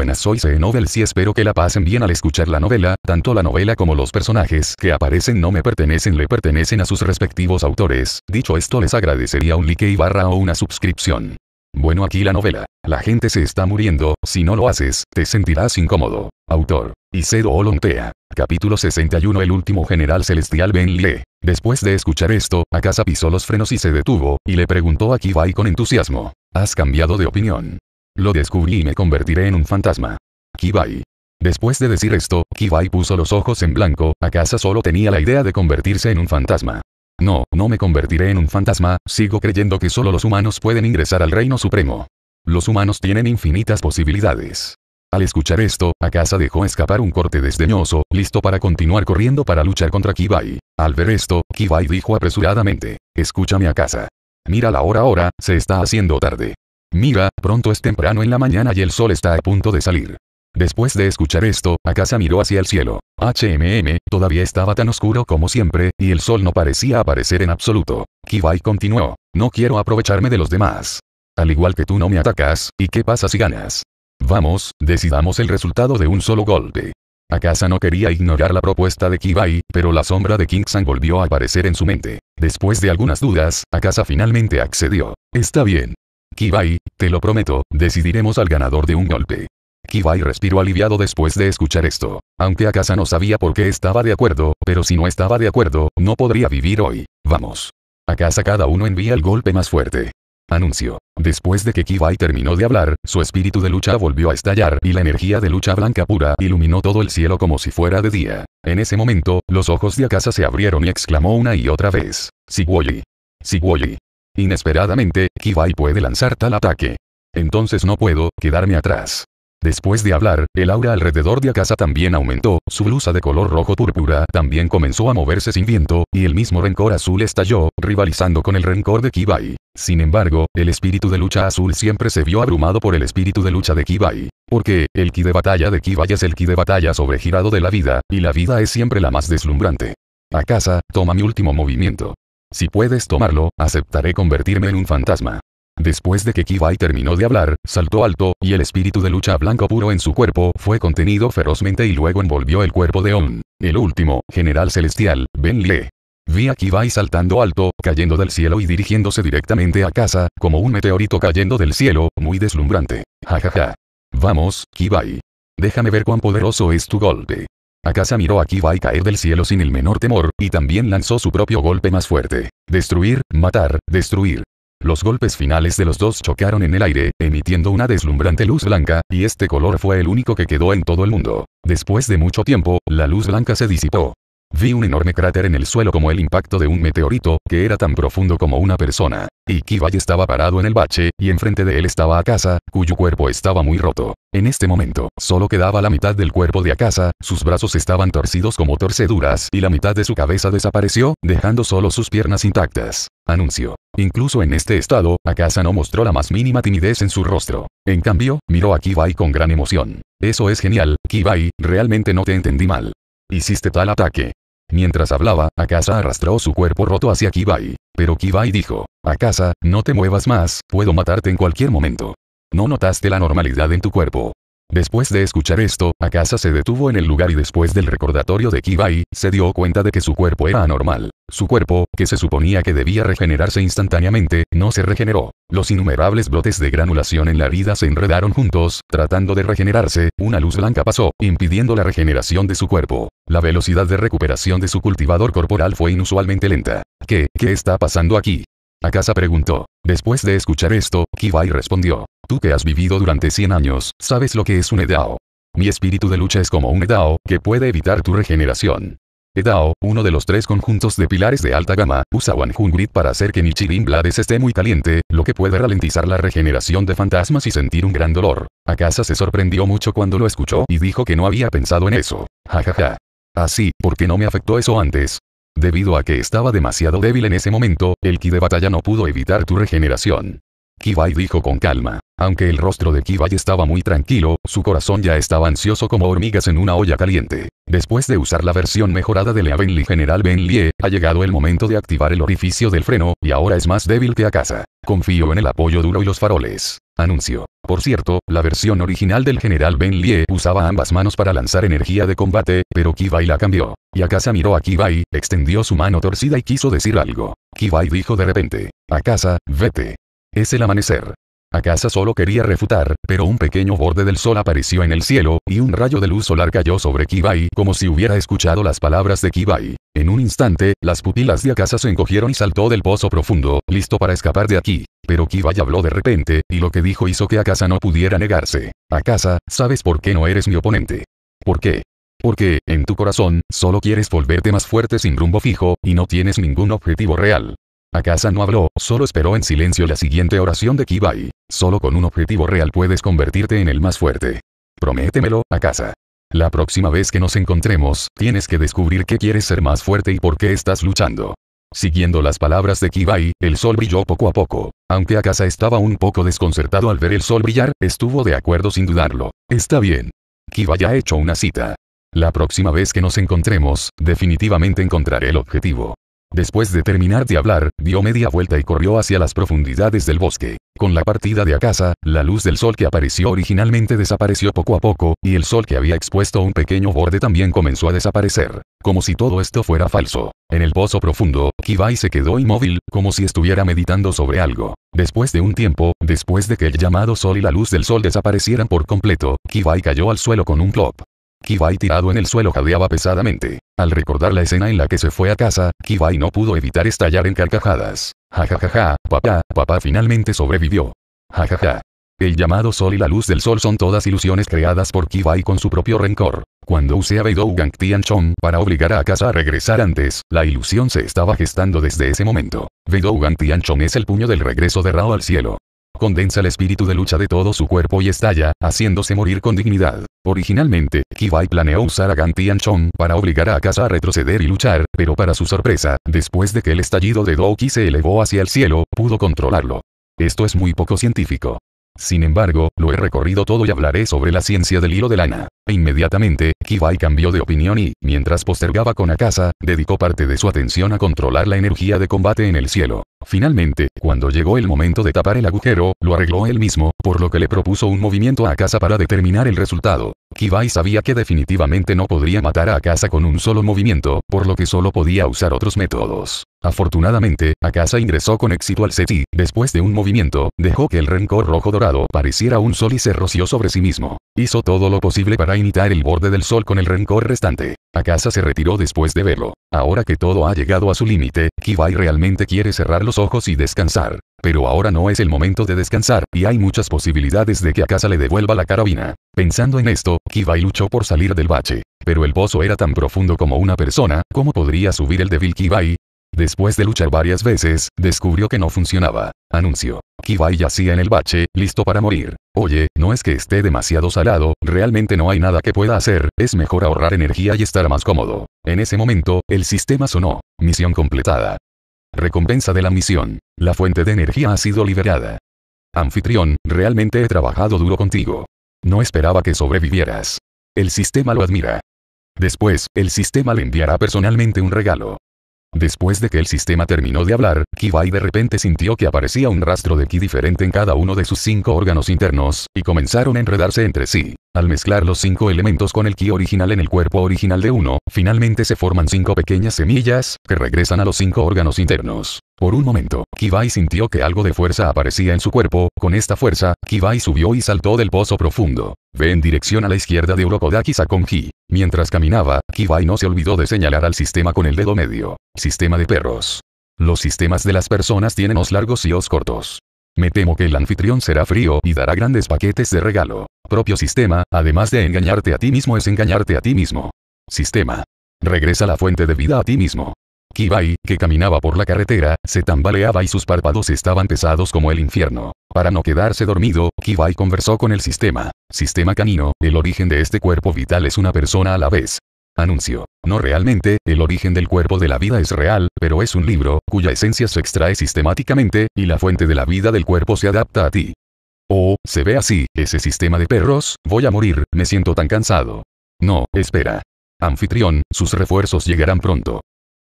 buenas. Soy C. y espero que la pasen bien al escuchar la novela, tanto la novela como los personajes que aparecen no me pertenecen le pertenecen a sus respectivos autores. Dicho esto les agradecería un like y barra o una suscripción. Bueno aquí la novela. La gente se está muriendo, si no lo haces, te sentirás incómodo. Autor. Isedo Olontea. Capítulo 61 El último general celestial Ben Después de escuchar esto, casa pisó los frenos y se detuvo, y le preguntó a Kibai con entusiasmo. Has cambiado de opinión. Lo descubrí y me convertiré en un fantasma. Kibai. Después de decir esto, Kibai puso los ojos en blanco, casa solo tenía la idea de convertirse en un fantasma? No, no me convertiré en un fantasma, sigo creyendo que solo los humanos pueden ingresar al reino supremo. Los humanos tienen infinitas posibilidades. Al escuchar esto, Akasa dejó escapar un corte desdeñoso, listo para continuar corriendo para luchar contra Kibai. Al ver esto, Kibai dijo apresuradamente, escúchame Akasa. Mira la hora ahora, se está haciendo tarde. Mira, pronto es temprano en la mañana y el sol está a punto de salir. Después de escuchar esto, Akasa miró hacia el cielo. HMM, todavía estaba tan oscuro como siempre, y el sol no parecía aparecer en absoluto. Kibai continuó. No quiero aprovecharme de los demás. Al igual que tú no me atacas, ¿y qué pasa si ganas? Vamos, decidamos el resultado de un solo golpe. Akasa no quería ignorar la propuesta de Kibai, pero la sombra de Kingsan volvió a aparecer en su mente. Después de algunas dudas, Akasa finalmente accedió. Está bien, Kibai, te lo prometo, decidiremos al ganador de un golpe. Kibai respiró aliviado después de escuchar esto. Aunque Akasa no sabía por qué estaba de acuerdo, pero si no estaba de acuerdo, no podría vivir hoy. Vamos. Akasa cada uno envía el golpe más fuerte. Anuncio. Después de que Kibai terminó de hablar, su espíritu de lucha volvió a estallar y la energía de lucha blanca pura iluminó todo el cielo como si fuera de día. En ese momento, los ojos de Akasa se abrieron y exclamó una y otra vez. Siguoyi. Siguoyi. Inesperadamente, Kibai puede lanzar tal ataque. Entonces no puedo quedarme atrás. Después de hablar, el aura alrededor de Akasa también aumentó, su blusa de color rojo púrpura también comenzó a moverse sin viento, y el mismo rencor azul estalló, rivalizando con el rencor de Kibai. Sin embargo, el espíritu de lucha azul siempre se vio abrumado por el espíritu de lucha de Kibai. Porque, el ki de batalla de Kibai es el ki de batalla sobregirado de la vida, y la vida es siempre la más deslumbrante. Akasa, toma mi último movimiento. Si puedes tomarlo, aceptaré convertirme en un fantasma. Después de que Kibai terminó de hablar, saltó alto, y el espíritu de lucha blanco puro en su cuerpo fue contenido ferozmente y luego envolvió el cuerpo de On, el último, general celestial, Ben Lee. Vi a Kibai saltando alto, cayendo del cielo y dirigiéndose directamente a casa, como un meteorito cayendo del cielo, muy deslumbrante. Ja ja ja. Vamos, Kibai. Déjame ver cuán poderoso es tu golpe. Akasa miró a Kiba y caer del cielo sin el menor temor, y también lanzó su propio golpe más fuerte. Destruir, matar, destruir. Los golpes finales de los dos chocaron en el aire, emitiendo una deslumbrante luz blanca, y este color fue el único que quedó en todo el mundo. Después de mucho tiempo, la luz blanca se disipó. Vi un enorme cráter en el suelo como el impacto de un meteorito, que era tan profundo como una persona. Y Kibai estaba parado en el bache, y enfrente de él estaba Akasa, cuyo cuerpo estaba muy roto. En este momento, solo quedaba la mitad del cuerpo de Akasa, sus brazos estaban torcidos como torceduras y la mitad de su cabeza desapareció, dejando solo sus piernas intactas. Anuncio. Incluso en este estado, Akasa no mostró la más mínima timidez en su rostro. En cambio, miró a Kibai con gran emoción. Eso es genial, Kibai, realmente no te entendí mal. Hiciste tal ataque. Mientras hablaba, Akasa arrastró su cuerpo roto hacia Kibai. Pero Kibai dijo, Akasa, no te muevas más, puedo matarte en cualquier momento. No notaste la normalidad en tu cuerpo. Después de escuchar esto, Akasa se detuvo en el lugar y después del recordatorio de Kibai, se dio cuenta de que su cuerpo era anormal. Su cuerpo, que se suponía que debía regenerarse instantáneamente, no se regeneró. Los innumerables brotes de granulación en la herida se enredaron juntos, tratando de regenerarse, una luz blanca pasó, impidiendo la regeneración de su cuerpo. La velocidad de recuperación de su cultivador corporal fue inusualmente lenta. ¿Qué, qué está pasando aquí? Akasa preguntó. Después de escuchar esto, Kibai respondió. Tú que has vivido durante 100 años, sabes lo que es un Edao. Mi espíritu de lucha es como un Edao, que puede evitar tu regeneración. Edao, uno de los tres conjuntos de pilares de alta gama, usa Wanhungrit para hacer que Nichirin Blades esté muy caliente, lo que puede ralentizar la regeneración de fantasmas y sentir un gran dolor. Akasa se sorprendió mucho cuando lo escuchó y dijo que no había pensado en eso. Jajaja. Ja, ja. Así, ah, ¿por qué no me afectó eso antes? Debido a que estaba demasiado débil en ese momento, el ki de batalla no pudo evitar tu regeneración. Kibai dijo con calma. Aunque el rostro de Kibai estaba muy tranquilo, su corazón ya estaba ansioso como hormigas en una olla caliente. Después de usar la versión mejorada de la General Lie, ha llegado el momento de activar el orificio del freno, y ahora es más débil que a Confío en el apoyo duro y los faroles. Anuncio. Por cierto, la versión original del general Ben Lie usaba ambas manos para lanzar energía de combate, pero Kibai la cambió. Y Akasa miró a Kibai, extendió su mano torcida y quiso decir algo. Kibai dijo de repente, Akasa, vete. Es el amanecer. Akasa solo quería refutar, pero un pequeño borde del sol apareció en el cielo, y un rayo de luz solar cayó sobre Kibai, como si hubiera escuchado las palabras de Kibai. En un instante, las pupilas de Akasa se encogieron y saltó del pozo profundo, listo para escapar de aquí. Pero Kibai habló de repente, y lo que dijo hizo que Akasa no pudiera negarse. Akasa, ¿sabes por qué no eres mi oponente? ¿Por qué? Porque, en tu corazón, solo quieres volverte más fuerte sin rumbo fijo, y no tienes ningún objetivo real. Akasa no habló, solo esperó en silencio la siguiente oración de Kibai. Solo con un objetivo real puedes convertirte en el más fuerte. Prométemelo, Akasa. La próxima vez que nos encontremos, tienes que descubrir qué quieres ser más fuerte y por qué estás luchando. Siguiendo las palabras de Kibai, el sol brilló poco a poco. Aunque Akasa estaba un poco desconcertado al ver el sol brillar, estuvo de acuerdo sin dudarlo. Está bien. Kibai ha hecho una cita. La próxima vez que nos encontremos, definitivamente encontraré el objetivo. Después de terminar de hablar, dio media vuelta y corrió hacia las profundidades del bosque. Con la partida de Akasa, la luz del sol que apareció originalmente desapareció poco a poco, y el sol que había expuesto un pequeño borde también comenzó a desaparecer. Como si todo esto fuera falso. En el pozo profundo, Kibai se quedó inmóvil, como si estuviera meditando sobre algo. Después de un tiempo, después de que el llamado sol y la luz del sol desaparecieran por completo, Kibai cayó al suelo con un clop. Kibai tirado en el suelo jadeaba pesadamente. Al recordar la escena en la que se fue a casa, Kibai no pudo evitar estallar en carcajadas. Ja ja, ja, ja, papá, papá finalmente sobrevivió. Jajaja. El llamado sol y la luz del sol son todas ilusiones creadas por Kibai con su propio rencor. Cuando Beidou Gang Tianchong para obligar a casa a regresar antes, la ilusión se estaba gestando desde ese momento. Gang Tianchong es el puño del regreso de Rao al cielo condensa el espíritu de lucha de todo su cuerpo y estalla, haciéndose morir con dignidad. Originalmente, Kibai planeó usar a Gantian Chong para obligar a Akasa a retroceder y luchar, pero para su sorpresa, después de que el estallido de Doki se elevó hacia el cielo, pudo controlarlo. Esto es muy poco científico. Sin embargo, lo he recorrido todo y hablaré sobre la ciencia del hilo de lana. E inmediatamente, Kibai cambió de opinión y, mientras postergaba con Akasa, dedicó parte de su atención a controlar la energía de combate en el cielo. Finalmente, cuando llegó el momento de tapar el agujero, lo arregló él mismo, por lo que le propuso un movimiento a Akasa para determinar el resultado. Kibai sabía que definitivamente no podría matar a Akasa con un solo movimiento, por lo que solo podía usar otros métodos. Afortunadamente, Akasa ingresó con éxito al SETI, después de un movimiento, dejó que el rencor rojo dorado pareciera un sol y se roció sobre sí mismo. Hizo todo lo posible para imitar el borde del sol con el rencor restante. Akasa se retiró después de verlo. Ahora que todo ha llegado a su límite, Kibai realmente quiere cerrar los ojos y descansar. Pero ahora no es el momento de descansar, y hay muchas posibilidades de que Akasa le devuelva la carabina. Pensando en esto, Kibai luchó por salir del bache. Pero el pozo era tan profundo como una persona, ¿cómo podría subir el débil Kibai? Después de luchar varias veces, descubrió que no funcionaba. Anuncio. Kibai yacía en el bache, listo para morir. Oye, no es que esté demasiado salado, realmente no hay nada que pueda hacer, es mejor ahorrar energía y estar más cómodo. En ese momento, el sistema sonó. Misión completada. Recompensa de la misión. La fuente de energía ha sido liberada. Anfitrión, realmente he trabajado duro contigo. No esperaba que sobrevivieras. El sistema lo admira. Después, el sistema le enviará personalmente un regalo. Después de que el sistema terminó de hablar, Kibai de repente sintió que aparecía un rastro de ki diferente en cada uno de sus cinco órganos internos, y comenzaron a enredarse entre sí. Al mezclar los cinco elementos con el ki original en el cuerpo original de uno, finalmente se forman cinco pequeñas semillas, que regresan a los cinco órganos internos. Por un momento, Kibai sintió que algo de fuerza aparecía en su cuerpo, con esta fuerza, Kibai subió y saltó del pozo profundo. Ve en dirección a la izquierda de Urokodaki Sakonji. Mientras caminaba, Kibai no se olvidó de señalar al sistema con el dedo medio. Sistema de perros. Los sistemas de las personas tienen os largos y os cortos. Me temo que el anfitrión será frío y dará grandes paquetes de regalo. Propio sistema, además de engañarte a ti mismo es engañarte a ti mismo. Sistema. Regresa la fuente de vida a ti mismo. Kibai, que caminaba por la carretera, se tambaleaba y sus párpados estaban pesados como el infierno. Para no quedarse dormido, Kibai conversó con el sistema. Sistema canino, el origen de este cuerpo vital es una persona a la vez. Anuncio. No realmente, el origen del cuerpo de la vida es real, pero es un libro, cuya esencia se extrae sistemáticamente, y la fuente de la vida del cuerpo se adapta a ti. Oh, se ve así, ese sistema de perros, voy a morir, me siento tan cansado. No, espera. Anfitrión, sus refuerzos llegarán pronto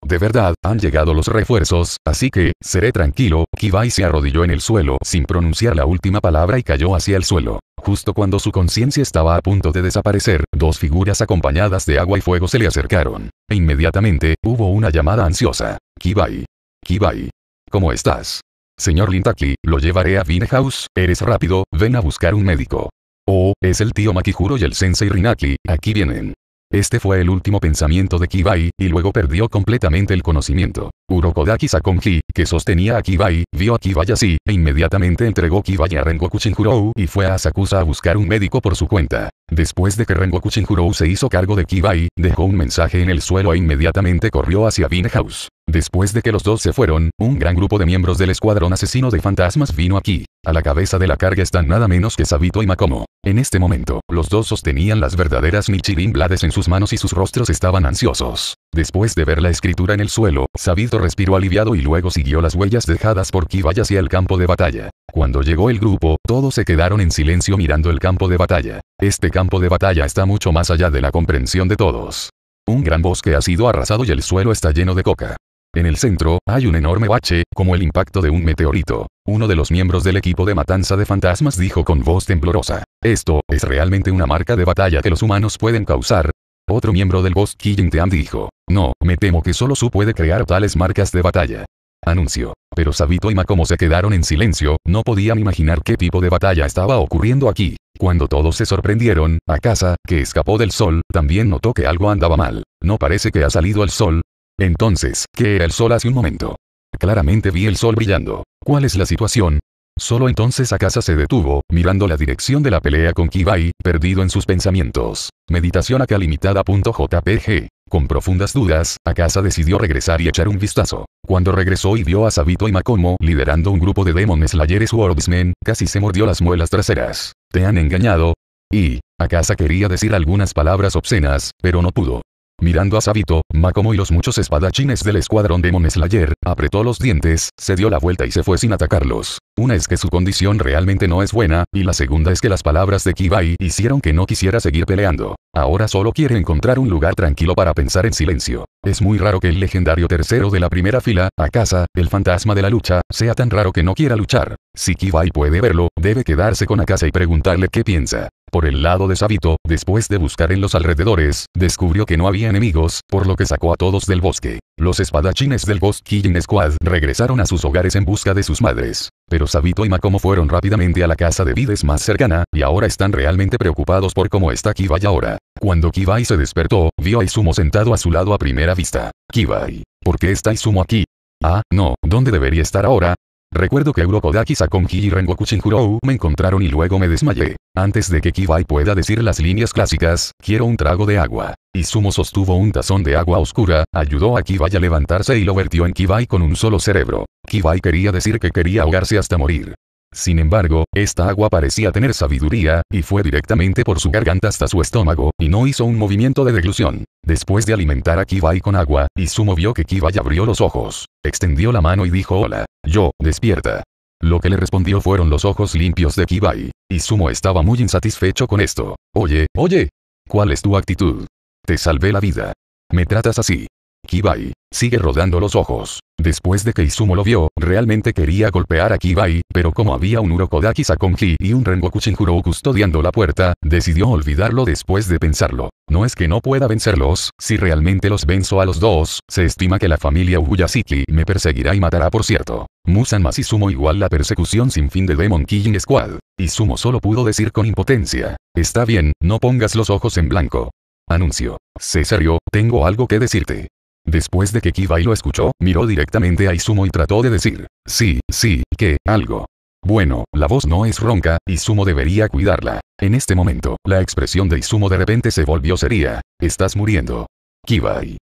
de verdad, han llegado los refuerzos, así que, seré tranquilo, Kibai se arrodilló en el suelo sin pronunciar la última palabra y cayó hacia el suelo. Justo cuando su conciencia estaba a punto de desaparecer, dos figuras acompañadas de agua y fuego se le acercaron. E inmediatamente, hubo una llamada ansiosa. Kibai. Kibai. ¿Cómo estás? Señor Lintaki, lo llevaré a House. eres rápido, ven a buscar un médico. Oh, es el tío Makijuro y el sensei Rinaki, aquí vienen. Este fue el último pensamiento de Kibai, y luego perdió completamente el conocimiento. Urokodaki Sakonji, que sostenía a Kibai, vio a Kibai así, e inmediatamente entregó Kibai a Rengoku Shinjurou y fue a Sakusa a buscar un médico por su cuenta. Después de que Rengoku Shinjurou se hizo cargo de Kibai, dejó un mensaje en el suelo e inmediatamente corrió hacia Bean House. Después de que los dos se fueron, un gran grupo de miembros del escuadrón asesino de fantasmas vino aquí. A la cabeza de la carga están nada menos que Sabito y Makomo. En este momento, los dos sostenían las verdaderas Nichirin Blades en sus manos y sus rostros estaban ansiosos. Después de ver la escritura en el suelo, Sabito respiró aliviado y luego siguió las huellas dejadas por Kibaya hacia el campo de batalla. Cuando llegó el grupo, todos se quedaron en silencio mirando el campo de batalla. Este campo de batalla está mucho más allá de la comprensión de todos. Un gran bosque ha sido arrasado y el suelo está lleno de coca. En el centro, hay un enorme bache, como el impacto de un meteorito. Uno de los miembros del equipo de matanza de fantasmas dijo con voz temblorosa. Esto, es realmente una marca de batalla que los humanos pueden causar. Otro miembro del boss Killing Team dijo. No, me temo que solo Su puede crear tales marcas de batalla. Anuncio. Pero Sabito y Makomo se quedaron en silencio, no podían imaginar qué tipo de batalla estaba ocurriendo aquí. Cuando todos se sorprendieron, Akasa, que escapó del sol, también notó que algo andaba mal. No parece que ha salido el sol, entonces, ¿qué era el sol hace un momento? Claramente vi el sol brillando. ¿Cuál es la situación? Solo entonces Akasa se detuvo, mirando la dirección de la pelea con Kibai, perdido en sus pensamientos. Meditación acá limitada.jpg. Con profundas dudas, Akasa decidió regresar y echar un vistazo. Cuando regresó y vio a Sabito y Makomo liderando un grupo de Demon Slayer orbsmen, casi se mordió las muelas traseras. ¿Te han engañado? Y, Akasa quería decir algunas palabras obscenas, pero no pudo. Mirando a Sabito, Makomo y los muchos espadachines del escuadrón Demon Slayer, apretó los dientes, se dio la vuelta y se fue sin atacarlos. Una es que su condición realmente no es buena, y la segunda es que las palabras de Kibai hicieron que no quisiera seguir peleando. Ahora solo quiere encontrar un lugar tranquilo para pensar en silencio. Es muy raro que el legendario tercero de la primera fila, Akasa, el fantasma de la lucha, sea tan raro que no quiera luchar. Si Kibai puede verlo, debe quedarse con Akasa y preguntarle qué piensa. Por el lado de Sabito, después de buscar en los alrededores, descubrió que no había enemigos, por lo que sacó a todos del bosque. Los espadachines del bosque Killing Squad regresaron a sus hogares en busca de sus madres. Pero Sabito y Makomo fueron rápidamente a la casa de Vides más cercana, y ahora están realmente preocupados por cómo está Kibai ahora. Cuando Kibai se despertó, vio a Izumo sentado a su lado a primera vista. Kibai, ¿por qué está Izumo aquí? Ah, no, ¿dónde debería estar ahora? Recuerdo que Urokodaki Sakonji y Rengoku Shinjurou me encontraron y luego me desmayé. Antes de que Kibai pueda decir las líneas clásicas, quiero un trago de agua. Sumo sostuvo un tazón de agua oscura, ayudó a Kibai a levantarse y lo vertió en Kibai con un solo cerebro. Kibai quería decir que quería ahogarse hasta morir. Sin embargo, esta agua parecía tener sabiduría, y fue directamente por su garganta hasta su estómago, y no hizo un movimiento de deglución. Después de alimentar a Kibai con agua, Izumo vio que Kibai abrió los ojos. Extendió la mano y dijo hola. Yo, despierta. Lo que le respondió fueron los ojos limpios de Kibai. Isumo estaba muy insatisfecho con esto. Oye, oye. ¿Cuál es tu actitud? Te salvé la vida. Me tratas así. Kibai. Sigue rodando los ojos. Después de que Izumo lo vio, realmente quería golpear a Kibai, pero como había un Urokodaki Sakonji y un Rengoku Shinjuro custodiando la puerta, decidió olvidarlo después de pensarlo. No es que no pueda vencerlos, si realmente los venzo a los dos, se estima que la familia Uhuyasitli me perseguirá y matará por cierto. Musan más Izumo igual la persecución sin fin de Demon Kijin Squad. Izumo solo pudo decir con impotencia. Está bien, no pongas los ojos en blanco. Anuncio. Cesario, tengo algo que decirte. Después de que Kibai lo escuchó, miró directamente a Izumo y trató de decir, sí, sí, que, algo. Bueno, la voz no es ronca, Izumo debería cuidarla. En este momento, la expresión de Izumo de repente se volvió seria. Estás muriendo. Kibai.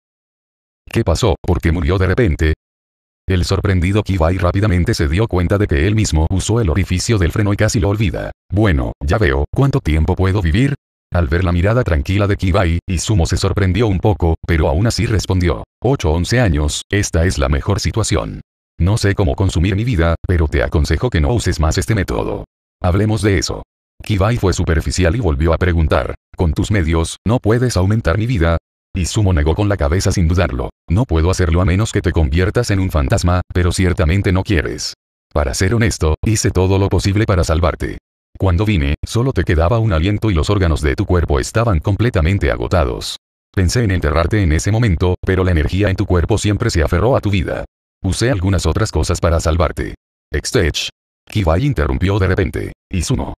¿Qué pasó? ¿Por qué murió de repente? El sorprendido Kibai rápidamente se dio cuenta de que él mismo usó el orificio del freno y casi lo olvida. Bueno, ya veo, ¿cuánto tiempo puedo vivir? Al ver la mirada tranquila de Kibai, Izumo se sorprendió un poco, pero aún así respondió. 8 11 años, esta es la mejor situación. No sé cómo consumir mi vida, pero te aconsejo que no uses más este método. Hablemos de eso. Kibai fue superficial y volvió a preguntar. Con tus medios, ¿no puedes aumentar mi vida? Izumo negó con la cabeza sin dudarlo. No puedo hacerlo a menos que te conviertas en un fantasma, pero ciertamente no quieres. Para ser honesto, hice todo lo posible para salvarte. Cuando vine, solo te quedaba un aliento y los órganos de tu cuerpo estaban completamente agotados. Pensé en enterrarte en ese momento, pero la energía en tu cuerpo siempre se aferró a tu vida. Usé algunas otras cosas para salvarte. Extech. Kibai interrumpió de repente. Izumo.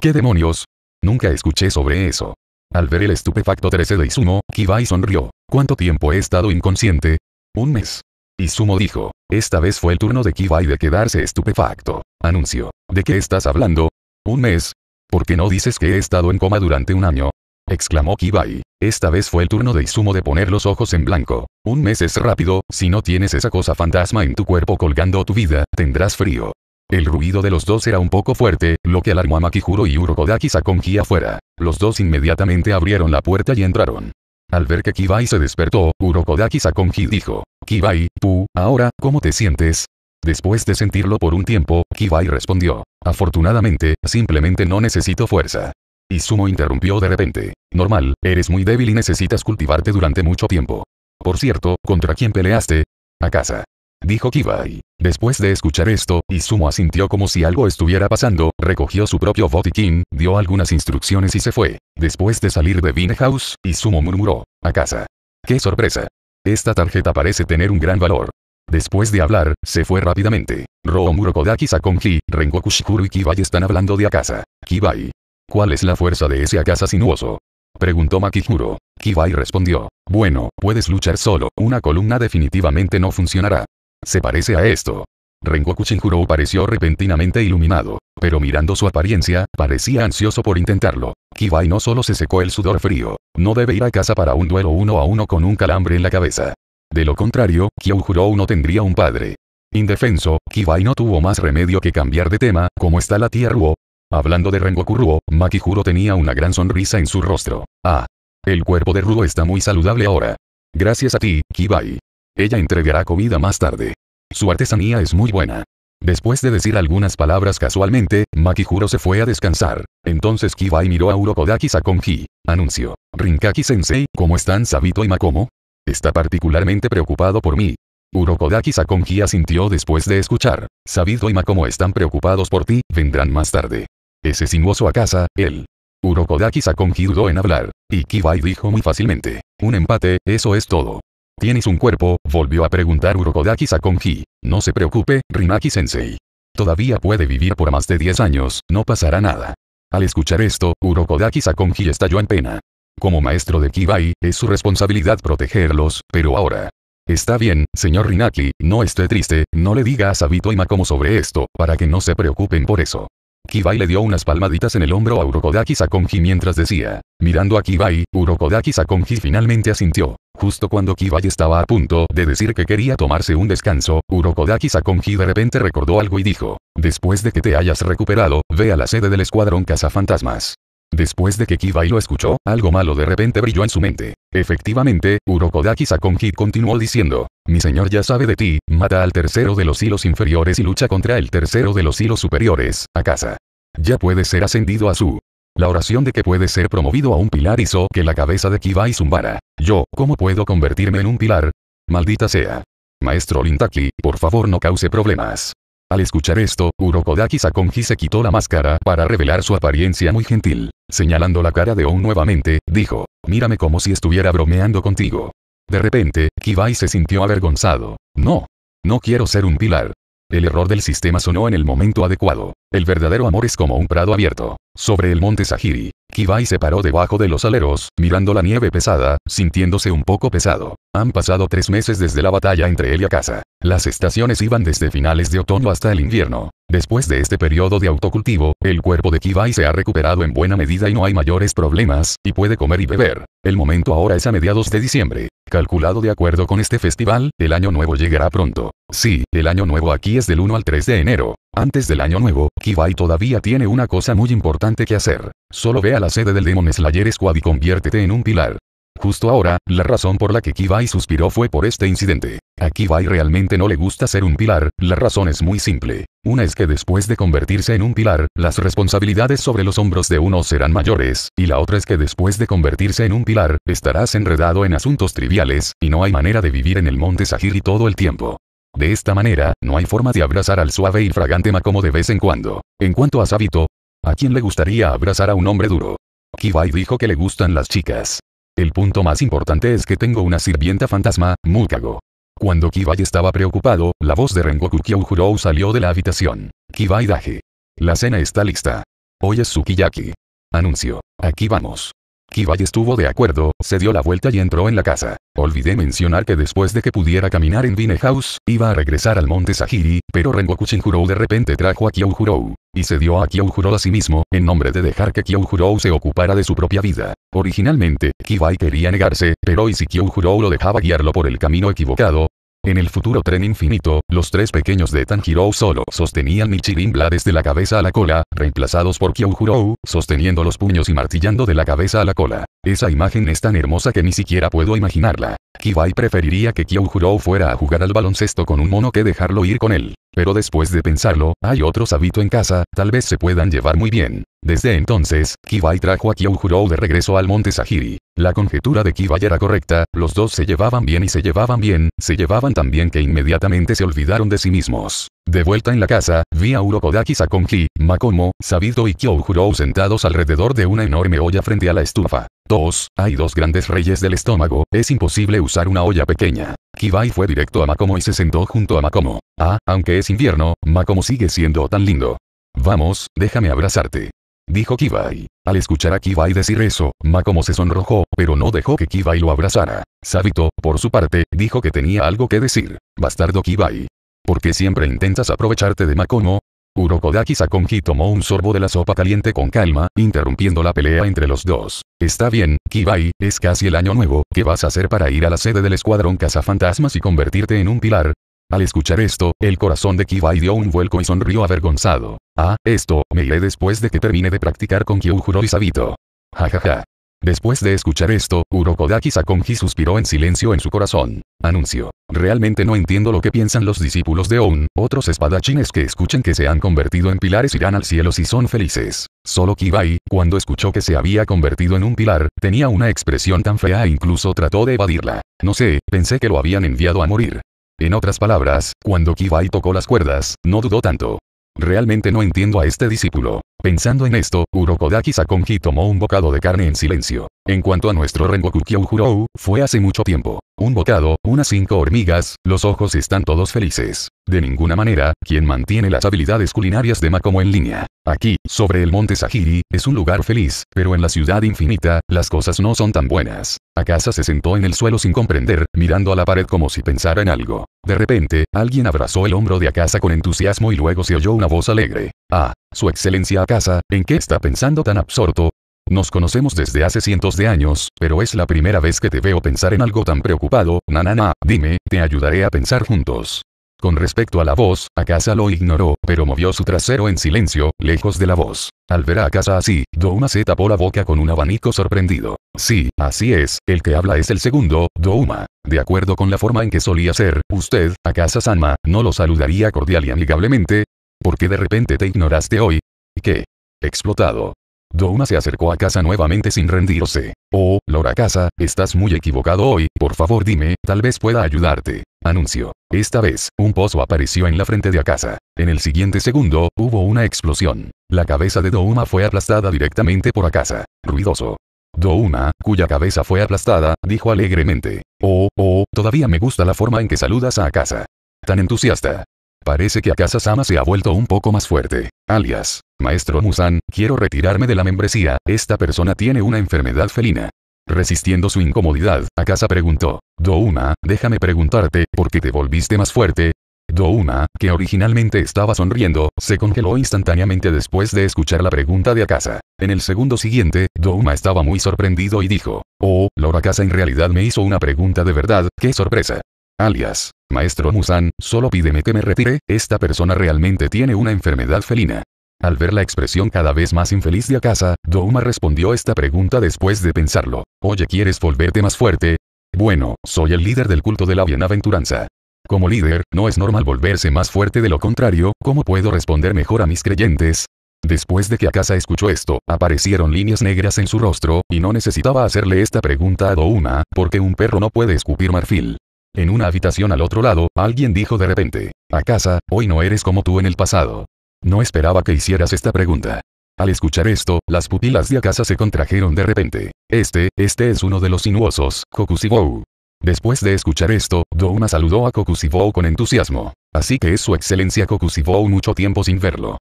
¿Qué demonios? Nunca escuché sobre eso. Al ver el estupefacto 13 de Izumo, Kibai sonrió. ¿Cuánto tiempo he estado inconsciente? Un mes. Izumo dijo. Esta vez fue el turno de Kibai de quedarse estupefacto. Anuncio. ¿De qué estás hablando? ¿Un mes? ¿Por qué no dices que he estado en coma durante un año? exclamó Kibai. Esta vez fue el turno de Izumo de poner los ojos en blanco. Un mes es rápido, si no tienes esa cosa fantasma en tu cuerpo colgando tu vida, tendrás frío. El ruido de los dos era un poco fuerte, lo que alarmó a Makijuro y Urokodaki Sakonji afuera. Los dos inmediatamente abrieron la puerta y entraron. Al ver que Kibai se despertó, Urokodaki Sakonji dijo, Kibai, tú, ahora, ¿cómo te sientes? Después de sentirlo por un tiempo, Kibai respondió, afortunadamente, simplemente no necesito fuerza. Sumo interrumpió de repente, normal, eres muy débil y necesitas cultivarte durante mucho tiempo. Por cierto, ¿contra quién peleaste? A casa dijo Kibai. Después de escuchar esto, Izumo asintió como si algo estuviera pasando, recogió su propio botiquín, dio algunas instrucciones y se fue. Después de salir de Vine House, Izumo murmuró, a casa. ¡Qué sorpresa! Esta tarjeta parece tener un gran valor. Después de hablar, se fue rápidamente. Roomuro Kodaki Sakonji, Rengoku Shikuru y Kibai están hablando de casa Kibai. ¿Cuál es la fuerza de ese casa sinuoso? Preguntó Makijuro. Kibai respondió. Bueno, puedes luchar solo, una columna definitivamente no funcionará se parece a esto. Rengoku Shinjuro pareció repentinamente iluminado, pero mirando su apariencia, parecía ansioso por intentarlo. Kibai no solo se secó el sudor frío, no debe ir a casa para un duelo uno a uno con un calambre en la cabeza. De lo contrario, Kyoujuro no tendría un padre. Indefenso, Kibai no tuvo más remedio que cambiar de tema, como está la tía Ruo. Hablando de Rengoku Ruo, Juro tenía una gran sonrisa en su rostro. Ah. El cuerpo de Ruo está muy saludable ahora. Gracias a ti, Kibai. Ella entregará comida más tarde. Su artesanía es muy buena. Después de decir algunas palabras casualmente, Makijuro se fue a descansar. Entonces Kibai miró a Urokodaki Sakonji. Anunció. Rinkaki-sensei, ¿cómo están Sabito y Makomo? Está particularmente preocupado por mí. Urokodaki Sakonji asintió después de escuchar. Sabito y Makomo están preocupados por ti, vendrán más tarde. Ese sinuoso a casa, él. Urokodaki Sakonji dudó en hablar. Y Kibai dijo muy fácilmente. Un empate, eso es todo. ¿Tienes un cuerpo? Volvió a preguntar Urokodaki Sakonji. No se preocupe, Rinaki-sensei. Todavía puede vivir por más de 10 años, no pasará nada. Al escuchar esto, Urokodaki Sakonji estalló en pena. Como maestro de Kibai, es su responsabilidad protegerlos, pero ahora. Está bien, señor Rinaki, no esté triste, no le diga a Sabito y Makomo sobre esto, para que no se preocupen por eso. Kibai le dio unas palmaditas en el hombro a Urokodaki Sakonji mientras decía. Mirando a Kibai, Urokodaki Sakonji finalmente asintió. Justo cuando Kibai estaba a punto de decir que quería tomarse un descanso, Urokodaki Sakonji de repente recordó algo y dijo. Después de que te hayas recuperado, ve a la sede del escuadrón cazafantasmas. Después de que Kibai lo escuchó, algo malo de repente brilló en su mente. Efectivamente, Urokodaki Sakonji continuó diciendo, mi señor ya sabe de ti, mata al tercero de los hilos inferiores y lucha contra el tercero de los hilos superiores, a casa. Ya puede ser ascendido a su. La oración de que puede ser promovido a un pilar hizo que la cabeza de Kibai zumbara. Yo, ¿cómo puedo convertirme en un pilar? Maldita sea. Maestro Lintaki, por favor no cause problemas. Al escuchar esto, Urokodaki Sakonji se quitó la máscara para revelar su apariencia muy gentil. Señalando la cara de On nuevamente, dijo, mírame como si estuviera bromeando contigo. De repente, Kibai se sintió avergonzado. No. No quiero ser un pilar. El error del sistema sonó en el momento adecuado. El verdadero amor es como un prado abierto. Sobre el monte Sahiri. Kibai se paró debajo de los aleros, mirando la nieve pesada, sintiéndose un poco pesado. Han pasado tres meses desde la batalla entre él y casa Las estaciones iban desde finales de otoño hasta el invierno. Después de este periodo de autocultivo, el cuerpo de Kibai se ha recuperado en buena medida y no hay mayores problemas, y puede comer y beber. El momento ahora es a mediados de diciembre. Calculado de acuerdo con este festival, el año nuevo llegará pronto. Sí, el año nuevo aquí es del 1 al 3 de enero. Antes del año nuevo, Kibai todavía tiene una cosa muy importante que hacer. Solo ve a la sede del Demon Slayer Squad y conviértete en un pilar. Justo ahora, la razón por la que Kibai suspiró fue por este incidente. A Kibai realmente no le gusta ser un pilar, la razón es muy simple. Una es que después de convertirse en un pilar, las responsabilidades sobre los hombros de uno serán mayores, y la otra es que después de convertirse en un pilar, estarás enredado en asuntos triviales, y no hay manera de vivir en el monte Sahiri todo el tiempo. De esta manera, no hay forma de abrazar al suave y fragante como de vez en cuando. En cuanto a Sabito, ¿a quién le gustaría abrazar a un hombre duro? Kibai dijo que le gustan las chicas. El punto más importante es que tengo una sirvienta fantasma, Mukago. Cuando Kibai estaba preocupado, la voz de Rengoku Kyoujurou salió de la habitación. Kibai Daje. La cena está lista. Hoy es Sukiyaki. Anuncio. Aquí vamos. Kibai estuvo de acuerdo, se dio la vuelta y entró en la casa. Olvidé mencionar que después de que pudiera caminar en Vine House, iba a regresar al monte Sahiri, pero Rengoku Shinjurou de repente trajo a Kyoujurou. Y se dio a Kyoujurou a sí mismo, en nombre de dejar que Kyoujurou se ocupara de su propia vida. Originalmente, Kibai quería negarse, pero y si Kyoujurou lo dejaba guiarlo por el camino equivocado, en el futuro tren infinito, los tres pequeños de Tanjiro solo sostenían Michirinbla desde la cabeza a la cola, reemplazados por Kyojuro sosteniendo los puños y martillando de la cabeza a la cola. Esa imagen es tan hermosa que ni siquiera puedo imaginarla. Kibai preferiría que Kyojuro fuera a jugar al baloncesto con un mono que dejarlo ir con él. Pero después de pensarlo, hay otros sabito en casa, tal vez se puedan llevar muy bien. Desde entonces, Kibai trajo a Kyojuro de regreso al monte Sahiri. La conjetura de Kibai era correcta, los dos se llevaban bien y se llevaban bien, se llevaban tan bien que inmediatamente se olvidaron de sí mismos. De vuelta en la casa, vi a Urokodaki Sakonji, Makomo, Sabido y Kyojuro sentados alrededor de una enorme olla frente a la estufa. Dos, Hay dos grandes reyes del estómago, es imposible usar una olla pequeña. Kibai fue directo a Makomo y se sentó junto a Makomo. Ah, aunque es invierno, Makomo sigue siendo tan lindo. Vamos, déjame abrazarte. Dijo Kibai. Al escuchar a Kibai decir eso, Makomo se sonrojó, pero no dejó que Kibai lo abrazara. Sabito, por su parte, dijo que tenía algo que decir. Bastardo Kibai. ¿Por qué siempre intentas aprovecharte de Makomo? Urokodaki Sakonji tomó un sorbo de la sopa caliente con calma, interrumpiendo la pelea entre los dos. Está bien, Kibai, es casi el año nuevo, ¿qué vas a hacer para ir a la sede del escuadrón cazafantasmas y convertirte en un pilar? Al escuchar esto, el corazón de Kibai dio un vuelco y sonrió avergonzado. Ah, esto, me iré después de que termine de practicar con Kyojuro y Sabito. Jajaja. Ja, ja. Después de escuchar esto, Urokodaki Sakonji suspiró en silencio en su corazón. Anuncio. Realmente no entiendo lo que piensan los discípulos de On, otros espadachines que escuchen que se han convertido en pilares irán al cielo si son felices. Solo Kibai, cuando escuchó que se había convertido en un pilar, tenía una expresión tan fea e incluso trató de evadirla. No sé, pensé que lo habían enviado a morir. En otras palabras, cuando Kibai tocó las cuerdas, no dudó tanto. Realmente no entiendo a este discípulo. Pensando en esto, Urokodaki Sakonji tomó un bocado de carne en silencio. En cuanto a nuestro Rengoku Kyouhurou, fue hace mucho tiempo. Un bocado, unas cinco hormigas, los ojos están todos felices. De ninguna manera, quien mantiene las habilidades culinarias de Makomo en línea. Aquí, sobre el monte Sahiri, es un lugar feliz, pero en la ciudad infinita, las cosas no son tan buenas. Akasa se sentó en el suelo sin comprender, mirando a la pared como si pensara en algo. De repente, alguien abrazó el hombro de Akasa con entusiasmo y luego se oyó una voz alegre. Ah, su excelencia Akasa ¿en qué está pensando tan absorto? Nos conocemos desde hace cientos de años, pero es la primera vez que te veo pensar en algo tan preocupado, nanana, dime, te ayudaré a pensar juntos. Con respecto a la voz, Akasa lo ignoró, pero movió su trasero en silencio, lejos de la voz. Al ver a Akasa así, Douma se tapó la boca con un abanico sorprendido. Sí, así es, el que habla es el segundo, Douma. De acuerdo con la forma en que solía ser, usted, Akasa sama no lo saludaría cordial y amigablemente. ¿Por qué de repente te ignoraste hoy? ¿Qué? explotado, Douma se acercó a casa nuevamente sin rendirse. Oh, Lora Casa, estás muy equivocado hoy, por favor dime, tal vez pueda ayudarte. Anuncio. Esta vez, un pozo apareció en la frente de Akasa. En el siguiente segundo, hubo una explosión. La cabeza de Douma fue aplastada directamente por Akasa. Ruidoso. Douma, cuya cabeza fue aplastada, dijo alegremente. Oh, oh, todavía me gusta la forma en que saludas a Akasa. Tan entusiasta. Parece que Akasa-sama se ha vuelto un poco más fuerte. Alias, Maestro Musan, quiero retirarme de la membresía, esta persona tiene una enfermedad felina. Resistiendo su incomodidad, Akasa preguntó. Douma, déjame preguntarte, ¿por qué te volviste más fuerte? Douma, que originalmente estaba sonriendo, se congeló instantáneamente después de escuchar la pregunta de Akasa. En el segundo siguiente, Douma estaba muy sorprendido y dijo, Oh, Lord Akasa en realidad me hizo una pregunta de verdad, qué sorpresa. Alias, Maestro Musan, solo pídeme que me retire, esta persona realmente tiene una enfermedad felina. Al ver la expresión cada vez más infeliz de Akasa, Douma respondió esta pregunta después de pensarlo. Oye, ¿quieres volverte más fuerte? Bueno, soy el líder del culto de la bienaventuranza. Como líder, no es normal volverse más fuerte de lo contrario, ¿cómo puedo responder mejor a mis creyentes? Después de que Akasa escuchó esto, aparecieron líneas negras en su rostro, y no necesitaba hacerle esta pregunta a Douma, porque un perro no puede escupir marfil. En una habitación al otro lado, alguien dijo de repente, Akasa, hoy no eres como tú en el pasado. No esperaba que hicieras esta pregunta. Al escuchar esto, las pupilas de Akasa se contrajeron de repente. Este, este es uno de los sinuosos, Kokusibou. Después de escuchar esto, Douma saludó a Kokusibou con entusiasmo. Así que es su excelencia Kokusibou mucho tiempo sin verlo.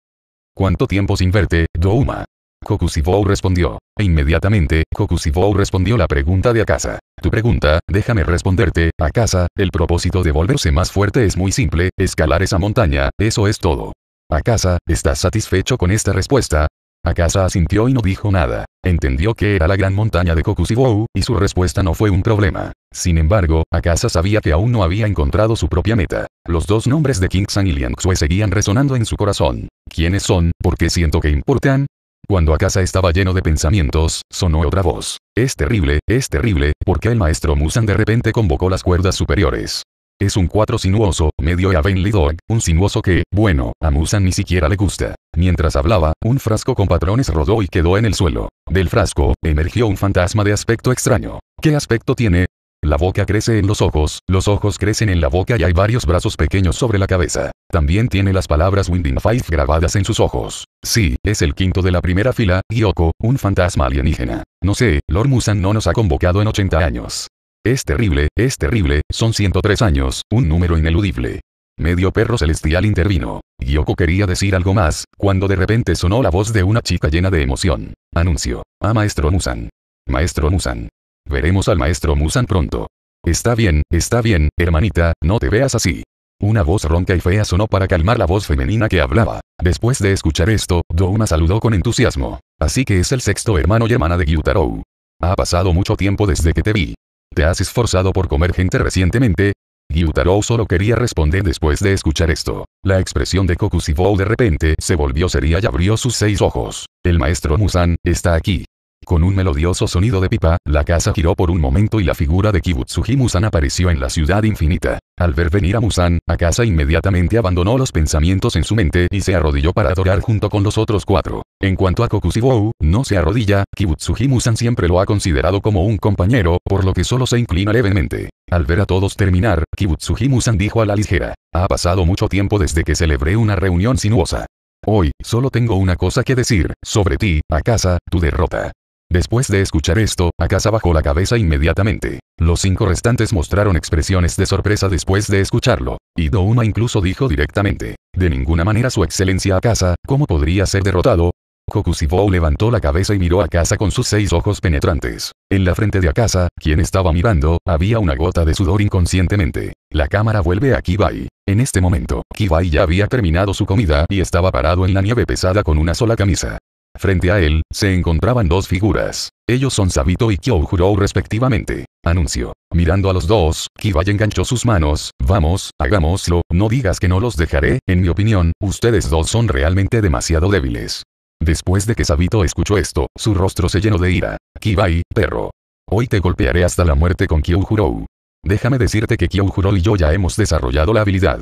¿Cuánto tiempo sin verte, Douma? Kokusibou respondió. E inmediatamente, Kokusibou respondió la pregunta de Akasa. Tu pregunta, déjame responderte, Akasa, el propósito de volverse más fuerte es muy simple, escalar esa montaña, eso es todo casa, estás satisfecho con esta respuesta? Akasa asintió y no dijo nada. Entendió que era la gran montaña de Kokusibou, y su respuesta no fue un problema. Sin embargo, Akasa sabía que aún no había encontrado su propia meta. Los dos nombres de King y Liang seguían resonando en su corazón. ¿Quiénes son? ¿Por qué siento que importan? Cuando Akasa estaba lleno de pensamientos, sonó otra voz. Es terrible, es terrible, Porque el maestro Musan de repente convocó las cuerdas superiores? Es un cuatro sinuoso, medio Heavenly Dog, un sinuoso que, bueno, a Musan ni siquiera le gusta. Mientras hablaba, un frasco con patrones rodó y quedó en el suelo. Del frasco, emergió un fantasma de aspecto extraño. ¿Qué aspecto tiene? La boca crece en los ojos, los ojos crecen en la boca y hay varios brazos pequeños sobre la cabeza. También tiene las palabras Winding Five grabadas en sus ojos. Sí, es el quinto de la primera fila, Gyoko, un fantasma alienígena. No sé, Lord Musan no nos ha convocado en 80 años. Es terrible, es terrible, son 103 años, un número ineludible. Medio perro celestial intervino. Yoko quería decir algo más, cuando de repente sonó la voz de una chica llena de emoción. Anuncio. A Maestro Musan. Maestro Musan. Veremos al Maestro Musan pronto. Está bien, está bien, hermanita, no te veas así. Una voz ronca y fea sonó para calmar la voz femenina que hablaba. Después de escuchar esto, Douma saludó con entusiasmo. Así que es el sexto hermano y hermana de Gyutarou. Ha pasado mucho tiempo desde que te vi. ¿Te has esforzado por comer gente recientemente? Gyutarou solo quería responder después de escuchar esto. La expresión de Kokusibou de repente se volvió seria y abrió sus seis ojos. El maestro Musan, está aquí. Con un melodioso sonido de pipa, la casa giró por un momento y la figura de Kibutsuji Musan apareció en la ciudad infinita. Al ver venir a Musan, Akasa inmediatamente abandonó los pensamientos en su mente y se arrodilló para adorar junto con los otros cuatro. En cuanto a Kokusibou, no se arrodilla, Kibutsuji Musan siempre lo ha considerado como un compañero, por lo que solo se inclina levemente. Al ver a todos terminar, Kibutsuji Musan dijo a la ligera, ha pasado mucho tiempo desde que celebré una reunión sinuosa. Hoy, solo tengo una cosa que decir, sobre ti, Akasa, tu derrota. Después de escuchar esto, Akasa bajó la cabeza inmediatamente. Los cinco restantes mostraron expresiones de sorpresa después de escucharlo, y Douma incluso dijo directamente, de ninguna manera su excelencia Akasa, ¿cómo podría ser derrotado? Kokusibou levantó la cabeza y miró a Akasa con sus seis ojos penetrantes. En la frente de Akasa, quien estaba mirando, había una gota de sudor inconscientemente. La cámara vuelve a Kibai. En este momento, Kibai ya había terminado su comida y estaba parado en la nieve pesada con una sola camisa. Frente a él, se encontraban dos figuras. Ellos son Sabito y juro respectivamente. Anuncio. Mirando a los dos, Kibai enganchó sus manos. Vamos, hagámoslo, no digas que no los dejaré, en mi opinión, ustedes dos son realmente demasiado débiles. Después de que Sabito escuchó esto, su rostro se llenó de ira. Kibai, perro. Hoy te golpearé hasta la muerte con juro Déjame decirte que juro y yo ya hemos desarrollado la habilidad.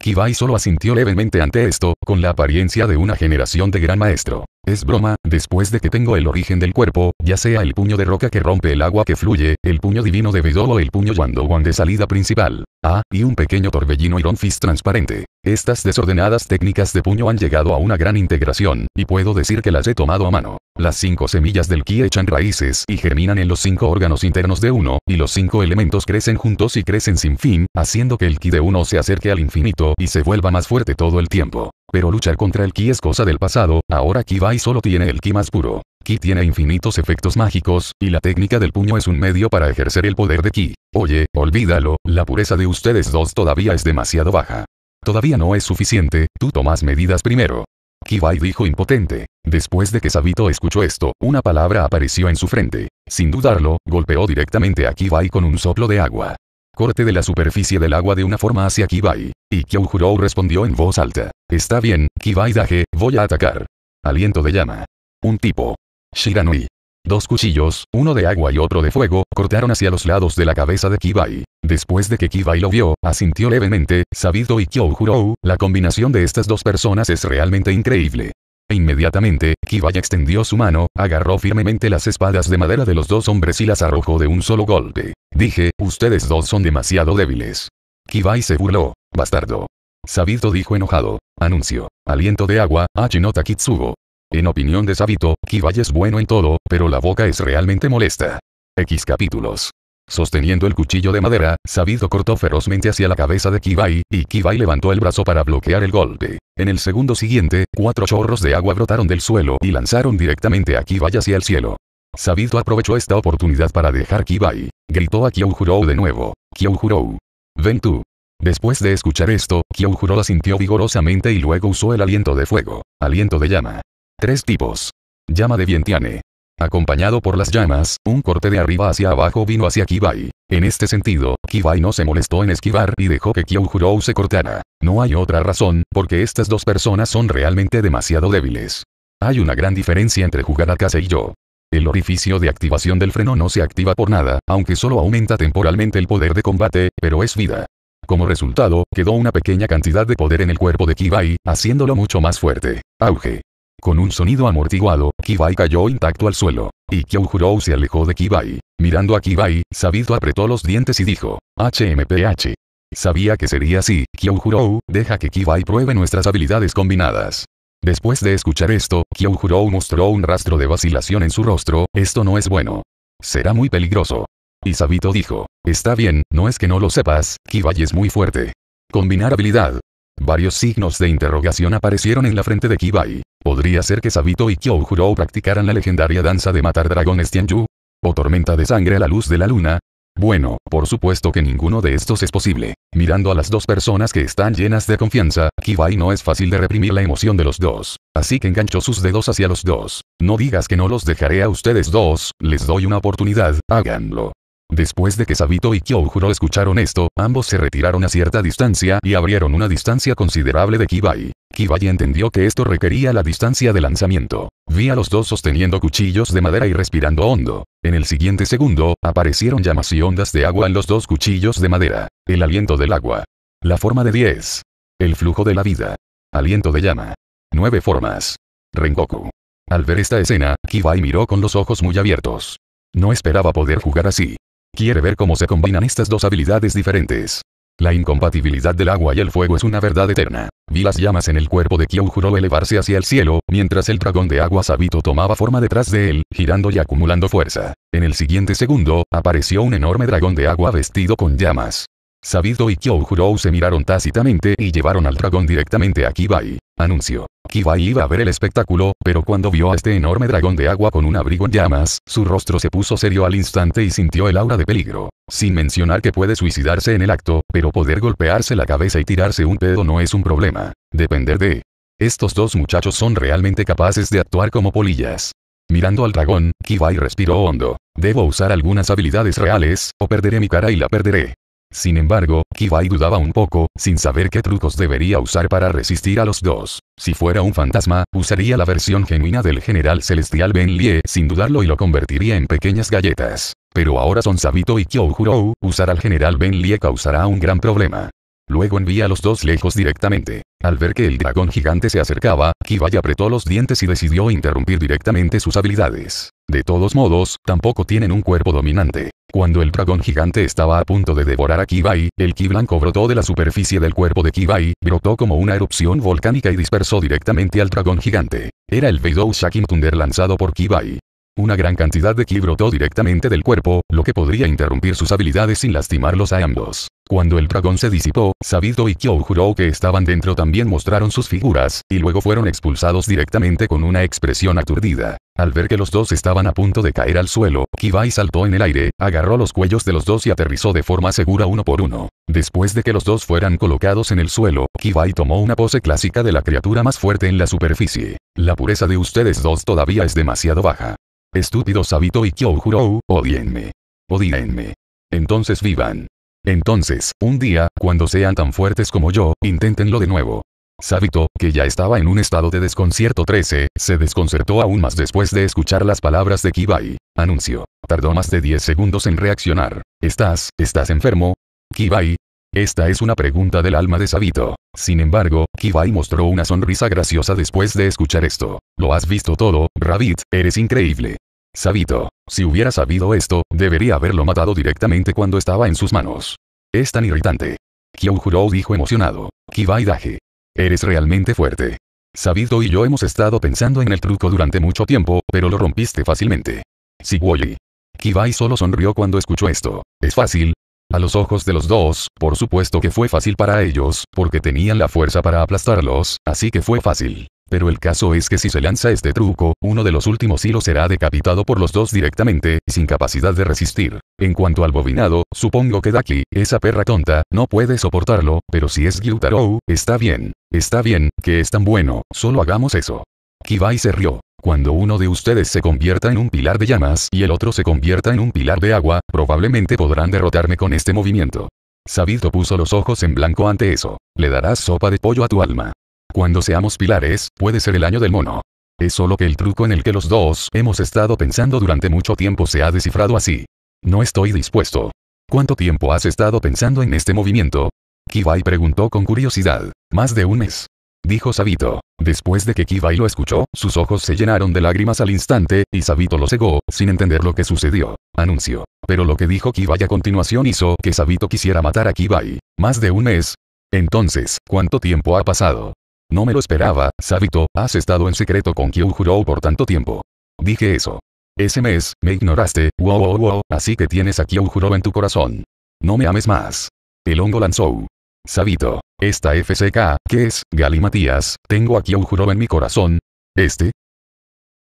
Kibai solo asintió levemente ante esto, con la apariencia de una generación de gran maestro. Es broma, después de que tengo el origen del cuerpo, ya sea el puño de roca que rompe el agua que fluye, el puño divino de Bedol o el puño Wandowan de salida principal. Ah, y un pequeño torbellino y Ronfis transparente. Estas desordenadas técnicas de puño han llegado a una gran integración, y puedo decir que las he tomado a mano. Las cinco semillas del ki echan raíces y germinan en los cinco órganos internos de uno, y los cinco elementos crecen juntos y crecen sin fin, haciendo que el ki de uno se acerque al infinito y se vuelva más fuerte todo el tiempo. Pero luchar contra el ki es cosa del pasado, ahora ki va solo tiene el ki más puro. Ki tiene infinitos efectos mágicos, y la técnica del puño es un medio para ejercer el poder de Ki. Oye, olvídalo, la pureza de ustedes dos todavía es demasiado baja. Todavía no es suficiente, tú tomas medidas primero. Kiwai dijo impotente. Después de que Sabito escuchó esto, una palabra apareció en su frente. Sin dudarlo, golpeó directamente a Kiwai con un soplo de agua. Corte de la superficie del agua de una forma hacia Kiwai. Y Kyou respondió en voz alta. Está bien, Kiwai Daje, voy a atacar. Aliento de llama. Un tipo. Shiranui. Dos cuchillos, uno de agua y otro de fuego, cortaron hacia los lados de la cabeza de Kibai. Después de que Kibai lo vio, asintió levemente, Sabido y Kyoujurou, la combinación de estas dos personas es realmente increíble. E inmediatamente, Kibai extendió su mano, agarró firmemente las espadas de madera de los dos hombres y las arrojó de un solo golpe. Dije, ustedes dos son demasiado débiles. Kibai se burló. Bastardo. Sabido dijo enojado. Anuncio. Aliento de agua, Hinota Kitsubo. En opinión de Sabito, Kibai es bueno en todo, pero la boca es realmente molesta. X capítulos. Sosteniendo el cuchillo de madera, Sabito cortó ferozmente hacia la cabeza de Kibai, y Kibai levantó el brazo para bloquear el golpe. En el segundo siguiente, cuatro chorros de agua brotaron del suelo y lanzaron directamente a Kibai hacia el cielo. Sabito aprovechó esta oportunidad para dejar Kibai. Gritó a Kyouhurou de nuevo. Kyouhurou. Ven tú. Después de escuchar esto, la sintió vigorosamente y luego usó el aliento de fuego. Aliento de llama. Tres tipos. Llama de Vientiane. Acompañado por las llamas, un corte de arriba hacia abajo vino hacia Kibai. En este sentido, Kibai no se molestó en esquivar y dejó que Kyojuro se cortara. No hay otra razón, porque estas dos personas son realmente demasiado débiles. Hay una gran diferencia entre jugar a casa y yo. El orificio de activación del freno no se activa por nada, aunque solo aumenta temporalmente el poder de combate, pero es vida. Como resultado, quedó una pequeña cantidad de poder en el cuerpo de Kibai, haciéndolo mucho más fuerte. Auge. Con un sonido amortiguado, Kibai cayó intacto al suelo. Y Kyouhurou se alejó de Kibai. Mirando a Kibai, Sabito apretó los dientes y dijo, HMPH. Sabía que sería así, Kyouhurou, deja que Kibai pruebe nuestras habilidades combinadas. Después de escuchar esto, Kyouhurou mostró un rastro de vacilación en su rostro, esto no es bueno. Será muy peligroso. Y Sabito dijo, está bien, no es que no lo sepas, Kibai es muy fuerte. Combinar habilidad. Varios signos de interrogación aparecieron en la frente de Kibai. ¿Podría ser que Sabito y juró practicaran la legendaria danza de matar dragones Tianyu? ¿O tormenta de sangre a la luz de la luna? Bueno, por supuesto que ninguno de estos es posible. Mirando a las dos personas que están llenas de confianza, Kibai no es fácil de reprimir la emoción de los dos. Así que enganchó sus dedos hacia los dos. No digas que no los dejaré a ustedes dos, les doy una oportunidad, háganlo. Después de que Sabito y Kyoujuro escucharon esto, ambos se retiraron a cierta distancia y abrieron una distancia considerable de Kibai. Kibai entendió que esto requería la distancia de lanzamiento. Vi a los dos sosteniendo cuchillos de madera y respirando hondo. En el siguiente segundo, aparecieron llamas y ondas de agua en los dos cuchillos de madera. El aliento del agua. La forma de 10. El flujo de la vida. Aliento de llama. Nueve formas. Rengoku. Al ver esta escena, Kibai miró con los ojos muy abiertos. No esperaba poder jugar así. Quiere ver cómo se combinan estas dos habilidades diferentes. La incompatibilidad del agua y el fuego es una verdad eterna. Vi las llamas en el cuerpo de Kyojuro elevarse hacia el cielo, mientras el dragón de agua Sabito tomaba forma detrás de él, girando y acumulando fuerza. En el siguiente segundo, apareció un enorme dragón de agua vestido con llamas. Sabito y Kyojuro se miraron tácitamente y llevaron al dragón directamente a Kibai. Anuncio. Kiba iba a ver el espectáculo, pero cuando vio a este enorme dragón de agua con un abrigo en llamas, su rostro se puso serio al instante y sintió el aura de peligro. Sin mencionar que puede suicidarse en el acto, pero poder golpearse la cabeza y tirarse un pedo no es un problema. Depender de... Estos dos muchachos son realmente capaces de actuar como polillas. Mirando al dragón, Kiwai respiró hondo. Debo usar algunas habilidades reales, o perderé mi cara y la perderé. Sin embargo, Kibai dudaba un poco, sin saber qué trucos debería usar para resistir a los dos. Si fuera un fantasma, usaría la versión genuina del general celestial Ben Lie sin dudarlo y lo convertiría en pequeñas galletas. Pero ahora son Sabito y Kyou usar al general Ben Lie causará un gran problema. Luego envía a los dos lejos directamente. Al ver que el dragón gigante se acercaba, Kibai apretó los dientes y decidió interrumpir directamente sus habilidades. De todos modos, tampoco tienen un cuerpo dominante. Cuando el dragón gigante estaba a punto de devorar a Kibai, el ki blanco brotó de la superficie del cuerpo de Kibai, brotó como una erupción volcánica y dispersó directamente al dragón gigante. Era el Beidou Shaking Thunder lanzado por Kibai. Una gran cantidad de ki brotó directamente del cuerpo, lo que podría interrumpir sus habilidades sin lastimarlos a ambos. Cuando el dragón se disipó, Sabito y Kyo que estaban dentro también mostraron sus figuras, y luego fueron expulsados directamente con una expresión aturdida. Al ver que los dos estaban a punto de caer al suelo, Kibai saltó en el aire, agarró los cuellos de los dos y aterrizó de forma segura uno por uno. Después de que los dos fueran colocados en el suelo, Kibai tomó una pose clásica de la criatura más fuerte en la superficie. La pureza de ustedes dos todavía es demasiado baja. Estúpidos Sabito y Kyo juró, odienme. Odienme. Entonces vivan. Entonces, un día, cuando sean tan fuertes como yo, inténtenlo de nuevo. Sabito, que ya estaba en un estado de desconcierto 13, se desconcertó aún más después de escuchar las palabras de Kibai. Anuncio. Tardó más de 10 segundos en reaccionar. ¿Estás, estás enfermo? Kibai. Esta es una pregunta del alma de Sabito. Sin embargo, Kibai mostró una sonrisa graciosa después de escuchar esto. Lo has visto todo, Rabbit, eres increíble. Sabito. Si hubiera sabido esto, debería haberlo matado directamente cuando estaba en sus manos. Es tan irritante. Juro dijo emocionado. Kibai Daje. Eres realmente fuerte. Sabito y yo hemos estado pensando en el truco durante mucho tiempo, pero lo rompiste fácilmente. Siguoji. Kibai solo sonrió cuando escuchó esto. Es fácil. A los ojos de los dos, por supuesto que fue fácil para ellos, porque tenían la fuerza para aplastarlos, así que fue fácil. Pero el caso es que si se lanza este truco, uno de los últimos hilos será decapitado por los dos directamente, sin capacidad de resistir. En cuanto al bobinado, supongo que Daki, esa perra tonta, no puede soportarlo, pero si es Gyutarou, está bien. Está bien, que es tan bueno, solo hagamos eso. Kibai se rió. Cuando uno de ustedes se convierta en un pilar de llamas y el otro se convierta en un pilar de agua, probablemente podrán derrotarme con este movimiento. Sabito puso los ojos en blanco ante eso. Le darás sopa de pollo a tu alma. Cuando seamos pilares, puede ser el año del mono. Es solo que el truco en el que los dos hemos estado pensando durante mucho tiempo se ha descifrado así. No estoy dispuesto. ¿Cuánto tiempo has estado pensando en este movimiento? Kibai preguntó con curiosidad. Más de un mes. Dijo Sabito. Después de que Kibai lo escuchó, sus ojos se llenaron de lágrimas al instante, y Sabito lo cegó, sin entender lo que sucedió. Anuncio. Pero lo que dijo Kibai a continuación hizo que Sabito quisiera matar a Kibai. Más de un mes. Entonces, ¿cuánto tiempo ha pasado? No me lo esperaba, Sabito, has estado en secreto con Kyuhuro por tanto tiempo. Dije eso. Ese mes, me ignoraste, wow wow wow, así que tienes a juro en tu corazón. No me ames más. El hongo lanzó. Sabito. Esta FCK, que es, Gali Matías, tengo a juro en mi corazón. ¿Este?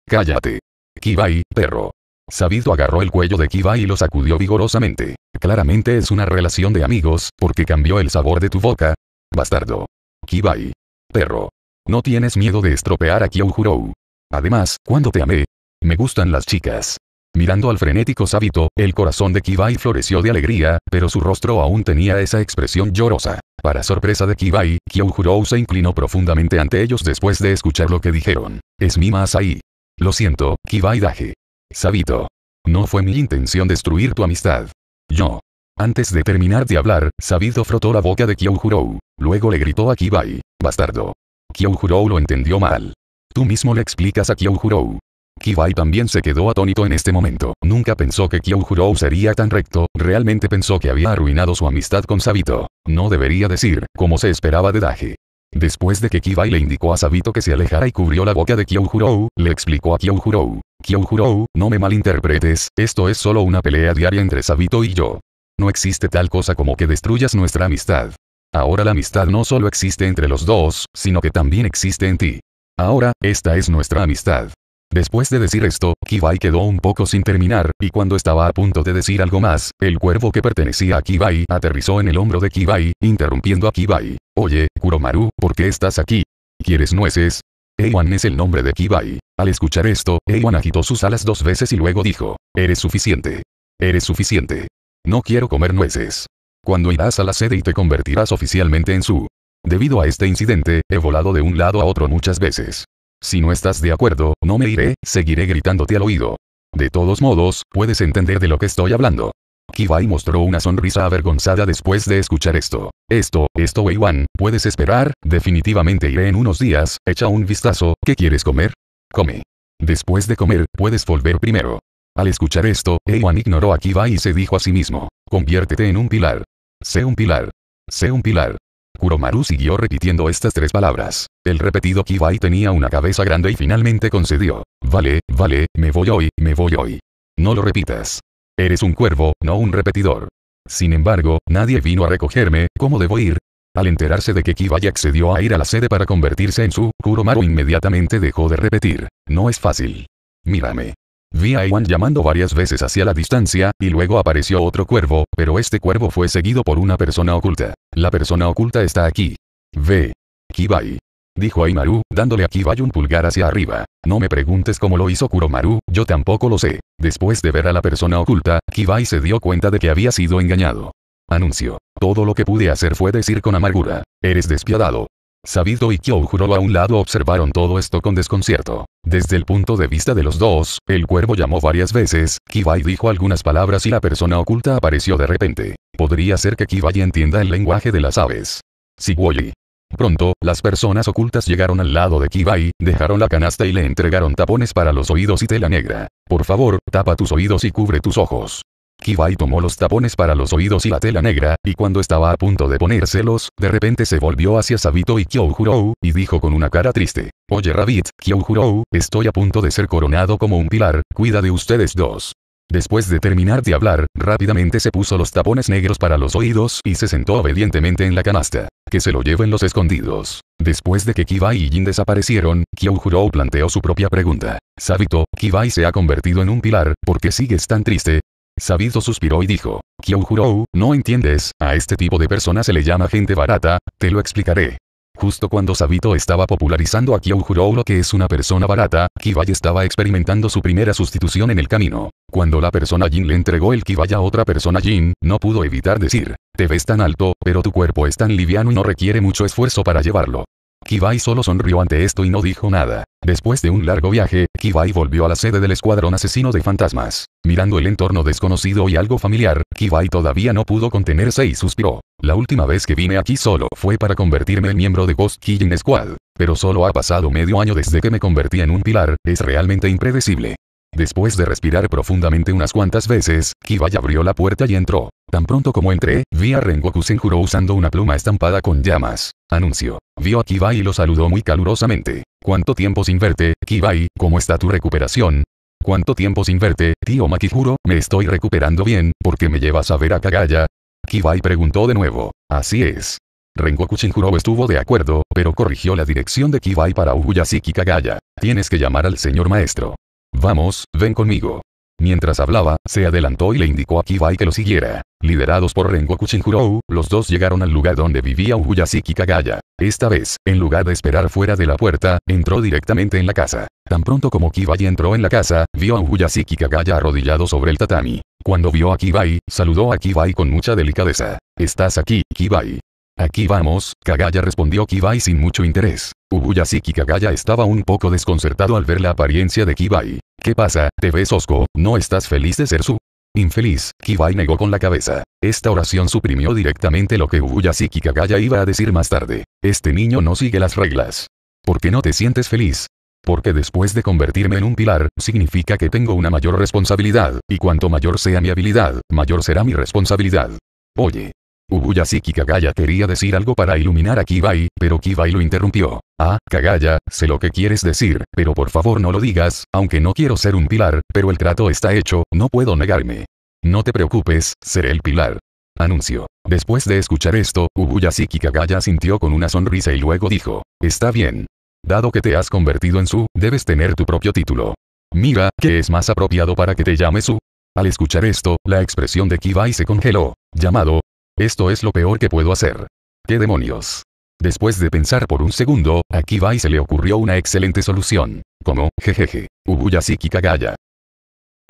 Cállate. Kibai, perro. Sabito agarró el cuello de Kibai y lo sacudió vigorosamente. Claramente es una relación de amigos, porque cambió el sabor de tu boca. Bastardo. Kibai. Perro. No tienes miedo de estropear a Kyouhurou. Además, cuando te amé, me gustan las chicas. Mirando al frenético Sabito, el corazón de Kibai floreció de alegría, pero su rostro aún tenía esa expresión llorosa. Para sorpresa de Kibai, Kyouhurou se inclinó profundamente ante ellos después de escuchar lo que dijeron. Es mi más ahí. Lo siento, Kibai Daje. Sabito. No fue mi intención destruir tu amistad. Yo. Antes de terminar de hablar, Sabito frotó la boca de Kyouhurou. Luego le gritó a Kibai. Bastardo. Kyoujurou lo entendió mal. Tú mismo le explicas a Kyoujurou. Kibai también se quedó atónito en este momento. Nunca pensó que Kyoujurou sería tan recto, realmente pensó que había arruinado su amistad con Sabito. No debería decir, como se esperaba de Daje. Después de que Kibai le indicó a Sabito que se alejara y cubrió la boca de Kyoujurou, le explicó a Kyoujurou. Kyoujurou, no me malinterpretes, esto es solo una pelea diaria entre Sabito y yo. No existe tal cosa como que destruyas nuestra amistad. Ahora la amistad no solo existe entre los dos, sino que también existe en ti. Ahora, esta es nuestra amistad. Después de decir esto, Kibai quedó un poco sin terminar, y cuando estaba a punto de decir algo más, el cuervo que pertenecía a Kibai aterrizó en el hombro de Kibai, interrumpiendo a Kibai. Oye, Kuromaru, ¿por qué estás aquí? ¿Quieres nueces? Ewan es el nombre de Kibai. Al escuchar esto, Ewan agitó sus alas dos veces y luego dijo, Eres suficiente. Eres suficiente. No quiero comer nueces cuando irás a la sede y te convertirás oficialmente en su. Debido a este incidente, he volado de un lado a otro muchas veces. Si no estás de acuerdo, no me iré, seguiré gritándote al oído. De todos modos, puedes entender de lo que estoy hablando. Kibai mostró una sonrisa avergonzada después de escuchar esto. Esto, esto Weiwan, puedes esperar, definitivamente iré en unos días, echa un vistazo, ¿qué quieres comer? Come. Después de comer, puedes volver primero. Al escuchar esto, Eiwan ignoró a Kibai y se dijo a sí mismo, conviértete en un pilar. Sé un pilar. Sé un pilar. Kuromaru siguió repitiendo estas tres palabras. El repetido Kibai tenía una cabeza grande y finalmente concedió. Vale, vale, me voy hoy, me voy hoy. No lo repitas. Eres un cuervo, no un repetidor. Sin embargo, nadie vino a recogerme, ¿cómo debo ir? Al enterarse de que Kibai accedió a ir a la sede para convertirse en su, Kuromaru inmediatamente dejó de repetir. No es fácil. Mírame. Vi a Iwan llamando varias veces hacia la distancia, y luego apareció otro cuervo, pero este cuervo fue seguido por una persona oculta. La persona oculta está aquí. Ve. Kibai. Dijo Aimaru, dándole a Kibai un pulgar hacia arriba. No me preguntes cómo lo hizo Kuromaru, yo tampoco lo sé. Después de ver a la persona oculta, Kibai se dio cuenta de que había sido engañado. Anuncio. Todo lo que pude hacer fue decir con amargura. Eres despiadado. Sabido y Kyoujuro a un lado observaron todo esto con desconcierto. Desde el punto de vista de los dos, el cuervo llamó varias veces, Kibai dijo algunas palabras y la persona oculta apareció de repente. Podría ser que Kibai entienda el lenguaje de las aves. Sigwoyi. Pronto, las personas ocultas llegaron al lado de Kibai, dejaron la canasta y le entregaron tapones para los oídos y tela negra. Por favor, tapa tus oídos y cubre tus ojos. Kibai tomó los tapones para los oídos y la tela negra, y cuando estaba a punto de ponérselos, de repente se volvió hacia Sabito y Kyoujurou, y dijo con una cara triste. Oye Rabbit, Kyoujurou, estoy a punto de ser coronado como un pilar, cuida de ustedes dos. Después de terminar de hablar, rápidamente se puso los tapones negros para los oídos y se sentó obedientemente en la canasta. Que se lo lleven los escondidos. Después de que Kibai y Jin desaparecieron, Kyouhurou planteó su propia pregunta. Sabito, Kibai se ha convertido en un pilar, ¿por qué sigues tan triste? Sabito suspiró y dijo, Kyouhurou, no entiendes, a este tipo de personas se le llama gente barata, te lo explicaré. Justo cuando Sabito estaba popularizando a Kyouhurou lo que es una persona barata, Kibai estaba experimentando su primera sustitución en el camino. Cuando la persona Jin le entregó el Kibai a otra persona Jin, no pudo evitar decir, te ves tan alto, pero tu cuerpo es tan liviano y no requiere mucho esfuerzo para llevarlo. Kibai solo sonrió ante esto y no dijo nada. Después de un largo viaje, Kibai volvió a la sede del escuadrón asesino de fantasmas. Mirando el entorno desconocido y algo familiar, Kibai todavía no pudo contenerse y suspiró. La última vez que vine aquí solo fue para convertirme en miembro de Ghost Killing Squad, pero solo ha pasado medio año desde que me convertí en un pilar, es realmente impredecible. Después de respirar profundamente unas cuantas veces, Kibai abrió la puerta y entró. Tan pronto como entré, vi a Rengoku Senjuro usando una pluma estampada con llamas. Anuncio. Vio a Kibai y lo saludó muy calurosamente. ¿Cuánto tiempo sin verte, Kibai? ¿Cómo está tu recuperación? ¿Cuánto tiempo sin verte, tío Makijuro? Me estoy recuperando bien, porque me llevas a ver a Kagaya? Kibai preguntó de nuevo. Así es. Rengoku Shinjuro estuvo de acuerdo, pero corrigió la dirección de Kibai para Ubuyashiki Kagaya. Tienes que llamar al señor maestro. Vamos, ven conmigo. Mientras hablaba, se adelantó y le indicó a Kibai que lo siguiera. Liderados por Rengoku Shinjurou, los dos llegaron al lugar donde vivía Ubuyashiki Kagaya. Esta vez, en lugar de esperar fuera de la puerta, entró directamente en la casa. Tan pronto como Kibai entró en la casa, vio a Ubuyashiki Kagaya arrodillado sobre el tatami. Cuando vio a Kibai, saludó a Kibai con mucha delicadeza. ¿Estás aquí, Kibai? Aquí vamos, Kagaya respondió Kibai sin mucho interés. Ubuyashiki Kagaya estaba un poco desconcertado al ver la apariencia de Kibai. ¿Qué pasa, te ves osco, no estás feliz de ser su? Infeliz, Kibai negó con la cabeza. Esta oración suprimió directamente lo que Ubuyashiki Kagaya iba a decir más tarde. Este niño no sigue las reglas. ¿Por qué no te sientes feliz? Porque después de convertirme en un pilar, significa que tengo una mayor responsabilidad, y cuanto mayor sea mi habilidad, mayor será mi responsabilidad. Oye, Uh, Siki Kagaya quería decir algo para iluminar a Kibai, pero Kibai lo interrumpió. Ah, Kagaya, sé lo que quieres decir, pero por favor no lo digas, aunque no quiero ser un pilar, pero el trato está hecho, no puedo negarme. No te preocupes, seré el pilar. Anuncio. Después de escuchar esto, Siki Kagaya sintió con una sonrisa y luego dijo. Está bien. Dado que te has convertido en Su, debes tener tu propio título. Mira, ¿qué es más apropiado para que te llames Su. Al escuchar esto, la expresión de Kibai se congeló. Llamado, esto es lo peor que puedo hacer. ¿Qué demonios? Después de pensar por un segundo, a Kibai se le ocurrió una excelente solución. Como, jejeje, Ubuya Kagaya.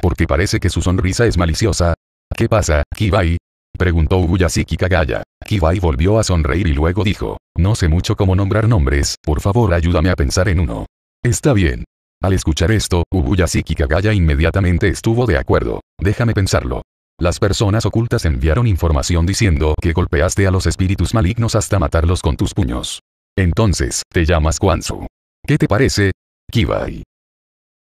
Porque parece que su sonrisa es maliciosa. ¿Qué pasa, Kibai? Preguntó Ubuya Kagaya. Kibai volvió a sonreír y luego dijo, no sé mucho cómo nombrar nombres, por favor ayúdame a pensar en uno. Está bien. Al escuchar esto, Ubuya Kagaya inmediatamente estuvo de acuerdo. Déjame pensarlo. Las personas ocultas enviaron información diciendo que golpeaste a los espíritus malignos hasta matarlos con tus puños. Entonces, te llamas Guanzu. ¿Qué te parece? Kibai.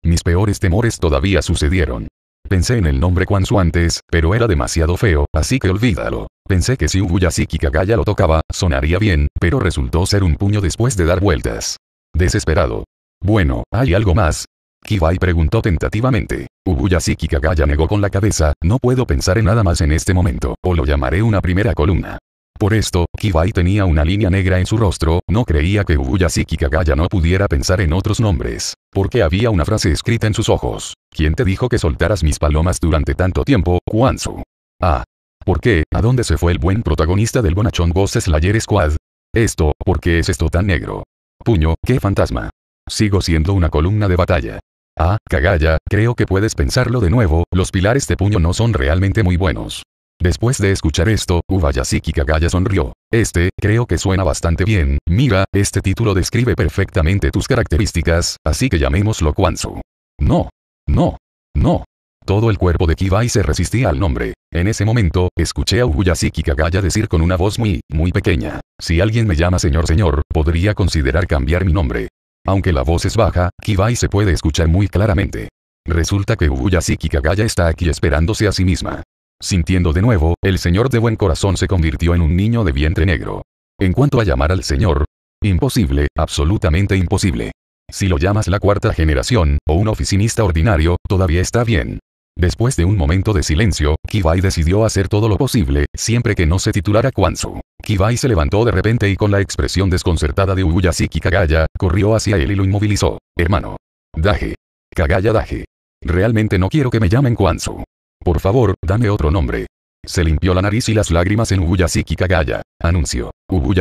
Mis peores temores todavía sucedieron. Pensé en el nombre Guanzu antes, pero era demasiado feo, así que olvídalo. Pensé que si Ubuya Kagaya lo tocaba, sonaría bien, pero resultó ser un puño después de dar vueltas. Desesperado. Bueno, hay algo más, Kibai preguntó tentativamente. Ubuya Kagaya negó con la cabeza, no puedo pensar en nada más en este momento, o lo llamaré una primera columna. Por esto, Kibai tenía una línea negra en su rostro, no creía que Ubuya Kagaya no pudiera pensar en otros nombres. Porque había una frase escrita en sus ojos. ¿Quién te dijo que soltaras mis palomas durante tanto tiempo, Kwanzu? Ah. ¿Por qué? ¿A dónde se fue el buen protagonista del bonachón Ghost Slayer Squad? Esto, ¿por qué es esto tan negro? Puño, qué fantasma. Sigo siendo una columna de batalla. Ah, Kagaya, creo que puedes pensarlo de nuevo, los pilares de puño no son realmente muy buenos. Después de escuchar esto, Ubayasiki Kagaya sonrió. Este, creo que suena bastante bien, mira, este título describe perfectamente tus características, así que llamémoslo Kwanzu. No. No. No. Todo el cuerpo de Kibai se resistía al nombre. En ese momento, escuché a Uyashiki Kagaya decir con una voz muy, muy pequeña. Si alguien me llama señor señor, podría considerar cambiar mi nombre. Aunque la voz es baja, Kibai se puede escuchar muy claramente. Resulta que y Kikagaya está aquí esperándose a sí misma. Sintiendo de nuevo, el señor de buen corazón se convirtió en un niño de vientre negro. En cuanto a llamar al señor, imposible, absolutamente imposible. Si lo llamas la cuarta generación, o un oficinista ordinario, todavía está bien. Después de un momento de silencio, Kibai decidió hacer todo lo posible, siempre que no se titulara Kwansu. Kibai se levantó de repente y con la expresión desconcertada de Siki Kagaya, corrió hacia él y lo inmovilizó. Hermano. Daje. Kagaya Daje. Realmente no quiero que me llamen Kwansu. Por favor, dame otro nombre. Se limpió la nariz y las lágrimas en Siki Kagaya. Anuncio.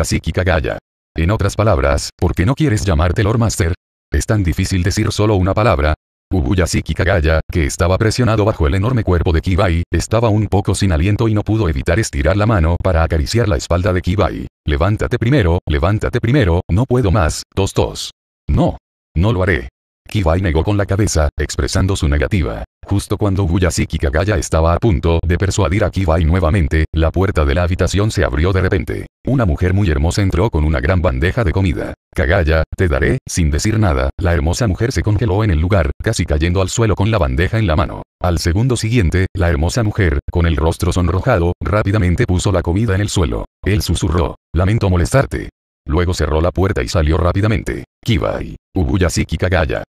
Siki Kagaya. En otras palabras, ¿por qué no quieres llamarte Lord Master? Es tan difícil decir solo una palabra, Siki Kagaya, que estaba presionado bajo el enorme cuerpo de Kibai, estaba un poco sin aliento y no pudo evitar estirar la mano para acariciar la espalda de Kibai. Levántate primero, levántate primero, no puedo más, tos tos. No. No lo haré. Kibai negó con la cabeza, expresando su negativa. Justo cuando Siki Kagaya estaba a punto de persuadir a Kibai nuevamente, la puerta de la habitación se abrió de repente. Una mujer muy hermosa entró con una gran bandeja de comida. Kagaya, te daré, sin decir nada, la hermosa mujer se congeló en el lugar, casi cayendo al suelo con la bandeja en la mano. Al segundo siguiente, la hermosa mujer, con el rostro sonrojado, rápidamente puso la comida en el suelo. Él susurró, lamento molestarte. Luego cerró la puerta y salió rápidamente. Ubuya Siki Kagaya.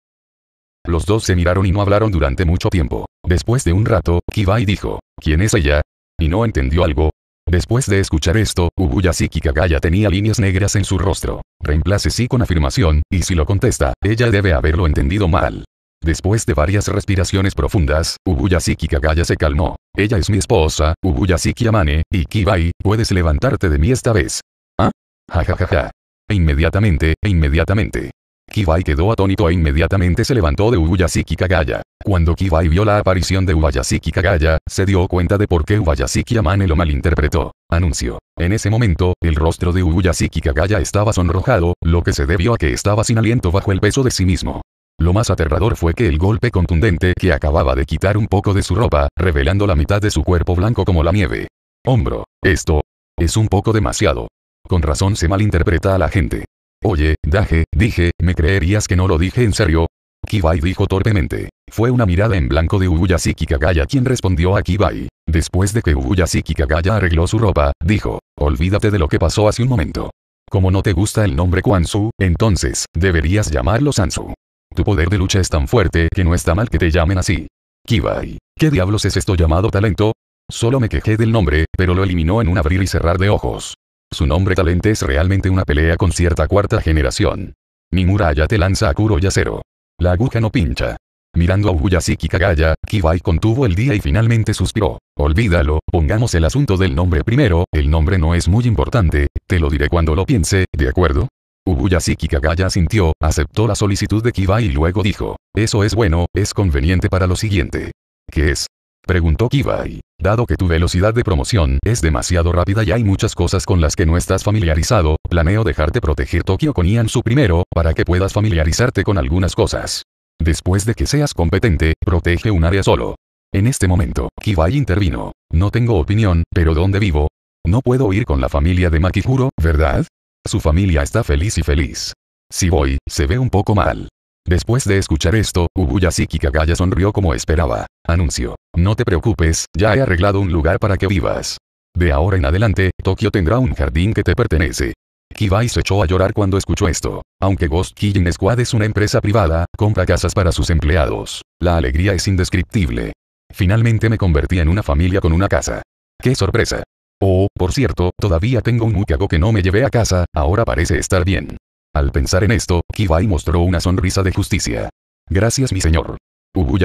Los dos se miraron y no hablaron durante mucho tiempo. Después de un rato, Kibai dijo, ¿quién es ella? Y no entendió algo. Después de escuchar esto, Siki Kagaya tenía líneas negras en su rostro. Reemplace sí con afirmación, y si lo contesta, ella debe haberlo entendido mal. Después de varias respiraciones profundas, Siki Kagaya se calmó. Ella es mi esposa, Siki Amane, y Kibai, puedes levantarte de mí esta vez. ¿Ah? Ja ja ja ja. E inmediatamente, e inmediatamente. Kibai quedó atónito e inmediatamente se levantó de Ubayasiki Kagaya. Cuando Kibai vio la aparición de Ubayasiki Kagaya, se dio cuenta de por qué Ubayasiki Amane lo malinterpretó. Anuncio. En ese momento, el rostro de Ubayasiki Kagaya estaba sonrojado, lo que se debió a que estaba sin aliento bajo el peso de sí mismo. Lo más aterrador fue que el golpe contundente que acababa de quitar un poco de su ropa, revelando la mitad de su cuerpo blanco como la nieve. Hombro. Esto. Es un poco demasiado. Con razón se malinterpreta a la gente. Oye, Daje, dije, ¿me creerías que no lo dije en serio? Kibai dijo torpemente. Fue una mirada en blanco de Ubuyashiki Kagaya quien respondió a Kibai. Después de que Ubuyashiki Kagaya arregló su ropa, dijo, olvídate de lo que pasó hace un momento. Como no te gusta el nombre Kwansu, entonces, deberías llamarlo Sansu. Tu poder de lucha es tan fuerte que no está mal que te llamen así. Kibai, ¿qué diablos es esto llamado talento? Solo me quejé del nombre, pero lo eliminó en un abrir y cerrar de ojos. Su nombre talento es realmente una pelea con cierta cuarta generación. Nimura te lanza a Kuro Yacero. La aguja no pincha. Mirando a Ubuyasiki Kagaya, Kibai contuvo el día y finalmente suspiró. Olvídalo, pongamos el asunto del nombre primero, el nombre no es muy importante, te lo diré cuando lo piense, ¿de acuerdo? Ubuyasiki Kagaya sintió, aceptó la solicitud de Kibai y luego dijo, eso es bueno, es conveniente para lo siguiente. ¿Qué es? Preguntó Kibai. Dado que tu velocidad de promoción es demasiado rápida y hay muchas cosas con las que no estás familiarizado, planeo dejarte proteger Tokio con su primero, para que puedas familiarizarte con algunas cosas. Después de que seas competente, protege un área solo. En este momento, Kibai intervino. No tengo opinión, pero ¿dónde vivo? No puedo ir con la familia de Makijuro, ¿verdad? Su familia está feliz y feliz. Si voy, se ve un poco mal. Después de escuchar esto, Ubuyashiki Kagaya sonrió como esperaba. Anunció. No te preocupes, ya he arreglado un lugar para que vivas. De ahora en adelante, Tokio tendrá un jardín que te pertenece. Kibai se echó a llorar cuando escuchó esto. Aunque Ghost Killing Squad es una empresa privada, compra casas para sus empleados. La alegría es indescriptible. Finalmente me convertí en una familia con una casa. ¡Qué sorpresa! Oh, por cierto, todavía tengo un mukago que no me llevé a casa, ahora parece estar bien. Al pensar en esto, Kibai mostró una sonrisa de justicia. Gracias mi señor.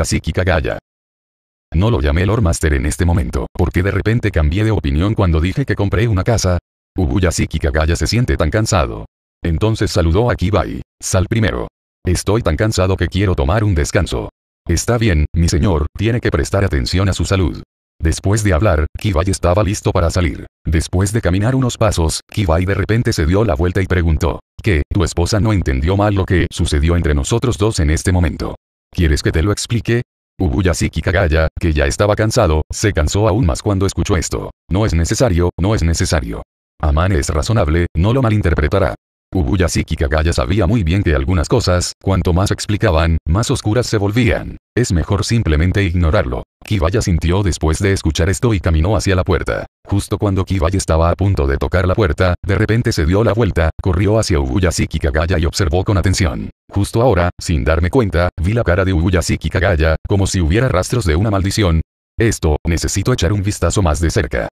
Siki Kagaya. No lo llamé Lord Master en este momento, porque de repente cambié de opinión cuando dije que compré una casa. Ubuya Kagaya se siente tan cansado. Entonces saludó a Kibai. Sal primero. Estoy tan cansado que quiero tomar un descanso. Está bien, mi señor, tiene que prestar atención a su salud. Después de hablar, Kibai estaba listo para salir. Después de caminar unos pasos, Kibai de repente se dio la vuelta y preguntó. ¿Qué? Tu esposa no entendió mal lo que sucedió entre nosotros dos en este momento. ¿Quieres que te lo explique? Ubuyasiki Kagaya, que ya estaba cansado, se cansó aún más cuando escuchó esto. No es necesario, no es necesario. Amane es razonable, no lo malinterpretará. Ubuyashiki Kagaya sabía muy bien que algunas cosas, cuanto más explicaban, más oscuras se volvían. Es mejor simplemente ignorarlo. Kibaya sintió después de escuchar esto y caminó hacia la puerta. Justo cuando Kibaya estaba a punto de tocar la puerta, de repente se dio la vuelta, corrió hacia Ubuyashiki Kagaya y observó con atención. Justo ahora, sin darme cuenta, vi la cara de Ubuyashiki Kagaya, como si hubiera rastros de una maldición. Esto, necesito echar un vistazo más de cerca.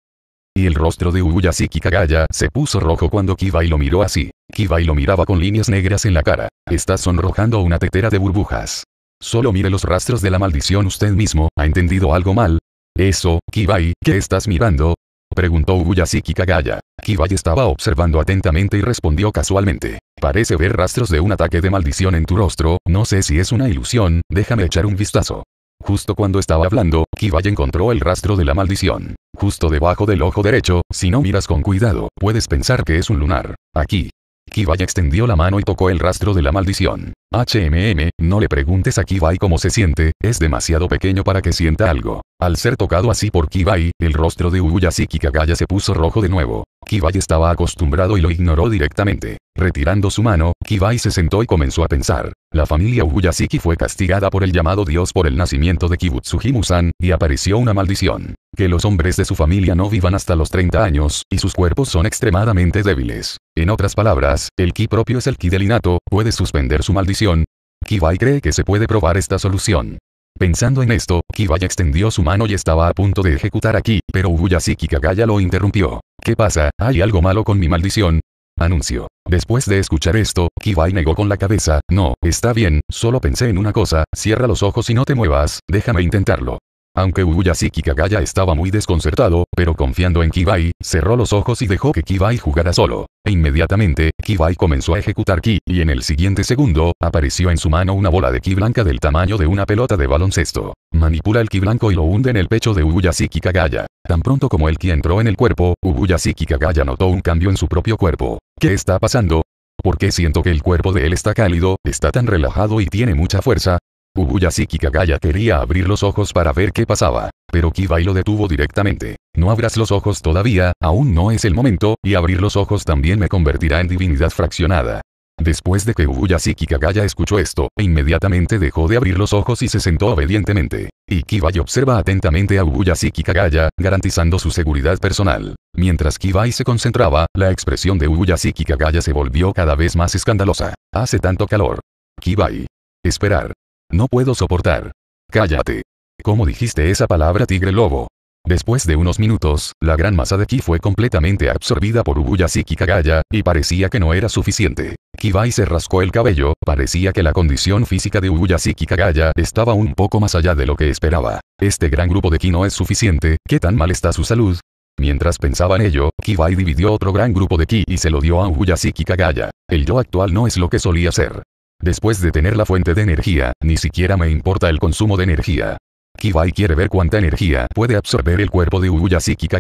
Y el rostro de Uguyasiki Kagaya se puso rojo cuando Kibai lo miró así. Kibai lo miraba con líneas negras en la cara. Está sonrojando una tetera de burbujas. Solo mire los rastros de la maldición usted mismo, ¿ha entendido algo mal? Eso, Kibai, ¿qué estás mirando? Preguntó Ubuyasiki Kagaya. Kibai estaba observando atentamente y respondió casualmente. Parece ver rastros de un ataque de maldición en tu rostro, no sé si es una ilusión, déjame echar un vistazo. Justo cuando estaba hablando, Kibai encontró el rastro de la maldición. Justo debajo del ojo derecho, si no miras con cuidado, puedes pensar que es un lunar. Aquí. Kibai extendió la mano y tocó el rastro de la maldición. HMM, no le preguntes a Kibai cómo se siente, es demasiado pequeño para que sienta algo. Al ser tocado así por Kibai, el rostro de Ubuya Kagaya se puso rojo de nuevo. Kibai estaba acostumbrado y lo ignoró directamente. Retirando su mano, Kibai se sentó y comenzó a pensar. La familia Ubuyasiki fue castigada por el llamado dios por el nacimiento de Kibutsujimusan, y apareció una maldición. Que los hombres de su familia no vivan hasta los 30 años, y sus cuerpos son extremadamente débiles. En otras palabras, el ki propio es el ki del inato. puede suspender su maldición. Kibai cree que se puede probar esta solución. Pensando en esto, vaya extendió su mano y estaba a punto de ejecutar aquí, pero Ubuyasiki Kagaya lo interrumpió. ¿Qué pasa? ¿Hay algo malo con mi maldición? Anuncio. Después de escuchar esto, Kibai negó con la cabeza, no, está bien, solo pensé en una cosa, cierra los ojos y no te muevas, déjame intentarlo. Aunque Ubuyashiki Kagaya estaba muy desconcertado, pero confiando en Kibai, cerró los ojos y dejó que Kibai jugara solo. E inmediatamente, Kibai comenzó a ejecutar ki, y en el siguiente segundo, apareció en su mano una bola de ki blanca del tamaño de una pelota de baloncesto. Manipula el ki blanco y lo hunde en el pecho de Ubuyashiki Kagaya. Tan pronto como el ki entró en el cuerpo, Ubuyashiki Kagaya notó un cambio en su propio cuerpo. ¿Qué está pasando? ¿Por qué siento que el cuerpo de él está cálido, está tan relajado y tiene mucha fuerza? Ubuyasiki Kagaya quería abrir los ojos para ver qué pasaba. Pero Kibai lo detuvo directamente. No abras los ojos todavía, aún no es el momento, y abrir los ojos también me convertirá en divinidad fraccionada. Después de que Ubuyasiki Kagaya escuchó esto, inmediatamente dejó de abrir los ojos y se sentó obedientemente. Y Kibai observa atentamente a Ubuyasiki Kagaya, garantizando su seguridad personal. Mientras Kibai se concentraba, la expresión de Ubuyasiki Kagaya se volvió cada vez más escandalosa. Hace tanto calor. Kibai. Esperar. No puedo soportar. Cállate. ¿Cómo dijiste esa palabra tigre lobo? Después de unos minutos, la gran masa de Ki fue completamente absorbida por Ubuyashi Kagaya, y parecía que no era suficiente. Kibai se rascó el cabello, parecía que la condición física de Ubuyashi Kagaya estaba un poco más allá de lo que esperaba. Este gran grupo de Ki no es suficiente, ¿qué tan mal está su salud? Mientras pensaba en ello, Kibai dividió otro gran grupo de Ki y se lo dio a Ubuyashi Kagaya. El yo actual no es lo que solía ser. Después de tener la fuente de energía, ni siquiera me importa el consumo de energía. Kibai quiere ver cuánta energía puede absorber el cuerpo de Ubuya Psíquica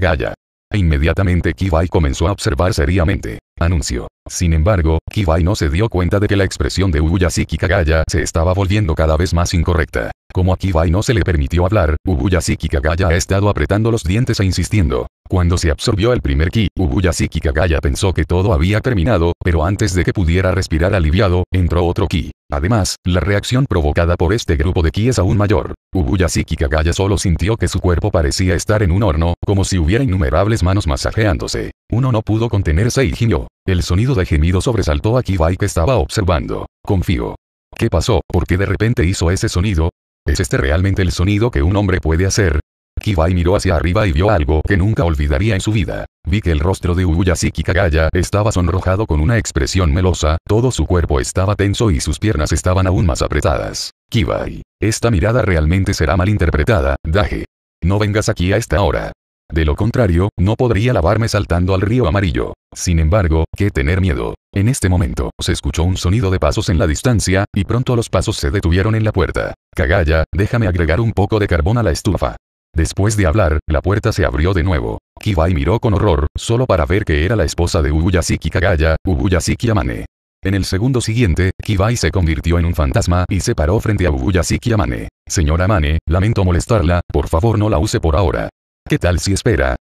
inmediatamente Kibai comenzó a observar seriamente. Anuncio. Sin embargo, Kibai no se dio cuenta de que la expresión de Ubuya Psíquica se estaba volviendo cada vez más incorrecta. Como a Kibai no se le permitió hablar, Ubuya Psíquica ha estado apretando los dientes e insistiendo. Cuando se absorbió el primer ki, Ubuya Sikikagaya pensó que todo había terminado, pero antes de que pudiera respirar aliviado, entró otro ki. Además, la reacción provocada por este grupo de ki es aún mayor. Ubuya Sikikagaya solo sintió que su cuerpo parecía estar en un horno, como si hubiera innumerables manos masajeándose. Uno no pudo contenerse y gimió. El sonido de gemido sobresaltó a Kibai que estaba observando. Confío. ¿Qué pasó? ¿Por qué de repente hizo ese sonido? ¿Es este realmente el sonido que un hombre puede hacer? Kibai miró hacia arriba y vio algo que nunca olvidaría en su vida. Vi que el rostro de Ubuyasiki Kagaya estaba sonrojado con una expresión melosa, todo su cuerpo estaba tenso y sus piernas estaban aún más apretadas. Kibai. Esta mirada realmente será malinterpretada, Daje. No vengas aquí a esta hora. De lo contrario, no podría lavarme saltando al río amarillo. Sin embargo, qué tener miedo. En este momento, se escuchó un sonido de pasos en la distancia, y pronto los pasos se detuvieron en la puerta. Kagaya, déjame agregar un poco de carbón a la estufa. Después de hablar, la puerta se abrió de nuevo. Kibai miró con horror, solo para ver que era la esposa de Ubuyasiki Kagaya, Ubuyasiki Amane. En el segundo siguiente, Kibai se convirtió en un fantasma y se paró frente a Siki Amane. Señora Amane, lamento molestarla, por favor no la use por ahora. ¿Qué tal si espera?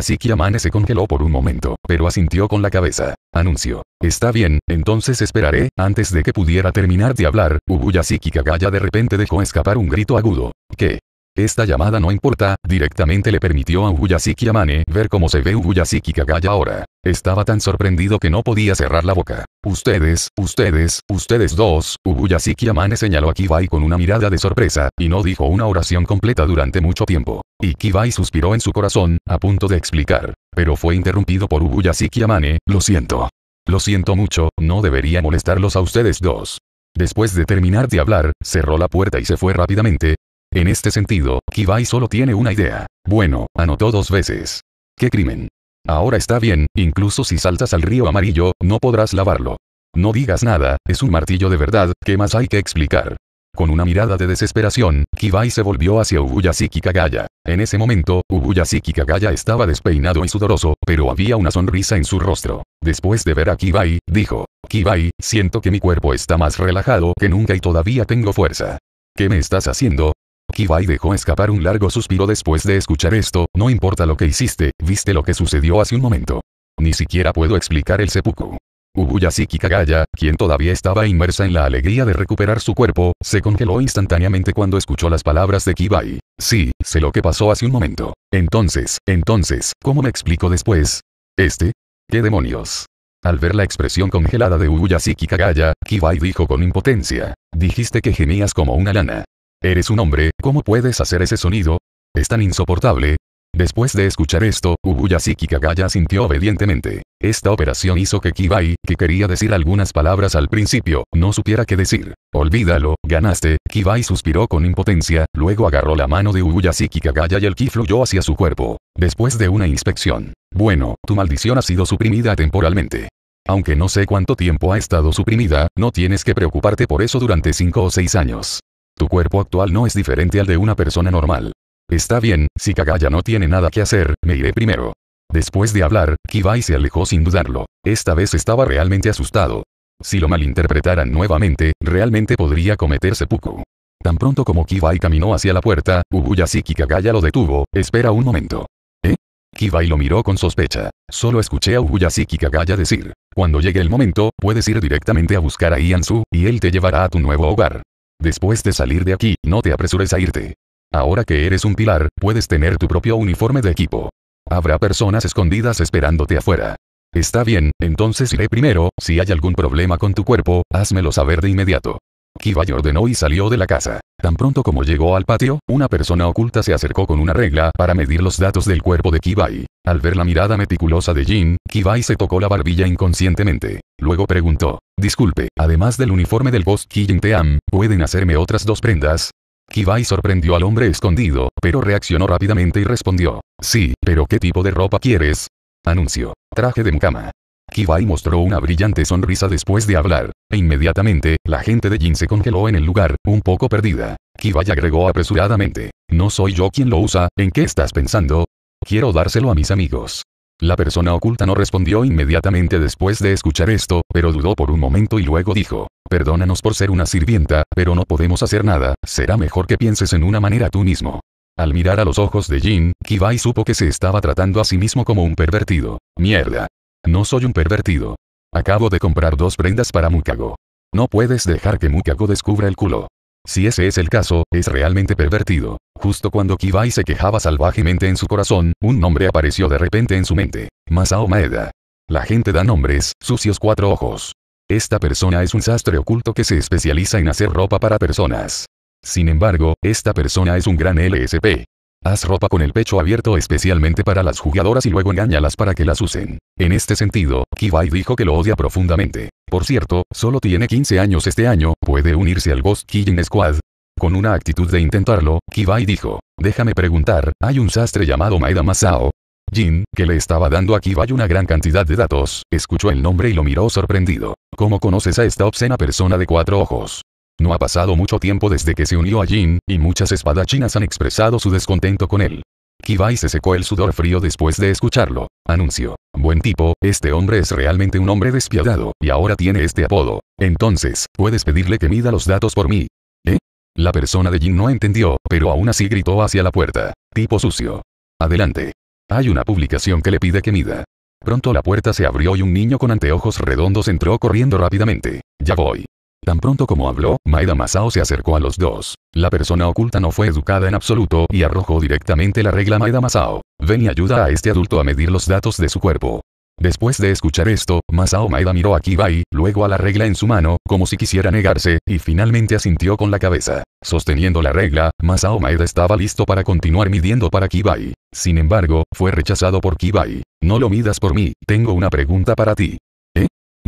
Siki Amane se congeló por un momento, pero asintió con la cabeza. Anunció. Está bien, entonces esperaré, antes de que pudiera terminar de hablar, Ubuyasiki Kagaya de repente dejó escapar un grito agudo. ¿Qué? Esta llamada no importa, directamente le permitió a Ubuyasikiamane ver cómo se ve Ubuyasiki Kagaya ahora. Estaba tan sorprendido que no podía cerrar la boca. Ustedes, ustedes, ustedes dos, Ubuyasiki Amane señaló a Kibai con una mirada de sorpresa, y no dijo una oración completa durante mucho tiempo. Y Kibai suspiró en su corazón, a punto de explicar. Pero fue interrumpido por Ubuyasiki Amane, lo siento. Lo siento mucho, no debería molestarlos a ustedes dos. Después de terminar de hablar, cerró la puerta y se fue rápidamente, en este sentido, Kibai solo tiene una idea. Bueno, anotó dos veces. ¡Qué crimen! Ahora está bien, incluso si saltas al río amarillo, no podrás lavarlo. No digas nada, es un martillo de verdad, ¿qué más hay que explicar? Con una mirada de desesperación, Kibai se volvió hacia Ubuyasiki Kagaya. En ese momento, Ubuyasiki Kagaya estaba despeinado y sudoroso, pero había una sonrisa en su rostro. Después de ver a Kibai, dijo, Kibai, siento que mi cuerpo está más relajado que nunca y todavía tengo fuerza. ¿Qué me estás haciendo? Kibai dejó escapar un largo suspiro después de escuchar esto, no importa lo que hiciste, viste lo que sucedió hace un momento. Ni siquiera puedo explicar el seppuku. Ubuyasiki Kagaya, quien todavía estaba inmersa en la alegría de recuperar su cuerpo, se congeló instantáneamente cuando escuchó las palabras de Kibai. Sí, sé lo que pasó hace un momento. Entonces, entonces, ¿cómo me explico después? ¿Este? ¿Qué demonios? Al ver la expresión congelada de Ubuyasiki Kagaya, Kibai dijo con impotencia. Dijiste que gemías como una lana. Eres un hombre, ¿cómo puedes hacer ese sonido? Es tan insoportable. Después de escuchar esto, Ubuya Kagaya sintió obedientemente. Esta operación hizo que Kibai, que quería decir algunas palabras al principio, no supiera qué decir. Olvídalo, ganaste, Kibai suspiró con impotencia, luego agarró la mano de Ubuya Kagaya y el ki fluyó hacia su cuerpo. Después de una inspección. Bueno, tu maldición ha sido suprimida temporalmente. Aunque no sé cuánto tiempo ha estado suprimida, no tienes que preocuparte por eso durante 5 o 6 años. Tu cuerpo actual no es diferente al de una persona normal. Está bien, si Kagaya no tiene nada que hacer, me iré primero. Después de hablar, Kibai se alejó sin dudarlo. Esta vez estaba realmente asustado. Si lo malinterpretaran nuevamente, realmente podría cometerse puku. Tan pronto como Kibai caminó hacia la puerta, Ubuyashiki Kagaya lo detuvo, espera un momento. ¿Eh? Kibai lo miró con sospecha. Solo escuché a Ubuyashiki Kagaya decir, cuando llegue el momento, puedes ir directamente a buscar a Iansu, y él te llevará a tu nuevo hogar. Después de salir de aquí, no te apresures a irte. Ahora que eres un pilar, puedes tener tu propio uniforme de equipo. Habrá personas escondidas esperándote afuera. Está bien, entonces iré primero, si hay algún problema con tu cuerpo, házmelo saber de inmediato. Kibai ordenó y salió de la casa. Tan pronto como llegó al patio, una persona oculta se acercó con una regla para medir los datos del cuerpo de Kibai. Al ver la mirada meticulosa de Jin, Kibai se tocó la barbilla inconscientemente. Luego preguntó, disculpe, además del uniforme del boss Kijin Team, ¿pueden hacerme otras dos prendas? Kibai sorprendió al hombre escondido, pero reaccionó rápidamente y respondió, sí, pero ¿qué tipo de ropa quieres? Anuncio, traje de Mukama. Kibai mostró una brillante sonrisa después de hablar, e inmediatamente, la gente de Jin se congeló en el lugar, un poco perdida. Kibai agregó apresuradamente, no soy yo quien lo usa, ¿en qué estás pensando? Quiero dárselo a mis amigos. La persona oculta no respondió inmediatamente después de escuchar esto, pero dudó por un momento y luego dijo, perdónanos por ser una sirvienta, pero no podemos hacer nada, será mejor que pienses en una manera tú mismo. Al mirar a los ojos de Jin, Kibai supo que se estaba tratando a sí mismo como un pervertido. Mierda. No soy un pervertido. Acabo de comprar dos prendas para Mukago. No puedes dejar que Mukago descubra el culo. Si ese es el caso, es realmente pervertido. Justo cuando Kibai se quejaba salvajemente en su corazón, un nombre apareció de repente en su mente. Masao Maeda. La gente da nombres, sucios cuatro ojos. Esta persona es un sastre oculto que se especializa en hacer ropa para personas. Sin embargo, esta persona es un gran LSP. Haz ropa con el pecho abierto especialmente para las jugadoras y luego engáñalas para que las usen. En este sentido, Kibai dijo que lo odia profundamente. Por cierto, solo tiene 15 años este año, puede unirse al Ghost Killing Squad. Con una actitud de intentarlo, Kivai dijo, déjame preguntar, ¿hay un sastre llamado Maeda Masao? Jin, que le estaba dando a Kibai una gran cantidad de datos, escuchó el nombre y lo miró sorprendido. ¿Cómo conoces a esta obscena persona de cuatro ojos? No ha pasado mucho tiempo desde que se unió a Jin, y muchas espadachinas han expresado su descontento con él. Kibai se secó el sudor frío después de escucharlo. Anuncio. Buen tipo, este hombre es realmente un hombre despiadado, y ahora tiene este apodo. Entonces, puedes pedirle que mida los datos por mí. ¿Eh? La persona de Jin no entendió, pero aún así gritó hacia la puerta. Tipo sucio. Adelante. Hay una publicación que le pide que mida. Pronto la puerta se abrió y un niño con anteojos redondos entró corriendo rápidamente. Ya voy. Tan pronto como habló, Maeda Masao se acercó a los dos. La persona oculta no fue educada en absoluto y arrojó directamente la regla Maeda Masao. Ven y ayuda a este adulto a medir los datos de su cuerpo. Después de escuchar esto, Masao Maeda miró a Kibai, luego a la regla en su mano, como si quisiera negarse, y finalmente asintió con la cabeza. Sosteniendo la regla, Masao Maeda estaba listo para continuar midiendo para Kibai. Sin embargo, fue rechazado por Kibai. No lo midas por mí, tengo una pregunta para ti.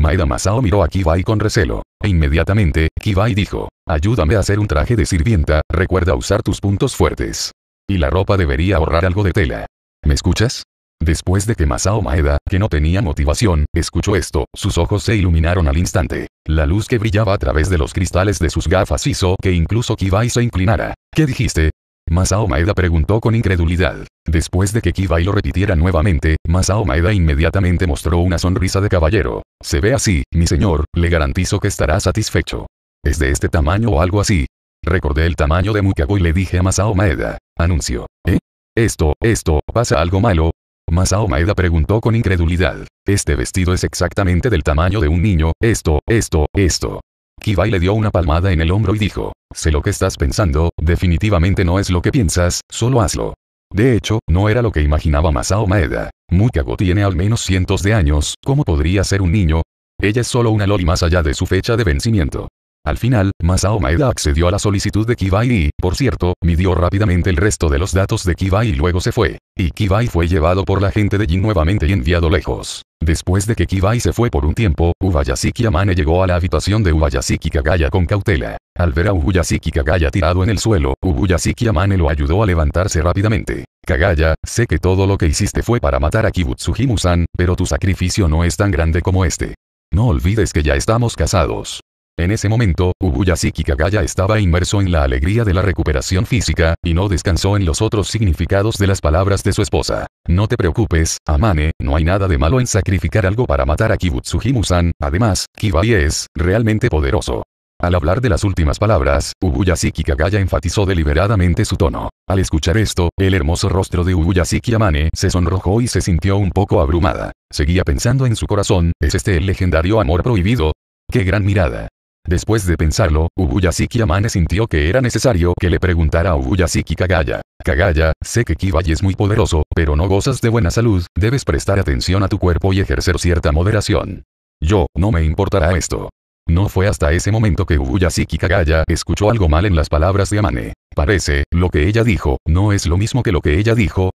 Maeda Masao miró a Kibai con recelo. E inmediatamente, Kibai dijo, ayúdame a hacer un traje de sirvienta, recuerda usar tus puntos fuertes. Y la ropa debería ahorrar algo de tela. ¿Me escuchas? Después de que Masao Maeda, que no tenía motivación, escuchó esto, sus ojos se iluminaron al instante. La luz que brillaba a través de los cristales de sus gafas hizo que incluso Kibai se inclinara. ¿Qué dijiste? Masao Maeda preguntó con incredulidad. Después de que y lo repitiera nuevamente, Masao Maeda inmediatamente mostró una sonrisa de caballero. Se ve así, mi señor, le garantizo que estará satisfecho. ¿Es de este tamaño o algo así? Recordé el tamaño de Mukago y le dije a Masao Maeda. Anuncio. ¿Eh? Esto, esto, ¿pasa algo malo? Masao Maeda preguntó con incredulidad. Este vestido es exactamente del tamaño de un niño, esto, esto, esto. Kibai le dio una palmada en el hombro y dijo, sé lo que estás pensando, definitivamente no es lo que piensas, solo hazlo. De hecho, no era lo que imaginaba Masao Maeda. Mukago tiene al menos cientos de años, ¿cómo podría ser un niño? Ella es solo una loli más allá de su fecha de vencimiento. Al final, Masao Maeda accedió a la solicitud de Kibai y, por cierto, midió rápidamente el resto de los datos de Kibai y luego se fue. Y Kibai fue llevado por la gente de Jin nuevamente y enviado lejos. Después de que Kibai se fue por un tiempo, Ubayasiki Amane llegó a la habitación de Ubayasiki Kagaya con cautela. Al ver a Ubayasiki Kagaya tirado en el suelo, Ubayasiki Amane lo ayudó a levantarse rápidamente. Kagaya, sé que todo lo que hiciste fue para matar a Kibutsu Musan, pero tu sacrificio no es tan grande como este. No olvides que ya estamos casados. En ese momento, Ubuyashiki Kagaya estaba inmerso en la alegría de la recuperación física, y no descansó en los otros significados de las palabras de su esposa. No te preocupes, Amane, no hay nada de malo en sacrificar algo para matar a Kibutsuji san además, Kibai es, realmente poderoso. Al hablar de las últimas palabras, Ubuyashiki Kagaya enfatizó deliberadamente su tono. Al escuchar esto, el hermoso rostro de Ubuyashiki Amane se sonrojó y se sintió un poco abrumada. Seguía pensando en su corazón, ¿es este el legendario amor prohibido? ¡Qué gran mirada! Después de pensarlo, Ubuyasiki Amane sintió que era necesario que le preguntara a Ubuyasiki Kagaya. Kagaya, sé que Kibay es muy poderoso, pero no gozas de buena salud, debes prestar atención a tu cuerpo y ejercer cierta moderación. Yo, no me importará esto. No fue hasta ese momento que Ubuyasiki Kagaya escuchó algo mal en las palabras de Amane. Parece, lo que ella dijo, no es lo mismo que lo que ella dijo,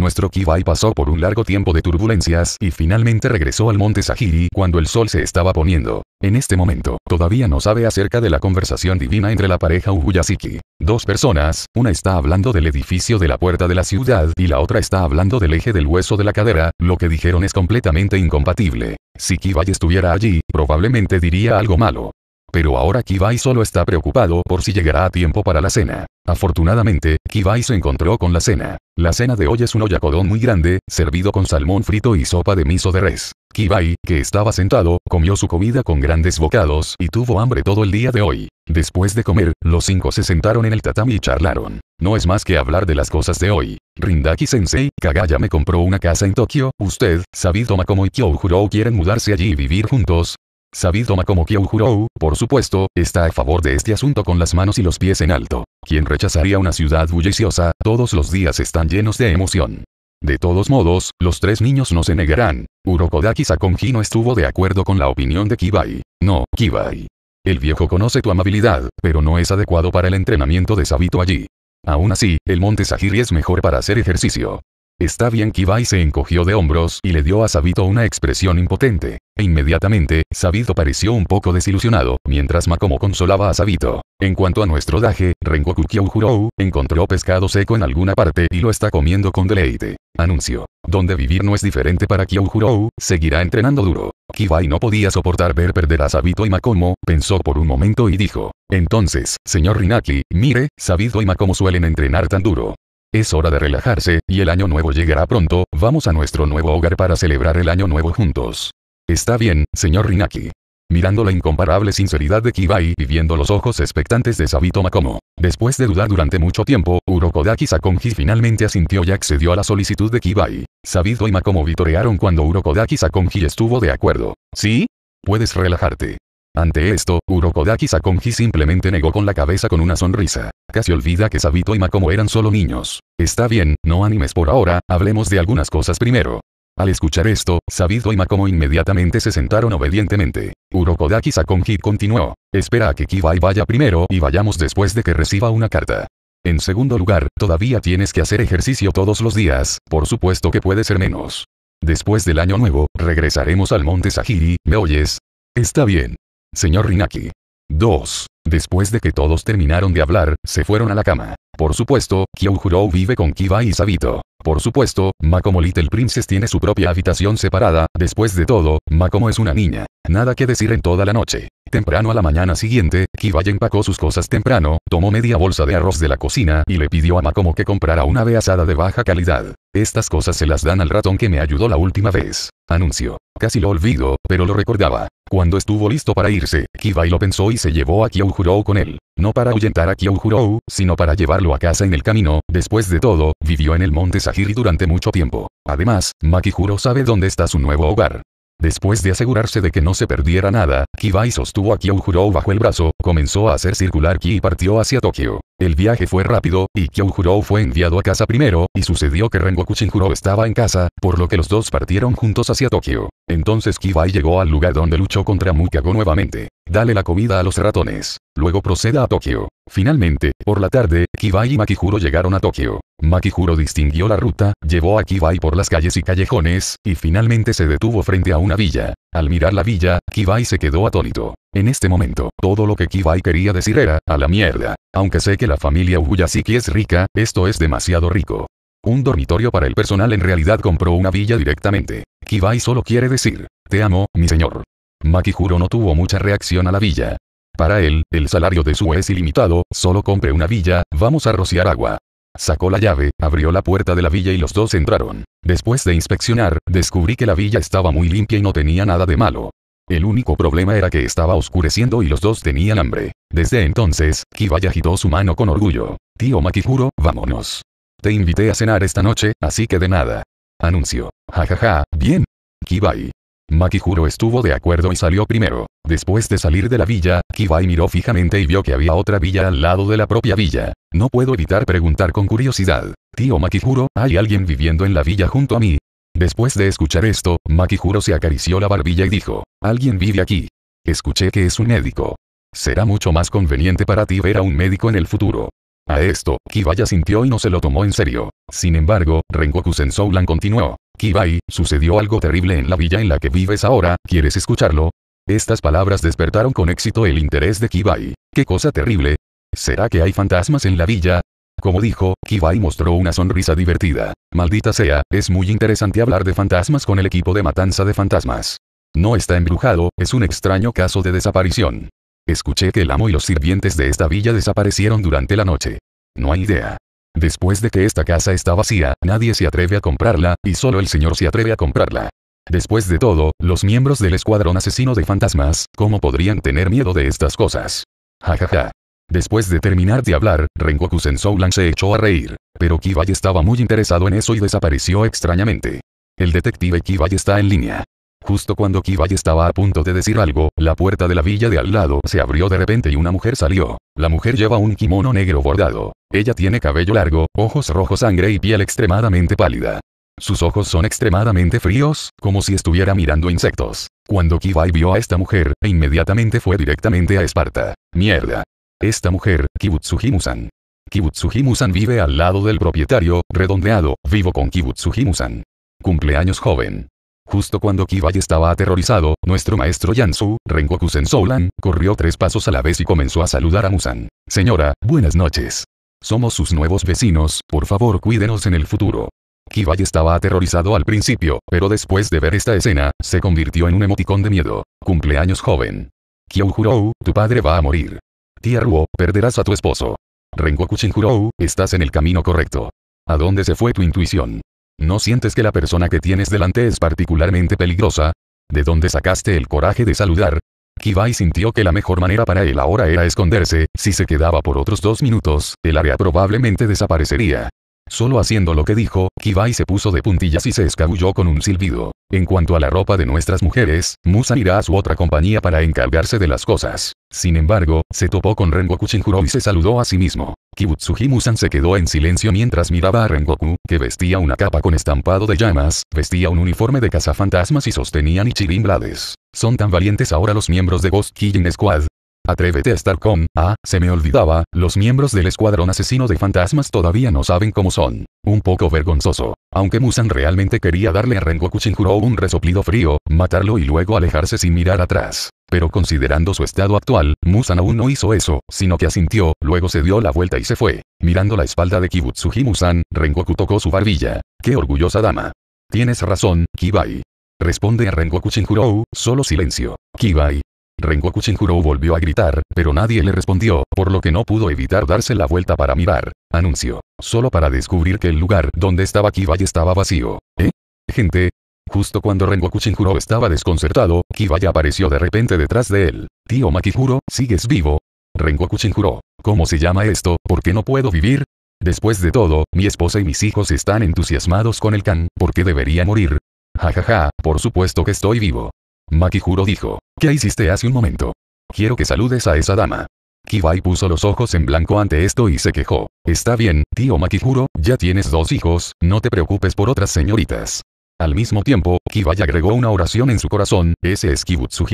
nuestro Kibai pasó por un largo tiempo de turbulencias y finalmente regresó al monte Sahiri cuando el sol se estaba poniendo. En este momento, todavía no sabe acerca de la conversación divina entre la pareja Ubuyasiki. Dos personas, una está hablando del edificio de la puerta de la ciudad y la otra está hablando del eje del hueso de la cadera, lo que dijeron es completamente incompatible. Si Kibai estuviera allí, probablemente diría algo malo. Pero ahora Kibai solo está preocupado por si llegará a tiempo para la cena. Afortunadamente, Kibai se encontró con la cena. La cena de hoy es un oyakodon muy grande, servido con salmón frito y sopa de miso de res. Kibai, que estaba sentado, comió su comida con grandes bocados y tuvo hambre todo el día de hoy. Después de comer, los cinco se sentaron en el tatami y charlaron. No es más que hablar de las cosas de hoy. Rindaki Sensei, Kagaya me compró una casa en Tokio, usted, Sabi Tomakomo y Kyo Juro quieren mudarse allí y vivir juntos, Sabito como Kyouhurou, por supuesto, está a favor de este asunto con las manos y los pies en alto. Quien rechazaría una ciudad bulliciosa, todos los días están llenos de emoción. De todos modos, los tres niños no se negarán. Urokodaki Sakonji no estuvo de acuerdo con la opinión de Kibai. No, Kibai. El viejo conoce tu amabilidad, pero no es adecuado para el entrenamiento de Sabito allí. Aún así, el monte Sahiri es mejor para hacer ejercicio. Está bien Kibai se encogió de hombros y le dio a Sabito una expresión impotente. E inmediatamente, Sabito pareció un poco desilusionado, mientras Makomo consolaba a Sabito. En cuanto a nuestro daje, Rengoku Kyouhurou, encontró pescado seco en alguna parte y lo está comiendo con deleite. Anuncio. Donde vivir no es diferente para Kyouhurou, seguirá entrenando duro. Kibai no podía soportar ver perder a Sabito y Makomo, pensó por un momento y dijo. Entonces, señor Rinaki, mire, Sabito y Makomo suelen entrenar tan duro. Es hora de relajarse, y el año nuevo llegará pronto, vamos a nuestro nuevo hogar para celebrar el año nuevo juntos. Está bien, señor Rinaki. Mirando la incomparable sinceridad de Kibai y viendo los ojos expectantes de Sabito Makomo. Después de dudar durante mucho tiempo, Urokodaki Sakonji finalmente asintió y accedió a la solicitud de Kibai. Sabito y Makomo vitorearon cuando Urokodaki Sakonji estuvo de acuerdo. ¿Sí? Puedes relajarte. Ante esto, Urokodaki Sakonji simplemente negó con la cabeza con una sonrisa. Casi olvida que Sabito y Makomo eran solo niños. Está bien, no animes por ahora, hablemos de algunas cosas primero. Al escuchar esto, Sabito y Makomo inmediatamente se sentaron obedientemente. Urokodaki Sakonji continuó. Espera a que Kibai vaya primero y vayamos después de que reciba una carta. En segundo lugar, todavía tienes que hacer ejercicio todos los días, por supuesto que puede ser menos. Después del año nuevo, regresaremos al monte Sahiri, ¿me oyes? Está bien. Señor Rinaki. 2. Después de que todos terminaron de hablar, se fueron a la cama. Por supuesto, Kyouhurou vive con Kiba y Sabito. Por supuesto, Makomo Little Princess tiene su propia habitación separada, después de todo, Makomo es una niña. Nada que decir en toda la noche. Temprano a la mañana siguiente, Kibay empacó sus cosas temprano, tomó media bolsa de arroz de la cocina y le pidió a Makomo que comprara una ave asada de baja calidad. Estas cosas se las dan al ratón que me ayudó la última vez. Anuncio. Casi lo olvido, pero lo recordaba. Cuando estuvo listo para irse, Kibai lo pensó y se llevó a Kyouhurou con él. No para ahuyentar a Kyouhurou, sino para llevarlo a casa en el camino, después de todo, vivió en el monte Sahiri durante mucho tiempo. Además, Makihuro sabe dónde está su nuevo hogar. Después de asegurarse de que no se perdiera nada, Kibai sostuvo a Kyojuro bajo el brazo, comenzó a hacer circular Ki y partió hacia Tokio. El viaje fue rápido, y Kyojuro fue enviado a casa primero, y sucedió que Rengoku Shinjuro estaba en casa, por lo que los dos partieron juntos hacia Tokio. Entonces Kibai llegó al lugar donde luchó contra Mukago nuevamente. Dale la comida a los ratones. Luego proceda a Tokio. Finalmente, por la tarde, Kibai y Makihuro llegaron a Tokio. Makihuro distinguió la ruta, llevó a Kibai por las calles y callejones, y finalmente se detuvo frente a una villa. Al mirar la villa, Kibai se quedó atónito. En este momento, todo lo que Kibai quería decir era, a la mierda. Aunque sé que la familia Uyasiki es rica, esto es demasiado rico. Un dormitorio para el personal en realidad compró una villa directamente. Kibai solo quiere decir, te amo, mi señor. Makijuro no tuvo mucha reacción a la villa. Para él, el salario de su es ilimitado, solo compre una villa, vamos a rociar agua. Sacó la llave, abrió la puerta de la villa y los dos entraron. Después de inspeccionar, descubrí que la villa estaba muy limpia y no tenía nada de malo. El único problema era que estaba oscureciendo y los dos tenían hambre. Desde entonces, Kibai agitó su mano con orgullo. Tío Makijuro, vámonos. Te invité a cenar esta noche, así que de nada. Anuncio. Jajaja, ja, ja, bien. Kibai. Makihuro estuvo de acuerdo y salió primero. Después de salir de la villa, Kibai miró fijamente y vio que había otra villa al lado de la propia villa. No puedo evitar preguntar con curiosidad. Tío Makihuro, ¿hay alguien viviendo en la villa junto a mí? Después de escuchar esto, Makijuro se acarició la barbilla y dijo, alguien vive aquí. Escuché que es un médico. Será mucho más conveniente para ti ver a un médico en el futuro. A esto, Kibaya sintió y no se lo tomó en serio. Sin embargo, Rengoku Sensoulan continuó. Kibai, sucedió algo terrible en la villa en la que vives ahora, ¿quieres escucharlo? Estas palabras despertaron con éxito el interés de Kibai. ¿Qué cosa terrible? ¿Será que hay fantasmas en la villa? Como dijo, Kibai mostró una sonrisa divertida. Maldita sea, es muy interesante hablar de fantasmas con el equipo de matanza de fantasmas. No está embrujado, es un extraño caso de desaparición. Escuché que el amo y los sirvientes de esta villa desaparecieron durante la noche. No hay idea. Después de que esta casa está vacía, nadie se atreve a comprarla, y solo el señor se atreve a comprarla. Después de todo, los miembros del escuadrón asesino de fantasmas, ¿cómo podrían tener miedo de estas cosas? Jajaja. Después de terminar de hablar, Rengoku Sensoulan se echó a reír, pero Kibai estaba muy interesado en eso y desapareció extrañamente. El detective Kibai está en línea. Justo cuando Kibai estaba a punto de decir algo, la puerta de la villa de al lado se abrió de repente y una mujer salió. La mujer lleva un kimono negro bordado. Ella tiene cabello largo, ojos rojo sangre y piel extremadamente pálida. Sus ojos son extremadamente fríos, como si estuviera mirando insectos. Cuando Kibai vio a esta mujer, inmediatamente fue directamente a Esparta. Mierda. Esta mujer, Kibutsuhimusan. Kibutsuhimusan vive al lado del propietario, redondeado, vivo con Kibutsuhimusan. Cumpleaños joven. Justo cuando Kibai estaba aterrorizado, nuestro maestro Yansu, Rengoku Sensoulan, corrió tres pasos a la vez y comenzó a saludar a Musan. Señora, buenas noches. Somos sus nuevos vecinos, por favor cuídenos en el futuro. Kibai estaba aterrorizado al principio, pero después de ver esta escena, se convirtió en un emoticón de miedo. Cumpleaños joven. Kyouhurou, tu padre va a morir. Tía perderás a tu esposo. Rengoku Shinjurou, estás en el camino correcto. ¿A dónde se fue tu intuición? ¿No sientes que la persona que tienes delante es particularmente peligrosa? ¿De dónde sacaste el coraje de saludar? Kibai sintió que la mejor manera para él ahora era esconderse, si se quedaba por otros dos minutos, el área probablemente desaparecería. Solo haciendo lo que dijo, Kibai se puso de puntillas y se escabulló con un silbido. En cuanto a la ropa de nuestras mujeres, Musa irá a su otra compañía para encargarse de las cosas. Sin embargo, se topó con Rengoku Shinjuro y se saludó a sí mismo. Kibutsuji-musan se quedó en silencio mientras miraba a Rengoku, que vestía una capa con estampado de llamas, vestía un uniforme de cazafantasmas y sostenía Nichirin Blades. Son tan valientes ahora los miembros de Ghost Killing Squad. Atrévete a estar con, ah, se me olvidaba, los miembros del escuadrón asesino de fantasmas todavía no saben cómo son. Un poco vergonzoso. Aunque Musan realmente quería darle a Rengoku Shinjuro un resoplido frío, matarlo y luego alejarse sin mirar atrás. Pero considerando su estado actual, Musan aún no hizo eso, sino que asintió, luego se dio la vuelta y se fue. Mirando la espalda de Kibutsuji Musan, Rengoku tocó su barbilla. ¡Qué orgullosa dama! Tienes razón, Kibai. Responde a Rengoku Shinjurou, solo silencio. Kibai. Rengoku Shinjurou volvió a gritar, pero nadie le respondió, por lo que no pudo evitar darse la vuelta para mirar. Anuncio. Solo para descubrir que el lugar donde estaba Kibai estaba vacío. ¿Eh? Gente, Justo cuando Rengoku Shinjuro estaba desconcertado, Kibaya apareció de repente detrás de él. Tío Makijuro, ¿sigues vivo? Rengoku Shinjuro. ¿Cómo se llama esto? ¿Por qué no puedo vivir? Después de todo, mi esposa y mis hijos están entusiasmados con el Kan, ¿por qué debería morir? Jajaja, ja, ja, por supuesto que estoy vivo. Makijuro dijo. ¿Qué hiciste hace un momento? Quiero que saludes a esa dama. Kibai puso los ojos en blanco ante esto y se quejó. Está bien, tío Makijuro, ya tienes dos hijos, no te preocupes por otras señoritas. Al mismo tiempo, Kibai agregó una oración en su corazón, ese es Kibutsu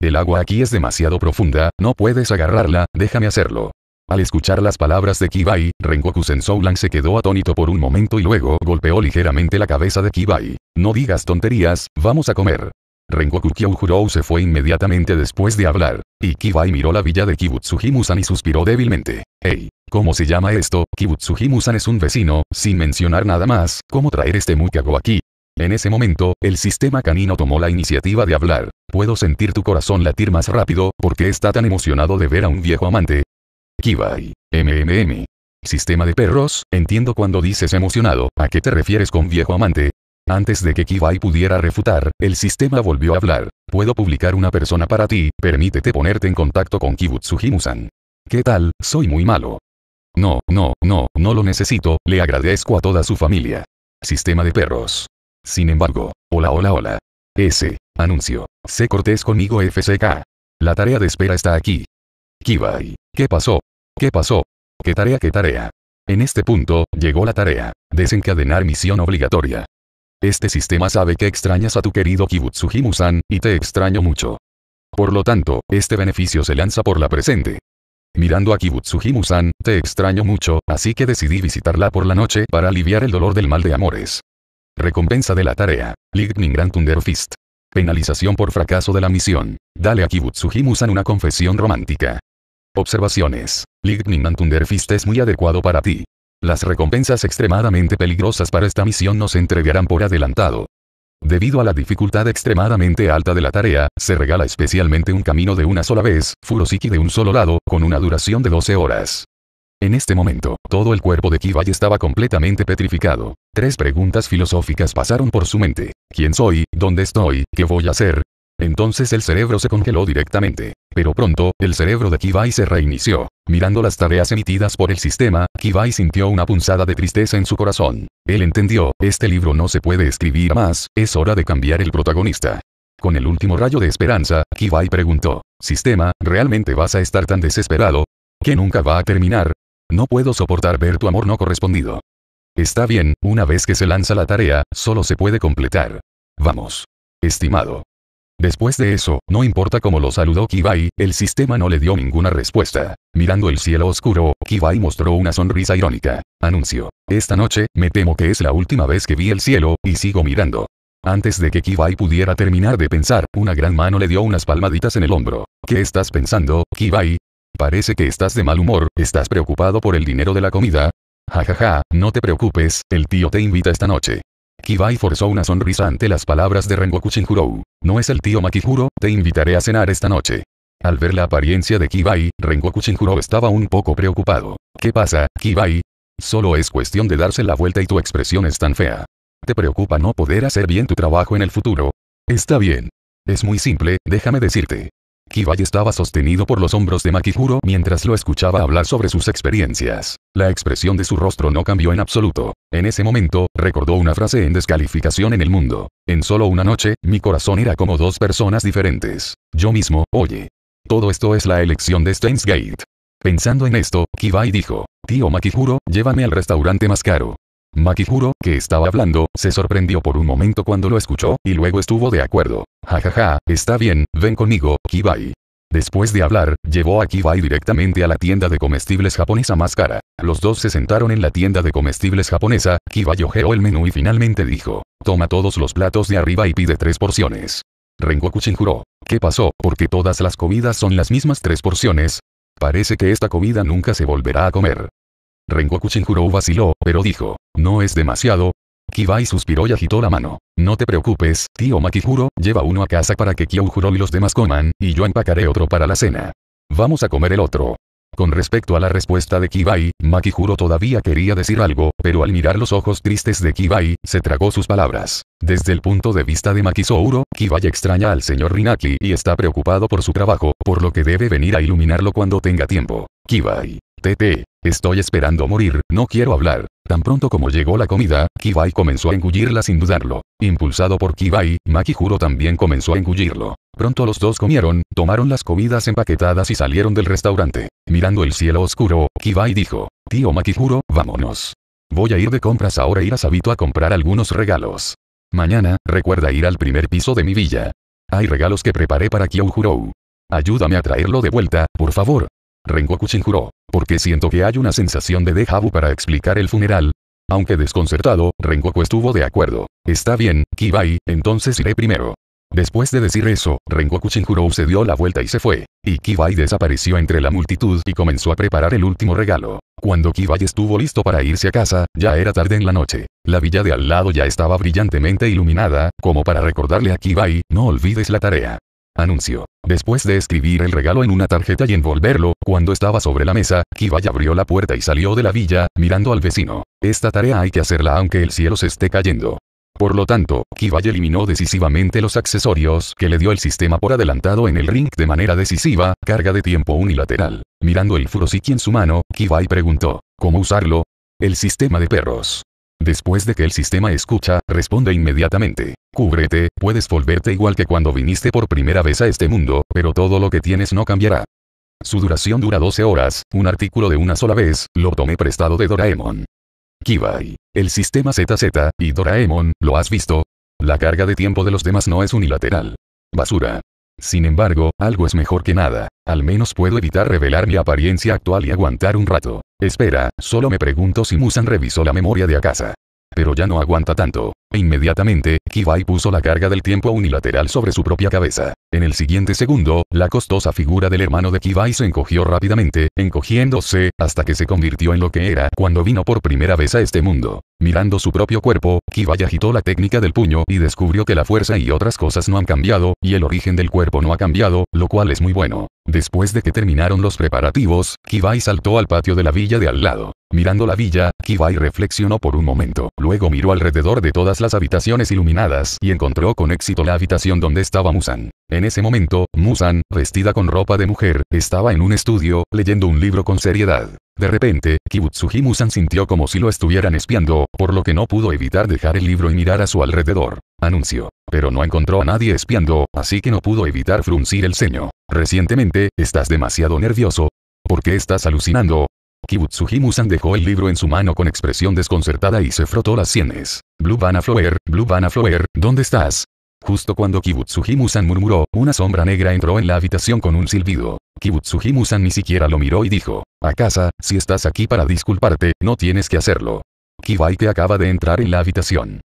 el agua aquí es demasiado profunda, no puedes agarrarla, déjame hacerlo. Al escuchar las palabras de Kibai, Rengoku Sensoulan se quedó atónito por un momento y luego golpeó ligeramente la cabeza de Kibai. No digas tonterías, vamos a comer. Rengoku Kyouhurou se fue inmediatamente después de hablar, y Kibai miró la villa de Kibutsu y suspiró débilmente. Hey, ¿cómo se llama esto? Kibutsu es un vecino, sin mencionar nada más, ¿cómo traer este Mukago aquí? En ese momento, el sistema canino tomó la iniciativa de hablar. Puedo sentir tu corazón latir más rápido, porque está tan emocionado de ver a un viejo amante. Kibai. MMM. Sistema de perros, entiendo cuando dices emocionado, ¿a qué te refieres con viejo amante? Antes de que Kibai pudiera refutar, el sistema volvió a hablar. Puedo publicar una persona para ti, permítete ponerte en contacto con Kibutsu Himusan. ¿Qué tal? Soy muy malo. No, no, no, no lo necesito, le agradezco a toda su familia. Sistema de perros. Sin embargo, hola hola hola. S. Anuncio. Sé cortés conmigo FCK. La tarea de espera está aquí. Kibai. ¿Qué pasó? ¿Qué pasó? ¿Qué tarea qué tarea? En este punto, llegó la tarea. Desencadenar misión obligatoria. Este sistema sabe que extrañas a tu querido Kibutsuji Musan, y te extraño mucho. Por lo tanto, este beneficio se lanza por la presente. Mirando a Kibutsuji Musan, te extraño mucho, así que decidí visitarla por la noche para aliviar el dolor del mal de amores. Recompensa de la tarea. Lightning Grand Thunder Fist. Penalización por fracaso de la misión. Dale a Kibutsu Himusan una confesión romántica. Observaciones. Lightning Grand Thunder Fist es muy adecuado para ti. Las recompensas extremadamente peligrosas para esta misión no se entregarán por adelantado. Debido a la dificultad extremadamente alta de la tarea, se regala especialmente un camino de una sola vez, Furosiki de un solo lado, con una duración de 12 horas. En este momento, todo el cuerpo de Kibai estaba completamente petrificado. Tres preguntas filosóficas pasaron por su mente. ¿Quién soy? ¿Dónde estoy? ¿Qué voy a hacer? Entonces el cerebro se congeló directamente. Pero pronto, el cerebro de Kibai se reinició. Mirando las tareas emitidas por el sistema, Kibai sintió una punzada de tristeza en su corazón. Él entendió, este libro no se puede escribir más, es hora de cambiar el protagonista. Con el último rayo de esperanza, Kibai preguntó, Sistema, ¿realmente vas a estar tan desesperado? ¿Que nunca va a terminar? No puedo soportar ver tu amor no correspondido. Está bien, una vez que se lanza la tarea, solo se puede completar. Vamos. Estimado. Después de eso, no importa cómo lo saludó Kibai, el sistema no le dio ninguna respuesta. Mirando el cielo oscuro, Kibai mostró una sonrisa irónica. Anuncio. Esta noche, me temo que es la última vez que vi el cielo, y sigo mirando. Antes de que Kibai pudiera terminar de pensar, una gran mano le dio unas palmaditas en el hombro. ¿Qué estás pensando, Kibai? Parece que estás de mal humor, ¿estás preocupado por el dinero de la comida? Jajaja, ja, ja, no te preocupes, el tío te invita esta noche. Kibai forzó una sonrisa ante las palabras de Rengoku Shinjurou. No es el tío Makijuro, te invitaré a cenar esta noche. Al ver la apariencia de Kibai, Rengoku Shinjurou estaba un poco preocupado. ¿Qué pasa, Kibai? Solo es cuestión de darse la vuelta y tu expresión es tan fea. ¿Te preocupa no poder hacer bien tu trabajo en el futuro? Está bien. Es muy simple, déjame decirte. Kibai estaba sostenido por los hombros de Makihuro mientras lo escuchaba hablar sobre sus experiencias. La expresión de su rostro no cambió en absoluto. En ese momento, recordó una frase en descalificación en el mundo. En solo una noche, mi corazón era como dos personas diferentes. Yo mismo, oye. Todo esto es la elección de Gate. Pensando en esto, Kibai dijo, tío Makihuro, llévame al restaurante más caro. Makihuro, que estaba hablando, se sorprendió por un momento cuando lo escuchó, y luego estuvo de acuerdo. Jajaja, está bien, ven conmigo, Kibai. Después de hablar, llevó a Kibai directamente a la tienda de comestibles japonesa más cara. Los dos se sentaron en la tienda de comestibles japonesa, Kibai ojeó el menú y finalmente dijo, toma todos los platos de arriba y pide tres porciones. Rengoku juró. ¿Qué pasó? Porque todas las comidas son las mismas tres porciones. Parece que esta comida nunca se volverá a comer. Rengoku Shinjuro vaciló, pero dijo, no es demasiado. Kibai suspiró y agitó la mano. No te preocupes, tío Makijuro, lleva uno a casa para que Kyoujuro y los demás coman, y yo empacaré otro para la cena. Vamos a comer el otro. Con respecto a la respuesta de Kibai, Makijuro todavía quería decir algo, pero al mirar los ojos tristes de Kibai, se tragó sus palabras. Desde el punto de vista de Makisouro, Kibai extraña al señor Rinaki y está preocupado por su trabajo, por lo que debe venir a iluminarlo cuando tenga tiempo. Kibai. TT. Estoy esperando morir, no quiero hablar. Tan pronto como llegó la comida, Kibai comenzó a engullirla sin dudarlo. Impulsado por Kibai, Makihuro también comenzó a engullirlo. Pronto los dos comieron, tomaron las comidas empaquetadas y salieron del restaurante. Mirando el cielo oscuro, Kibai dijo, Tío Makihuro, vámonos. Voy a ir de compras ahora ir a Sabito a comprar algunos regalos. Mañana, recuerda ir al primer piso de mi villa. Hay regalos que preparé para juro Ayúdame a traerlo de vuelta, por favor. Rengoku Shinjuro. Porque siento que hay una sensación de dejabu para explicar el funeral. Aunque desconcertado, Rengoku estuvo de acuerdo. Está bien, Kibai, entonces iré primero. Después de decir eso, Rengoku Shinjuro se dio la vuelta y se fue. Y Kibai desapareció entre la multitud y comenzó a preparar el último regalo. Cuando Kibai estuvo listo para irse a casa, ya era tarde en la noche. La villa de al lado ya estaba brillantemente iluminada, como para recordarle a Kibai, no olvides la tarea. Anuncio. Después de escribir el regalo en una tarjeta y envolverlo, cuando estaba sobre la mesa, Kibay abrió la puerta y salió de la villa, mirando al vecino. Esta tarea hay que hacerla aunque el cielo se esté cayendo. Por lo tanto, Kibay eliminó decisivamente los accesorios que le dio el sistema por adelantado en el ring de manera decisiva, carga de tiempo unilateral. Mirando el Furosiki en su mano, Kibay preguntó, ¿cómo usarlo? El sistema de perros. Después de que el sistema escucha, responde inmediatamente. Cúbrete, puedes volverte igual que cuando viniste por primera vez a este mundo, pero todo lo que tienes no cambiará. Su duración dura 12 horas, un artículo de una sola vez, lo tomé prestado de Doraemon. Kibai. El sistema ZZ, y Doraemon, ¿lo has visto? La carga de tiempo de los demás no es unilateral. Basura. Sin embargo, algo es mejor que nada. Al menos puedo evitar revelar mi apariencia actual y aguantar un rato. Espera, solo me pregunto si Musan revisó la memoria de Akasa. Pero ya no aguanta tanto. E inmediatamente, Kibai puso la carga del tiempo unilateral sobre su propia cabeza. En el siguiente segundo, la costosa figura del hermano de Kibai se encogió rápidamente, encogiéndose, hasta que se convirtió en lo que era cuando vino por primera vez a este mundo. Mirando su propio cuerpo, Kibai agitó la técnica del puño y descubrió que la fuerza y otras cosas no han cambiado, y el origen del cuerpo no ha cambiado, lo cual es muy bueno. Después de que terminaron los preparativos, Kibai saltó al patio de la villa de al lado. Mirando la villa, Kibai reflexionó por un momento. Luego miró alrededor de todas las habitaciones iluminadas y encontró con éxito la habitación donde estaba Musan. En ese momento, Musan, vestida con ropa de mujer, estaba en un estudio, leyendo un libro con seriedad. De repente, kibutsuji san sintió como si lo estuvieran espiando, por lo que no pudo evitar dejar el libro y mirar a su alrededor. Anunció. Pero no encontró a nadie espiando, así que no pudo evitar fruncir el ceño. Recientemente, estás demasiado nervioso. ¿Por qué estás alucinando? Kibutsuji-musan dejó el libro en su mano con expresión desconcertada y se frotó las sienes. Blue Flower, Blue Flower, ¿dónde estás? Justo cuando Kibutsuji-musan murmuró, una sombra negra entró en la habitación con un silbido. Kibutsuji-musan ni siquiera lo miró y dijo, "A casa, si estás aquí para disculparte, no tienes que hacerlo. te acaba de entrar en la habitación.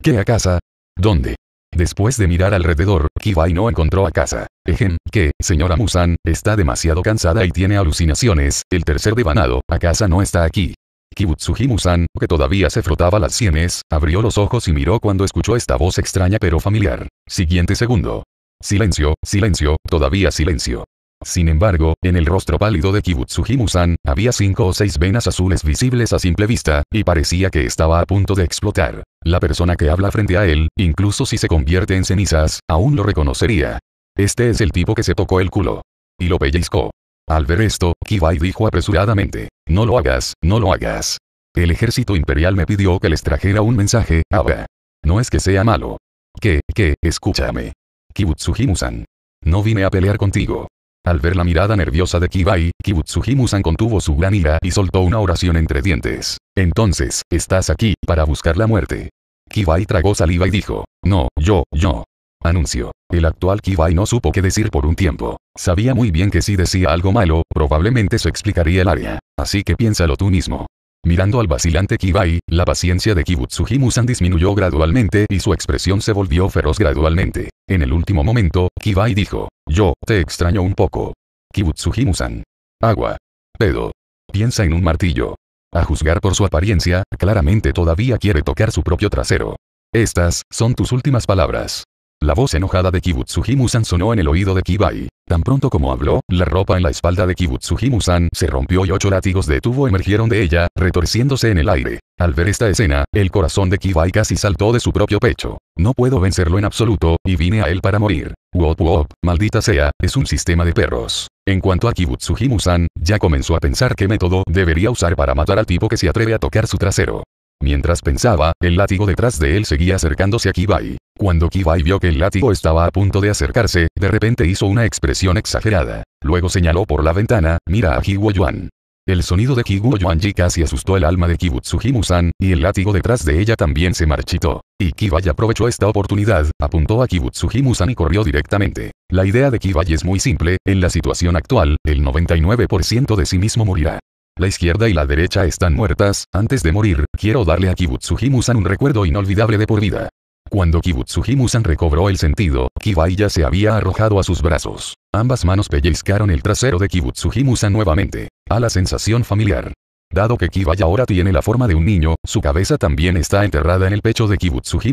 ¿Qué a casa? ¿Dónde? Después de mirar alrededor, Kibai no encontró a casa. Ejem, que, señora Musan, está demasiado cansada y tiene alucinaciones, el tercer devanado, casa no está aquí. Kibutsuji Musan, que todavía se frotaba las sienes, abrió los ojos y miró cuando escuchó esta voz extraña pero familiar. Siguiente segundo. Silencio, silencio, todavía silencio. Sin embargo, en el rostro pálido de Kibutsuji Musan, había cinco o seis venas azules visibles a simple vista, y parecía que estaba a punto de explotar. La persona que habla frente a él, incluso si se convierte en cenizas, aún lo reconocería. Este es el tipo que se tocó el culo. Y lo pellizcó. Al ver esto, Kibai dijo apresuradamente, no lo hagas, no lo hagas. El ejército imperial me pidió que les trajera un mensaje, Ahora, No es que sea malo. Que, que, escúchame. Kibutsuhimusan. No vine a pelear contigo. Al ver la mirada nerviosa de Kibai, Kibutsuhimusan contuvo su gran ira y soltó una oración entre dientes. Entonces, estás aquí, para buscar la muerte. Kibai tragó saliva y dijo, no, yo, yo. Anuncio. El actual Kibai no supo qué decir por un tiempo. Sabía muy bien que si decía algo malo, probablemente se explicaría el área. Así que piénsalo tú mismo. Mirando al vacilante Kibai, la paciencia de Kibutsuji disminuyó gradualmente y su expresión se volvió feroz gradualmente. En el último momento, Kibai dijo, yo, te extraño un poco. Kibutsuji Agua. Pedo. Piensa en un martillo. A juzgar por su apariencia, claramente todavía quiere tocar su propio trasero. Estas, son tus últimas palabras. La voz enojada de Kibutsuji-musan sonó en el oído de Kibai. Tan pronto como habló, la ropa en la espalda de Kibutsuji-musan se rompió y ocho látigos de tubo emergieron de ella, retorciéndose en el aire. Al ver esta escena, el corazón de Kibai casi saltó de su propio pecho. No puedo vencerlo en absoluto, y vine a él para morir. Wop wop, maldita sea, es un sistema de perros. En cuanto a Kibutsuji-musan, ya comenzó a pensar qué método debería usar para matar al tipo que se atreve a tocar su trasero. Mientras pensaba, el látigo detrás de él seguía acercándose a Kibai. Cuando Kibai vio que el látigo estaba a punto de acercarse, de repente hizo una expresión exagerada. Luego señaló por la ventana, mira a Higuoyuan. El sonido de Jiwo casi asustó el alma de Kibutsu Himusan, y el látigo detrás de ella también se marchitó. Y Kibai aprovechó esta oportunidad, apuntó a Kibutsu Himusan y corrió directamente. La idea de Kibai es muy simple, en la situación actual, el 99% de sí mismo morirá. La izquierda y la derecha están muertas, antes de morir, quiero darle a Kibutsu Himusan un recuerdo inolvidable de por vida. Cuando kibutsuji recobró el sentido, Kibai ya se había arrojado a sus brazos. Ambas manos pellizcaron el trasero de kibutsuji nuevamente. A la sensación familiar. Dado que Kibai ahora tiene la forma de un niño, su cabeza también está enterrada en el pecho de kibutsuji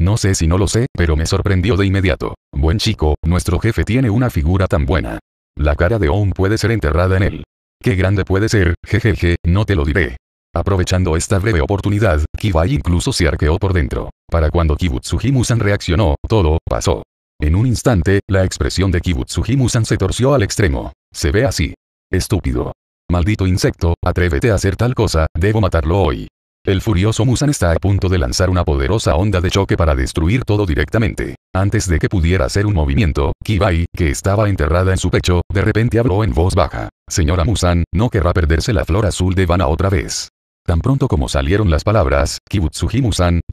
No sé si no lo sé, pero me sorprendió de inmediato. Buen chico, nuestro jefe tiene una figura tan buena. La cara de On puede ser enterrada en él. Qué grande puede ser, jejeje, no te lo diré. Aprovechando esta breve oportunidad, Kibai incluso se arqueó por dentro. Para cuando Kibutsuji-musan reaccionó, todo pasó. En un instante, la expresión de Kibutsuji-musan se torció al extremo. Se ve así. Estúpido. Maldito insecto, atrévete a hacer tal cosa, debo matarlo hoy. El furioso Musan está a punto de lanzar una poderosa onda de choque para destruir todo directamente. Antes de que pudiera hacer un movimiento, Kibai, que estaba enterrada en su pecho, de repente habló en voz baja. Señora Musan, no querrá perderse la flor azul de Vana otra vez. Tan pronto como salieron las palabras, kibutsuji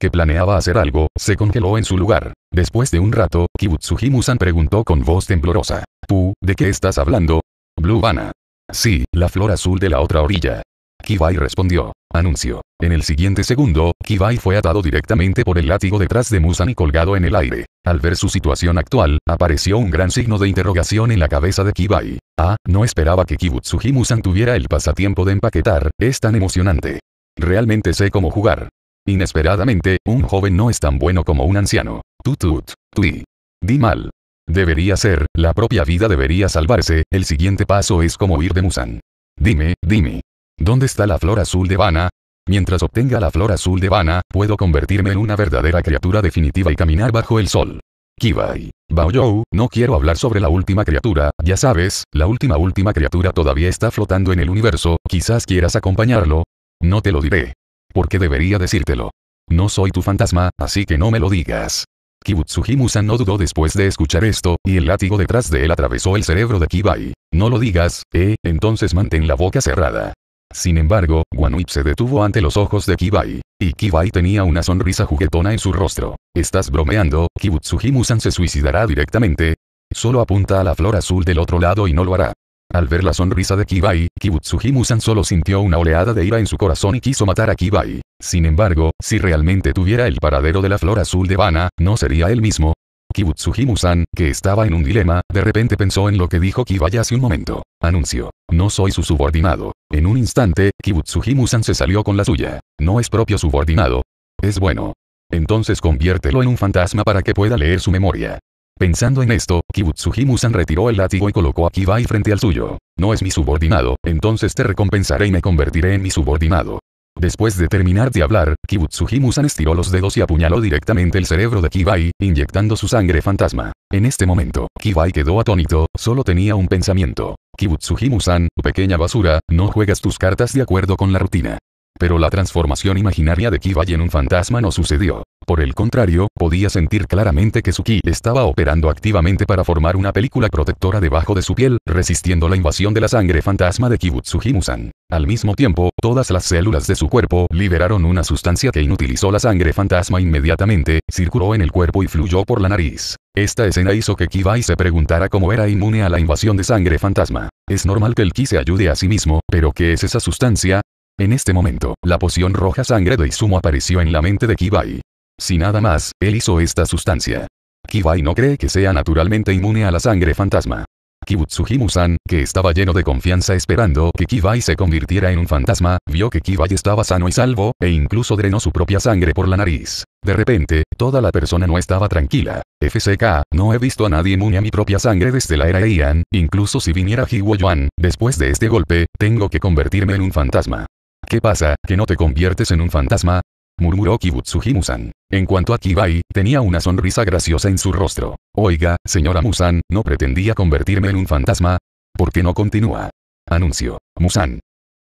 que planeaba hacer algo, se congeló en su lugar. Después de un rato, kibutsuji preguntó con voz temblorosa. ¿Tú, de qué estás hablando? Blue Vanna. Sí, la flor azul de la otra orilla. Kibai respondió. Anuncio. En el siguiente segundo, Kibai fue atado directamente por el látigo detrás de Musan y colgado en el aire. Al ver su situación actual, apareció un gran signo de interrogación en la cabeza de Kibai. Ah, no esperaba que Kibutsuji Musan tuviera el pasatiempo de empaquetar, es tan emocionante. Realmente sé cómo jugar. Inesperadamente, un joven no es tan bueno como un anciano. Tutut. Tui. Di mal. Debería ser, la propia vida debería salvarse, el siguiente paso es como ir de Musan. Dime, dime, ¿Dónde está la flor azul de Vana? Mientras obtenga la flor azul de Vana, puedo convertirme en una verdadera criatura definitiva y caminar bajo el sol. Kibai. Baoyou, no quiero hablar sobre la última criatura, ya sabes, la última última criatura todavía está flotando en el universo, quizás quieras acompañarlo. No te lo diré. Porque debería decírtelo. No soy tu fantasma, así que no me lo digas. kibutsuji Musa no dudó después de escuchar esto, y el látigo detrás de él atravesó el cerebro de Kibai. No lo digas, eh, entonces mantén la boca cerrada. Sin embargo, Wanwip se detuvo ante los ojos de Kibai. Y Kibai tenía una sonrisa juguetona en su rostro. ¿Estás bromeando? Kibutsuji-musan se suicidará directamente. Solo apunta a la flor azul del otro lado y no lo hará. Al ver la sonrisa de Kibai, Kibutsuji-musan solo sintió una oleada de ira en su corazón y quiso matar a Kibai. Sin embargo, si realmente tuviera el paradero de la flor azul de Bana, no sería él mismo, Kibutsuji-musan, que estaba en un dilema, de repente pensó en lo que dijo Kibaya hace un momento. Anuncio. No soy su subordinado. En un instante, Kibutsuji-musan se salió con la suya. No es propio subordinado. Es bueno. Entonces conviértelo en un fantasma para que pueda leer su memoria. Pensando en esto, Kibutsuji-musan retiró el látigo y colocó a Kibai frente al suyo. No es mi subordinado, entonces te recompensaré y me convertiré en mi subordinado. Después de terminar de hablar, Kibutsuji Musan estiró los dedos y apuñaló directamente el cerebro de Kibai, inyectando su sangre fantasma. En este momento, Kibai quedó atónito, solo tenía un pensamiento. Kibutsuji Musan, pequeña basura, no juegas tus cartas de acuerdo con la rutina. Pero la transformación imaginaria de Kibai en un fantasma no sucedió. Por el contrario, podía sentir claramente que su Ki estaba operando activamente para formar una película protectora debajo de su piel, resistiendo la invasión de la sangre fantasma de Kibutsu Himusan. Al mismo tiempo, todas las células de su cuerpo liberaron una sustancia que inutilizó la sangre fantasma inmediatamente, circuló en el cuerpo y fluyó por la nariz. Esta escena hizo que Kibai se preguntara cómo era inmune a la invasión de sangre fantasma. Es normal que el Ki se ayude a sí mismo, pero ¿qué es esa sustancia? En este momento, la poción roja sangre de Izumo apareció en la mente de Kibai. Si nada más, él hizo esta sustancia. Kibai no cree que sea naturalmente inmune a la sangre fantasma. Kibutsuhimu-san, que estaba lleno de confianza esperando que Kibai se convirtiera en un fantasma, vio que Kibai estaba sano y salvo, e incluso drenó su propia sangre por la nariz. De repente, toda la persona no estaba tranquila. FCK, no he visto a nadie inmune a mi propia sangre desde la era Ian. incluso si viniera Hiwoyuan, después de este golpe, tengo que convertirme en un fantasma. ¿Qué pasa, que no te conviertes en un fantasma? murmuró Kibutsuji Musan. En cuanto a Kibai, tenía una sonrisa graciosa en su rostro. Oiga, señora Musan, no pretendía convertirme en un fantasma. ¿Por qué no continúa? Anuncio. Musan.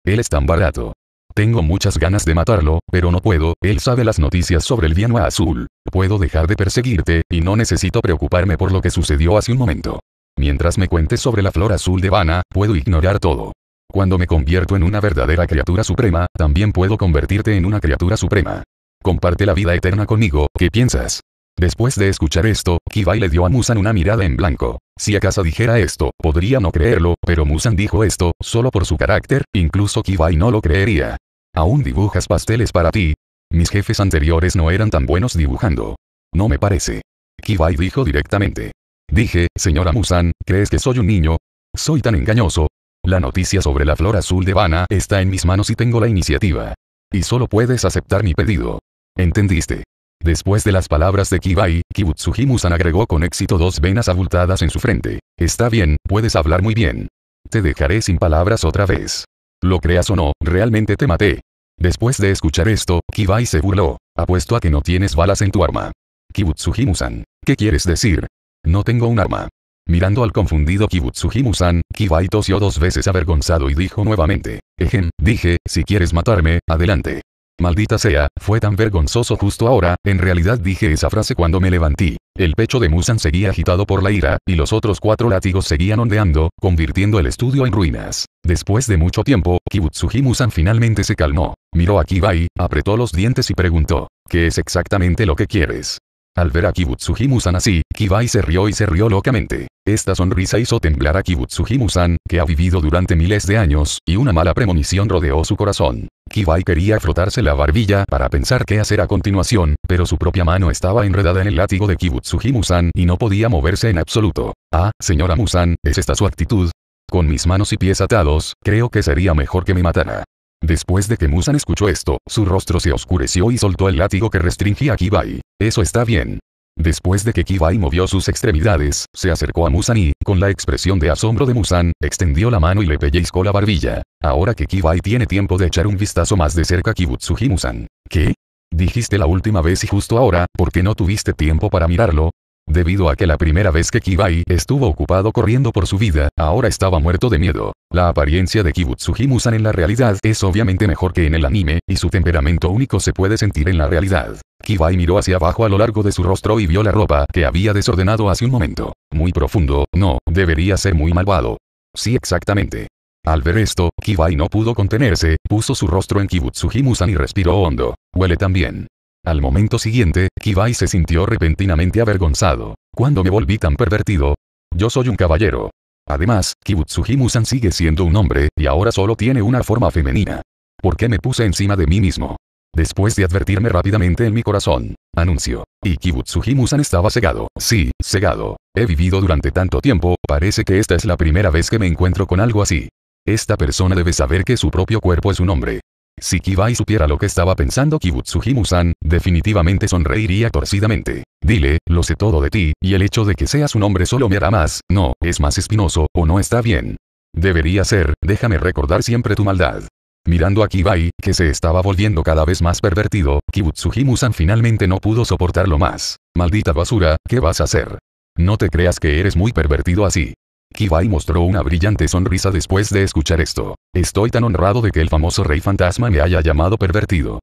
Él es tan barato. Tengo muchas ganas de matarlo, pero no puedo, él sabe las noticias sobre el Vianua Azul. Puedo dejar de perseguirte, y no necesito preocuparme por lo que sucedió hace un momento. Mientras me cuentes sobre la flor azul de Vana, puedo ignorar todo. Cuando me convierto en una verdadera criatura suprema, también puedo convertirte en una criatura suprema. Comparte la vida eterna conmigo, ¿qué piensas? Después de escuchar esto, Kibai le dio a Musan una mirada en blanco. Si acaso dijera esto, podría no creerlo, pero Musan dijo esto, solo por su carácter, incluso Kibai no lo creería. ¿Aún dibujas pasteles para ti? Mis jefes anteriores no eran tan buenos dibujando. No me parece. Kibai dijo directamente. Dije, señora Musan, ¿crees que soy un niño? Soy tan engañoso. La noticia sobre la flor azul de Vana está en mis manos y tengo la iniciativa. Y solo puedes aceptar mi pedido. ¿Entendiste? Después de las palabras de Kibai, kibutsuji agregó con éxito dos venas abultadas en su frente. Está bien, puedes hablar muy bien. Te dejaré sin palabras otra vez. Lo creas o no, realmente te maté. Después de escuchar esto, Kibai se burló. Apuesto a que no tienes balas en tu arma. kibutsuji ¿qué quieres decir? No tengo un arma. Mirando al confundido Kibutsuji-musan, Kibai tosió dos veces avergonzado y dijo nuevamente. Ejen, dije, si quieres matarme, adelante. Maldita sea, fue tan vergonzoso justo ahora, en realidad dije esa frase cuando me levanté. El pecho de Musan seguía agitado por la ira, y los otros cuatro látigos seguían ondeando, convirtiendo el estudio en ruinas. Después de mucho tiempo, Kibutsuji Musan finalmente se calmó. Miró a Kibai, apretó los dientes y preguntó, ¿qué es exactamente lo que quieres? Al ver a Kibutsuji-musan así, Kibai se rió y se rió locamente. Esta sonrisa hizo temblar a Kibutsuji-musan, que ha vivido durante miles de años, y una mala premonición rodeó su corazón. Kibai quería frotarse la barbilla para pensar qué hacer a continuación, pero su propia mano estaba enredada en el látigo de Kibutsuji-musan y no podía moverse en absoluto. Ah, señora Musan, ¿es esta su actitud? Con mis manos y pies atados, creo que sería mejor que me matara. Después de que Musan escuchó esto, su rostro se oscureció y soltó el látigo que restringía a Kibai. Eso está bien. Después de que Kibai movió sus extremidades, se acercó a Musan y, con la expresión de asombro de Musan, extendió la mano y le pellizcó la barbilla. Ahora que Kibai tiene tiempo de echar un vistazo más de cerca a Kibutsuji Musan. ¿Qué? Dijiste la última vez y justo ahora, ¿por qué no tuviste tiempo para mirarlo? Debido a que la primera vez que Kibai estuvo ocupado corriendo por su vida, ahora estaba muerto de miedo. La apariencia de Kibutsu Himusan en la realidad es obviamente mejor que en el anime, y su temperamento único se puede sentir en la realidad. Kibai miró hacia abajo a lo largo de su rostro y vio la ropa que había desordenado hace un momento. Muy profundo, no, debería ser muy malvado. Sí exactamente. Al ver esto, Kibai no pudo contenerse, puso su rostro en Kibutsu Himusan y respiró hondo. Huele también. Al momento siguiente, Kibai se sintió repentinamente avergonzado. ¿Cuándo me volví tan pervertido? Yo soy un caballero. Además, kibutsuji sigue siendo un hombre, y ahora solo tiene una forma femenina. ¿Por qué me puse encima de mí mismo? Después de advertirme rápidamente en mi corazón, anuncio. Y kibutsuji estaba cegado. Sí, cegado. He vivido durante tanto tiempo, parece que esta es la primera vez que me encuentro con algo así. Esta persona debe saber que su propio cuerpo es un hombre. Si Kibai supiera lo que estaba pensando Kibutsuji-musan, definitivamente sonreiría torcidamente. Dile, lo sé todo de ti, y el hecho de que seas un hombre solo me hará más, no, es más espinoso, o no está bien. Debería ser, déjame recordar siempre tu maldad. Mirando a Kibai, que se estaba volviendo cada vez más pervertido, kibutsuji Musa-san finalmente no pudo soportarlo más. Maldita basura, ¿qué vas a hacer? No te creas que eres muy pervertido así. Kibai mostró una brillante sonrisa después de escuchar esto. Estoy tan honrado de que el famoso rey fantasma me haya llamado pervertido.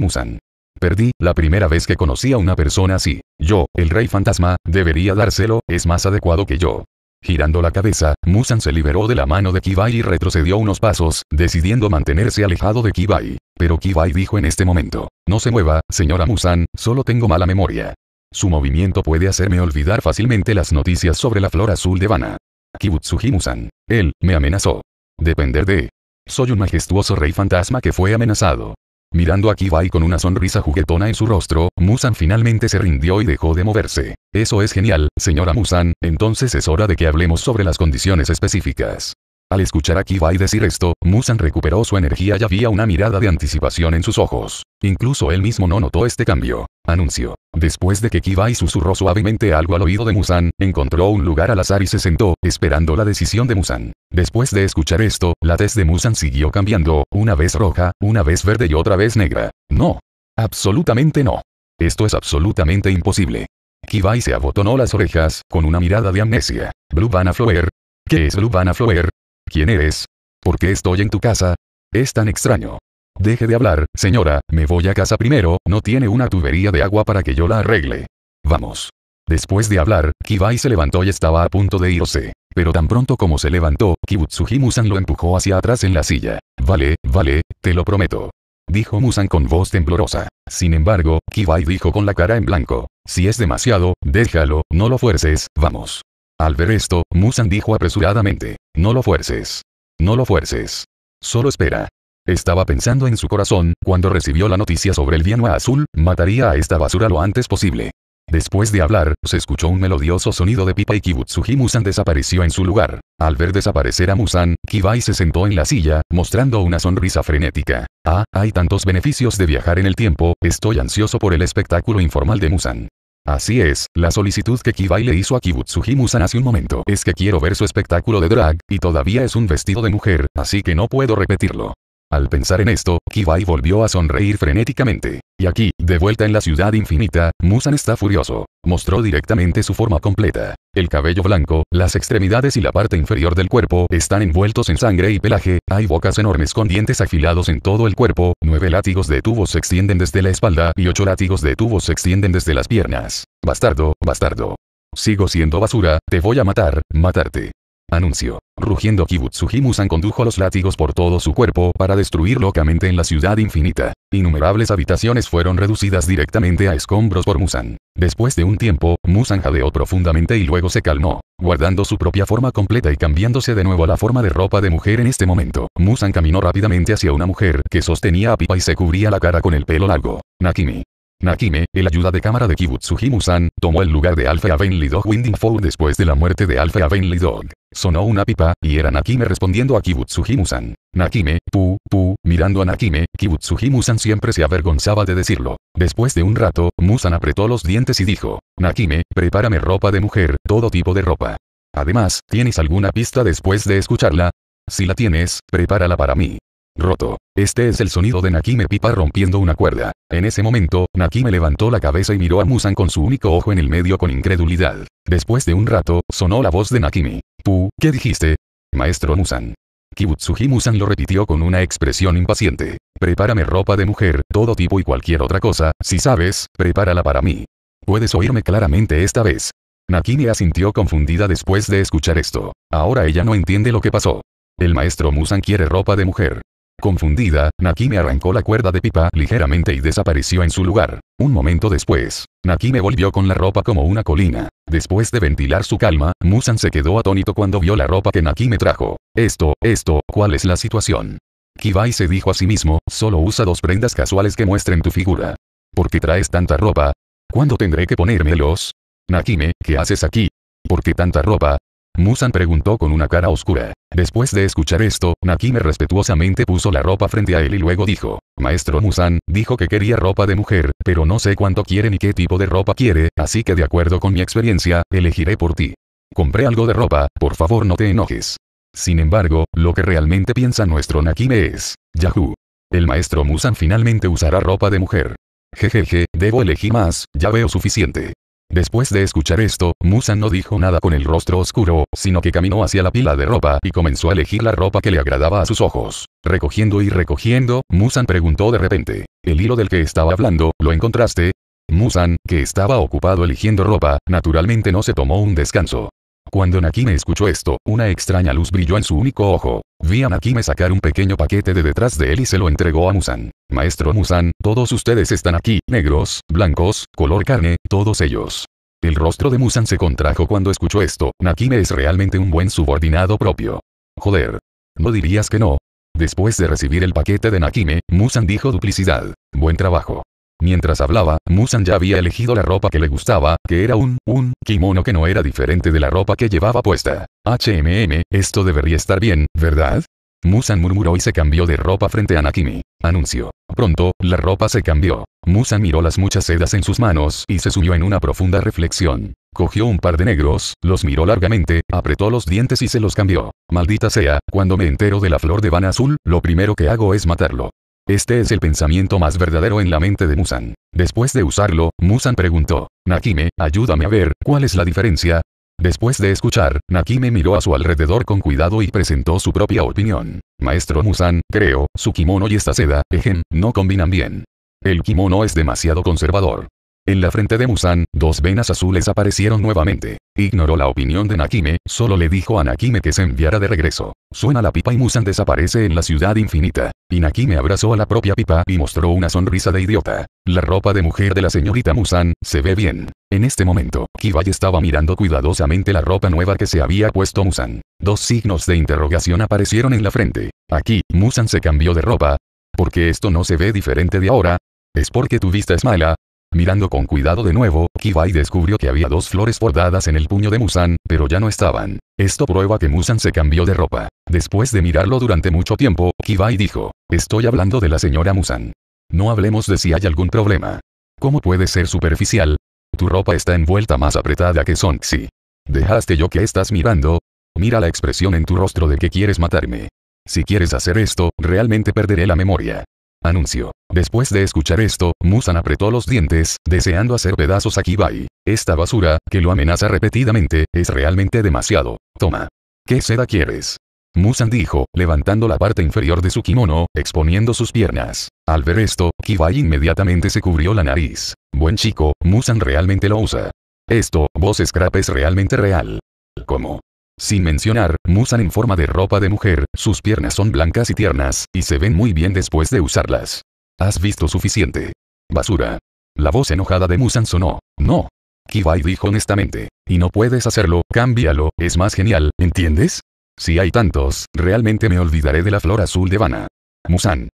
Musan. Perdí, la primera vez que conocí a una persona así. Yo, el rey fantasma, debería dárselo, es más adecuado que yo. Girando la cabeza, Musan se liberó de la mano de Kibai y retrocedió unos pasos, decidiendo mantenerse alejado de Kibai. Pero Kibai dijo en este momento, no se mueva, señora Musan, solo tengo mala memoria. Su movimiento puede hacerme olvidar fácilmente las noticias sobre la flor azul de Vana. Kibutsuji Musan. Él, me amenazó. Depender de. Soy un majestuoso rey fantasma que fue amenazado. Mirando a Kibai con una sonrisa juguetona en su rostro, Musan finalmente se rindió y dejó de moverse. Eso es genial, señora Musan, entonces es hora de que hablemos sobre las condiciones específicas. Al escuchar a Kibai decir esto, Musan recuperó su energía y había una mirada de anticipación en sus ojos. Incluso él mismo no notó este cambio. Anuncio. Después de que Kibai susurró suavemente algo al oído de Musan, encontró un lugar al azar y se sentó, esperando la decisión de Musan. Después de escuchar esto, la tez de Musan siguió cambiando, una vez roja, una vez verde y otra vez negra. No. Absolutamente no. Esto es absolutamente imposible. Kibai se abotonó las orejas, con una mirada de amnesia. Blue Flower. ¿Qué es Blue Flower? ¿Quién eres? ¿Por qué estoy en tu casa? Es tan extraño. Deje de hablar, señora, me voy a casa primero, no tiene una tubería de agua para que yo la arregle. Vamos. Después de hablar, Kibai se levantó y estaba a punto de irse. Pero tan pronto como se levantó, Kibutsuji Musan lo empujó hacia atrás en la silla. Vale, vale, te lo prometo. Dijo Musan con voz temblorosa. Sin embargo, Kibai dijo con la cara en blanco. Si es demasiado, déjalo, no lo fuerces, vamos. Al ver esto, Musan dijo apresuradamente. No lo fuerces. No lo fuerces. Solo espera. Estaba pensando en su corazón, cuando recibió la noticia sobre el Vianua azul, mataría a esta basura lo antes posible. Después de hablar, se escuchó un melodioso sonido de pipa y Kibutsuji Musan desapareció en su lugar. Al ver desaparecer a Musan, Kibai se sentó en la silla, mostrando una sonrisa frenética. Ah, hay tantos beneficios de viajar en el tiempo, estoy ansioso por el espectáculo informal de Musan. Así es, la solicitud que Kibai le hizo a Kibutsuji Musan hace un momento es que quiero ver su espectáculo de drag, y todavía es un vestido de mujer, así que no puedo repetirlo. Al pensar en esto, Kibai volvió a sonreír frenéticamente. Y aquí, de vuelta en la ciudad infinita, Musan está furioso. Mostró directamente su forma completa. El cabello blanco, las extremidades y la parte inferior del cuerpo están envueltos en sangre y pelaje, hay bocas enormes con dientes afilados en todo el cuerpo, nueve látigos de tubos se extienden desde la espalda y ocho látigos de tubos se extienden desde las piernas. Bastardo, bastardo. Sigo siendo basura, te voy a matar, matarte. Anuncio. Rugiendo Kibutsuji-Musan condujo los látigos por todo su cuerpo para destruir locamente en la ciudad infinita. Innumerables habitaciones fueron reducidas directamente a escombros por Musan. Después de un tiempo, Musan jadeó profundamente y luego se calmó, guardando su propia forma completa y cambiándose de nuevo a la forma de ropa de mujer en este momento. Musan caminó rápidamente hacia una mujer que sostenía a pipa y se cubría la cara con el pelo largo. Nakimi. Nakime, el ayuda de cámara de Kibutsuji Musan, tomó el lugar de Alpha Avenly Dog Winding Four después de la muerte de Alpha Avenly Dog. Sonó una pipa, y era Nakime respondiendo a Kibutsuji Musan. Nakime, pu, pu, mirando a Nakime, Kibutsuji Musan siempre se avergonzaba de decirlo. Después de un rato, Musan apretó los dientes y dijo, Nakime, prepárame ropa de mujer, todo tipo de ropa. Además, ¿tienes alguna pista después de escucharla? Si la tienes, prepárala para mí roto. Este es el sonido de Nakime Pipa rompiendo una cuerda. En ese momento, Nakime levantó la cabeza y miró a Musan con su único ojo en el medio con incredulidad. Después de un rato, sonó la voz de Nakimi. ¿Tú, ¿qué dijiste? Maestro Musan. Kibutsuji Musan lo repitió con una expresión impaciente. Prepárame ropa de mujer, todo tipo y cualquier otra cosa, si sabes, prepárala para mí. Puedes oírme claramente esta vez. Nakimi asintió confundida después de escuchar esto. Ahora ella no entiende lo que pasó. El maestro Musan quiere ropa de mujer. Confundida, Nakime arrancó la cuerda de pipa ligeramente y desapareció en su lugar. Un momento después, Nakime volvió con la ropa como una colina. Después de ventilar su calma, Musan se quedó atónito cuando vio la ropa que Nakime trajo. Esto, esto, ¿cuál es la situación? Kibai se dijo a sí mismo, solo usa dos prendas casuales que muestren tu figura. ¿Por qué traes tanta ropa? ¿Cuándo tendré que ponérmelos? Nakime, ¿qué haces aquí? ¿Por qué tanta ropa? Musan preguntó con una cara oscura. Después de escuchar esto, Nakime respetuosamente puso la ropa frente a él y luego dijo, Maestro Musan, dijo que quería ropa de mujer, pero no sé cuánto quiere ni qué tipo de ropa quiere, así que de acuerdo con mi experiencia, elegiré por ti. Compré algo de ropa, por favor no te enojes. Sin embargo, lo que realmente piensa nuestro Nakime es, Yahoo. El maestro Musan finalmente usará ropa de mujer. Jejeje, debo elegir más, ya veo suficiente. Después de escuchar esto, Musan no dijo nada con el rostro oscuro, sino que caminó hacia la pila de ropa y comenzó a elegir la ropa que le agradaba a sus ojos. Recogiendo y recogiendo, Musan preguntó de repente, ¿el hilo del que estaba hablando, lo encontraste? Musan, que estaba ocupado eligiendo ropa, naturalmente no se tomó un descanso. Cuando Nakime escuchó esto, una extraña luz brilló en su único ojo. Vi a Nakime sacar un pequeño paquete de detrás de él y se lo entregó a Musan. Maestro Musan, todos ustedes están aquí, negros, blancos, color carne, todos ellos. El rostro de Musan se contrajo cuando escuchó esto, Nakime es realmente un buen subordinado propio. Joder. ¿No dirías que no? Después de recibir el paquete de Nakime, Musan dijo duplicidad. Buen trabajo. Mientras hablaba, Musan ya había elegido la ropa que le gustaba, que era un, un, kimono que no era diferente de la ropa que llevaba puesta. HMM, esto debería estar bien, ¿verdad? Musan murmuró y se cambió de ropa frente a Nakimi. Anuncio. Pronto, la ropa se cambió. Musan miró las muchas sedas en sus manos y se sumió en una profunda reflexión. Cogió un par de negros, los miró largamente, apretó los dientes y se los cambió. Maldita sea, cuando me entero de la flor de van azul, lo primero que hago es matarlo. Este es el pensamiento más verdadero en la mente de Musan. Después de usarlo, Musan preguntó, Nakime, ayúdame a ver, ¿cuál es la diferencia? Después de escuchar, Nakime miró a su alrededor con cuidado y presentó su propia opinión. Maestro Musan, creo, su kimono y esta seda, ejem, no combinan bien. El kimono es demasiado conservador. En la frente de Musan, dos venas azules aparecieron nuevamente. Ignoró la opinión de Nakime, solo le dijo a Nakime que se enviara de regreso. Suena la pipa y Musan desaparece en la ciudad infinita. Y Nakime abrazó a la propia pipa y mostró una sonrisa de idiota. La ropa de mujer de la señorita Musan, se ve bien. En este momento, Kibai estaba mirando cuidadosamente la ropa nueva que se había puesto Musan. Dos signos de interrogación aparecieron en la frente. Aquí, Musan se cambió de ropa. ¿Por qué esto no se ve diferente de ahora? ¿Es porque tu vista es mala? Mirando con cuidado de nuevo, Kibai descubrió que había dos flores bordadas en el puño de Musan, pero ya no estaban. Esto prueba que Musan se cambió de ropa. Después de mirarlo durante mucho tiempo, Kibai dijo, estoy hablando de la señora Musan. No hablemos de si hay algún problema. ¿Cómo puede ser superficial? Tu ropa está envuelta más apretada que Sonxi. ¿Dejaste yo que estás mirando? Mira la expresión en tu rostro de que quieres matarme. Si quieres hacer esto, realmente perderé la memoria. Anuncio. Después de escuchar esto, Musan apretó los dientes, deseando hacer pedazos a Kibai. Esta basura, que lo amenaza repetidamente, es realmente demasiado. Toma. ¿Qué seda quieres? Musan dijo, levantando la parte inferior de su kimono, exponiendo sus piernas. Al ver esto, Kibai inmediatamente se cubrió la nariz. Buen chico, Musan realmente lo usa. Esto, voz Scrap es realmente real. ¿Cómo? Sin mencionar, musan en forma de ropa de mujer, sus piernas son blancas y tiernas, y se ven muy bien después de usarlas. Has visto suficiente. Basura. La voz enojada de Musan sonó. No. Kibai dijo honestamente. Y no puedes hacerlo, cámbialo, es más genial, ¿entiendes? Si hay tantos, realmente me olvidaré de la flor azul de Vana. Musan.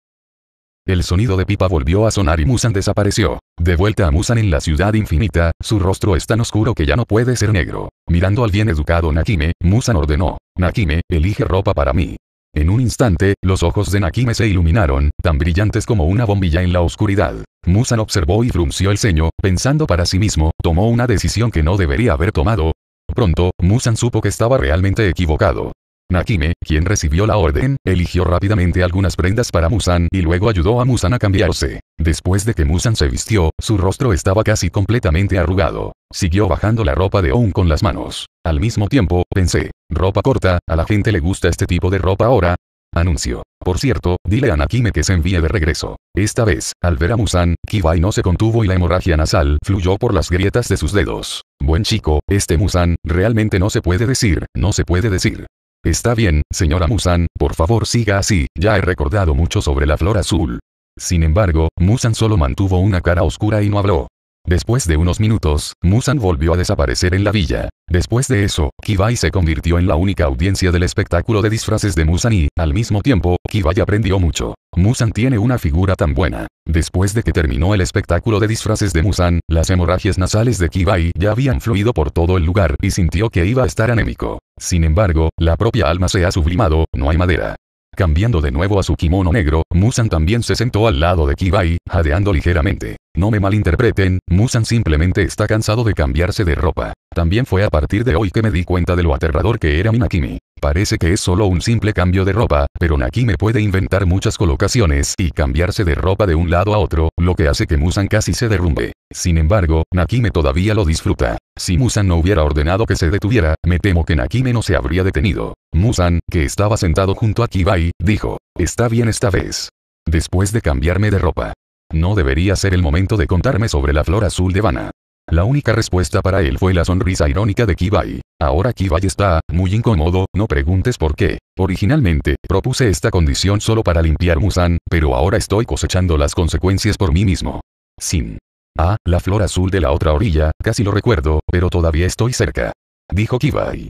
El sonido de pipa volvió a sonar y Musan desapareció. De vuelta a Musan en la ciudad infinita, su rostro es tan oscuro que ya no puede ser negro. Mirando al bien educado Nakime, Musan ordenó, Nakime, elige ropa para mí. En un instante, los ojos de Nakime se iluminaron, tan brillantes como una bombilla en la oscuridad. Musan observó y frunció el ceño, pensando para sí mismo, tomó una decisión que no debería haber tomado. Pronto, Musan supo que estaba realmente equivocado. Nakime, quien recibió la orden, eligió rápidamente algunas prendas para Musan y luego ayudó a Musan a cambiarse. Después de que Musan se vistió, su rostro estaba casi completamente arrugado. Siguió bajando la ropa de On con las manos. Al mismo tiempo, pensé, ropa corta, a la gente le gusta este tipo de ropa ahora. Anuncio. Por cierto, dile a Nakime que se envíe de regreso. Esta vez, al ver a Musan, Kibai no se contuvo y la hemorragia nasal fluyó por las grietas de sus dedos. Buen chico, este Musan, realmente no se puede decir, no se puede decir. Está bien, señora Musan, por favor siga así, ya he recordado mucho sobre la flor azul. Sin embargo, Musan solo mantuvo una cara oscura y no habló. Después de unos minutos, Musan volvió a desaparecer en la villa. Después de eso, Kibai se convirtió en la única audiencia del espectáculo de disfraces de Musan y, al mismo tiempo, Kibai aprendió mucho. Musan tiene una figura tan buena. Después de que terminó el espectáculo de disfraces de Musan, las hemorragias nasales de Kibai ya habían fluido por todo el lugar y sintió que iba a estar anémico. Sin embargo, la propia alma se ha sublimado, no hay madera. Cambiando de nuevo a su kimono negro, Musan también se sentó al lado de Kibai, jadeando ligeramente. No me malinterpreten, Musan simplemente está cansado de cambiarse de ropa. También fue a partir de hoy que me di cuenta de lo aterrador que era mi Nakimi. Parece que es solo un simple cambio de ropa, pero Nakime puede inventar muchas colocaciones y cambiarse de ropa de un lado a otro, lo que hace que Musan casi se derrumbe. Sin embargo, Nakime todavía lo disfruta. Si Musan no hubiera ordenado que se detuviera, me temo que Nakime no se habría detenido. Musan, que estaba sentado junto a Kibai, dijo, está bien esta vez. Después de cambiarme de ropa, no debería ser el momento de contarme sobre la flor azul de Vana. La única respuesta para él fue la sonrisa irónica de Kibai. Ahora Kibai está, muy incómodo, no preguntes por qué. Originalmente, propuse esta condición solo para limpiar Musan, pero ahora estoy cosechando las consecuencias por mí mismo. Sin. Ah, la flor azul de la otra orilla, casi lo recuerdo, pero todavía estoy cerca. Dijo Kibai.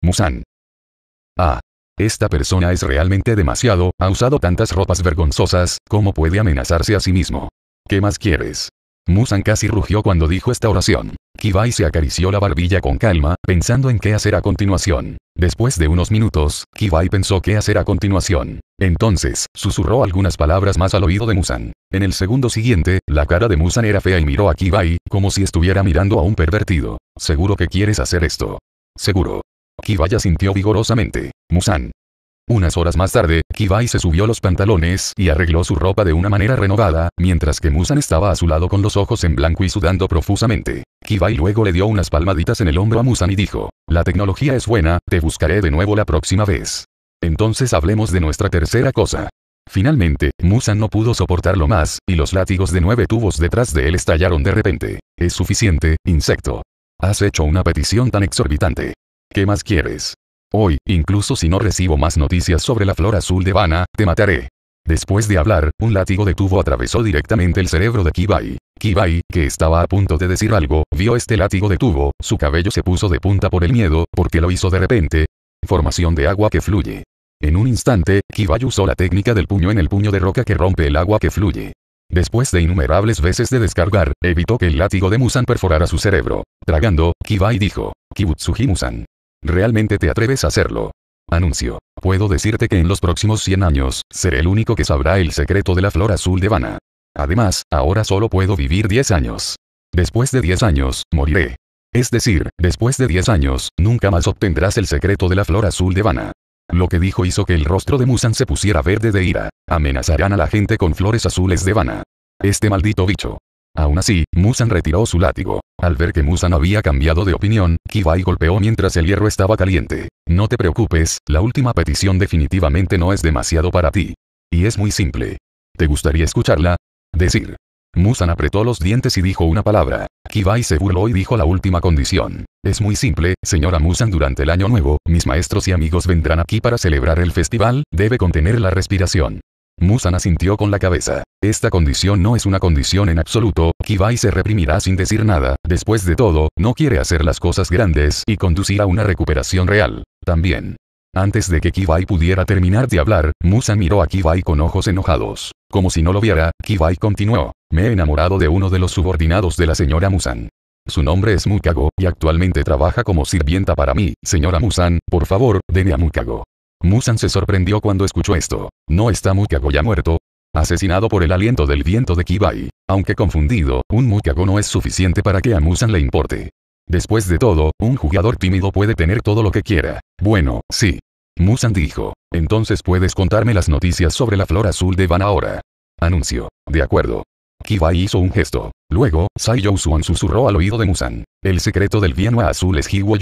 Musan. Ah. Esta persona es realmente demasiado, ha usado tantas ropas vergonzosas, ¿cómo puede amenazarse a sí mismo? ¿Qué más quieres? Musan casi rugió cuando dijo esta oración. Kibai se acarició la barbilla con calma, pensando en qué hacer a continuación. Después de unos minutos, Kibai pensó qué hacer a continuación. Entonces, susurró algunas palabras más al oído de Musan. En el segundo siguiente, la cara de Musan era fea y miró a Kibai, como si estuviera mirando a un pervertido. Seguro que quieres hacer esto. Seguro. Kibaya sintió vigorosamente. Musan. Unas horas más tarde, Kibai se subió los pantalones y arregló su ropa de una manera renovada, mientras que Musan estaba a su lado con los ojos en blanco y sudando profusamente. Kibai luego le dio unas palmaditas en el hombro a Musan y dijo, la tecnología es buena, te buscaré de nuevo la próxima vez. Entonces hablemos de nuestra tercera cosa. Finalmente, Musan no pudo soportarlo más, y los látigos de nueve tubos detrás de él estallaron de repente. Es suficiente, insecto. Has hecho una petición tan exorbitante. ¿Qué más quieres? Hoy, incluso si no recibo más noticias sobre la flor azul de Vana, te mataré. Después de hablar, un látigo de tubo atravesó directamente el cerebro de Kibai. Kibai, que estaba a punto de decir algo, vio este látigo de tubo, su cabello se puso de punta por el miedo, porque lo hizo de repente. Formación de agua que fluye. En un instante, Kibai usó la técnica del puño en el puño de roca que rompe el agua que fluye. Después de innumerables veces de descargar, evitó que el látigo de Musan perforara su cerebro. Tragando, Kibai dijo, Kibutsuji Musan, ¿Realmente te atreves a hacerlo? Anuncio. Puedo decirte que en los próximos 100 años, seré el único que sabrá el secreto de la flor azul de Vana. Además, ahora solo puedo vivir 10 años. Después de 10 años, moriré. Es decir, después de 10 años, nunca más obtendrás el secreto de la flor azul de Vana. Lo que dijo hizo que el rostro de Musan se pusiera verde de ira. Amenazarán a la gente con flores azules de Vana. Este maldito bicho. Aún así, Musan retiró su látigo. Al ver que Musan había cambiado de opinión, Kibai golpeó mientras el hierro estaba caliente. No te preocupes, la última petición definitivamente no es demasiado para ti. Y es muy simple. ¿Te gustaría escucharla? Decir. Musan apretó los dientes y dijo una palabra. Kibai se burló y dijo la última condición. Es muy simple, señora Musan durante el año nuevo, mis maestros y amigos vendrán aquí para celebrar el festival, debe contener la respiración. Musan asintió con la cabeza. Esta condición no es una condición en absoluto, Kibai se reprimirá sin decir nada, después de todo, no quiere hacer las cosas grandes y conducir a una recuperación real. También. Antes de que Kibai pudiera terminar de hablar, Musan miró a Kibai con ojos enojados. Como si no lo viera, Kibai continuó. Me he enamorado de uno de los subordinados de la señora Musan. Su nombre es Mukago, y actualmente trabaja como sirvienta para mí, señora Musan, por favor, deme a Mukago. Musan se sorprendió cuando escuchó esto. ¿No está Mukago ya muerto? Asesinado por el aliento del viento de Kibai. Aunque confundido, un Mukago no es suficiente para que a Musan le importe. Después de todo, un jugador tímido puede tener todo lo que quiera. Bueno, sí. Musan dijo. Entonces puedes contarme las noticias sobre la flor azul de Van ahora. Anuncio. De acuerdo. Kibai hizo un gesto. Luego, Sai Suan susurró al oído de Musan. El secreto del Vienua azul es Hiwo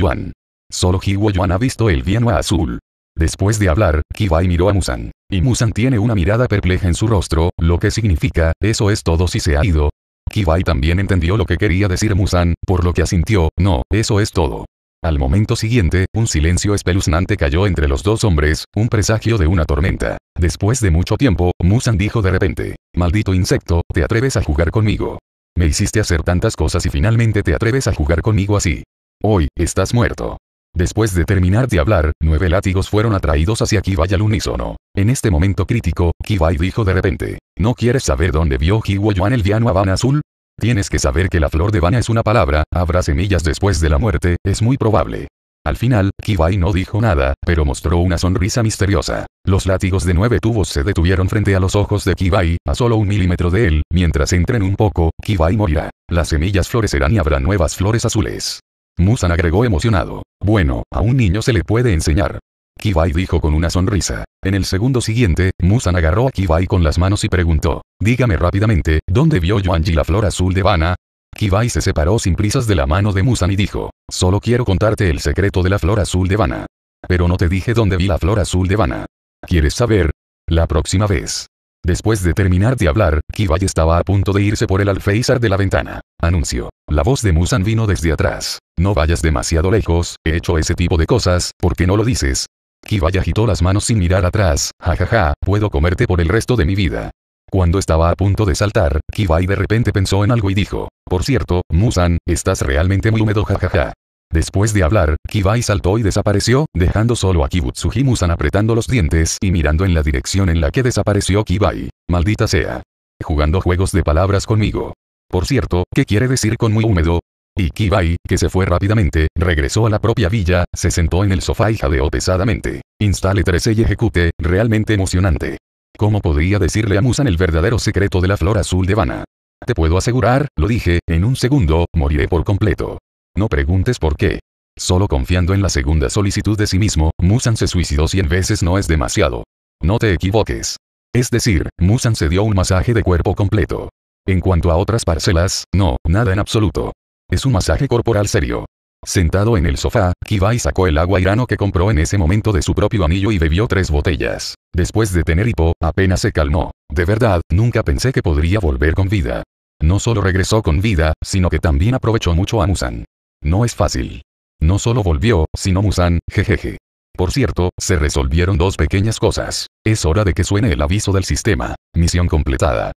Solo Hiwo ha visto el Vienua azul. Después de hablar, Kibai miró a Musan. Y Musan tiene una mirada perpleja en su rostro, lo que significa, eso es todo si se ha ido. Kibai también entendió lo que quería decir Musan, por lo que asintió, no, eso es todo. Al momento siguiente, un silencio espeluznante cayó entre los dos hombres, un presagio de una tormenta. Después de mucho tiempo, Musan dijo de repente, maldito insecto, ¿te atreves a jugar conmigo? Me hiciste hacer tantas cosas y finalmente te atreves a jugar conmigo así. Hoy, estás muerto. Después de terminar de hablar, nueve látigos fueron atraídos hacia Kibai al unísono. En este momento crítico, Kibai dijo de repente, ¿no quieres saber dónde vio Yuan el Viano Habana Azul? Tienes que saber que la flor de Vana es una palabra, habrá semillas después de la muerte, es muy probable. Al final, Kibai no dijo nada, pero mostró una sonrisa misteriosa. Los látigos de nueve tubos se detuvieron frente a los ojos de Kibai, a solo un milímetro de él, mientras entren un poco, Kibai morirá. Las semillas florecerán y habrá nuevas flores azules. Musan agregó emocionado. Bueno, a un niño se le puede enseñar. Kibai dijo con una sonrisa. En el segundo siguiente, Musan agarró a Kibai con las manos y preguntó. Dígame rápidamente, ¿dónde vio Yuanji la flor azul de Vana? Kibai se separó sin prisas de la mano de Musan y dijo. Solo quiero contarte el secreto de la flor azul de Vana. Pero no te dije dónde vi la flor azul de Vana. ¿Quieres saber? La próxima vez. Después de terminar de hablar, Kibai estaba a punto de irse por el alféizar de la ventana. Anunció. La voz de Musan vino desde atrás. No vayas demasiado lejos, he hecho ese tipo de cosas, ¿por qué no lo dices? Kibai agitó las manos sin mirar atrás, jajaja, puedo comerte por el resto de mi vida. Cuando estaba a punto de saltar, Kibai de repente pensó en algo y dijo, por cierto, Musan, estás realmente muy húmedo jajaja. Después de hablar, Kibai saltó y desapareció, dejando solo a Kibutsuji Musan apretando los dientes y mirando en la dirección en la que desapareció Kibai. Maldita sea. Jugando juegos de palabras conmigo. Por cierto, ¿qué quiere decir con muy húmedo? Y que se fue rápidamente, regresó a la propia villa, se sentó en el sofá y jadeó pesadamente. Instale 13 y ejecute, realmente emocionante. ¿Cómo podría decirle a Musan el verdadero secreto de la flor azul de Vana? Te puedo asegurar, lo dije, en un segundo, moriré por completo. No preguntes por qué. Solo confiando en la segunda solicitud de sí mismo, Musan se suicidó 100 veces no es demasiado. No te equivoques. Es decir, Musan se dio un masaje de cuerpo completo. En cuanto a otras parcelas, no, nada en absoluto. Es un masaje corporal serio. Sentado en el sofá, Kibai sacó el agua irano que compró en ese momento de su propio anillo y bebió tres botellas. Después de tener hipo, apenas se calmó. De verdad, nunca pensé que podría volver con vida. No solo regresó con vida, sino que también aprovechó mucho a Musan. No es fácil. No solo volvió, sino Musan, jejeje. Por cierto, se resolvieron dos pequeñas cosas. Es hora de que suene el aviso del sistema. Misión completada.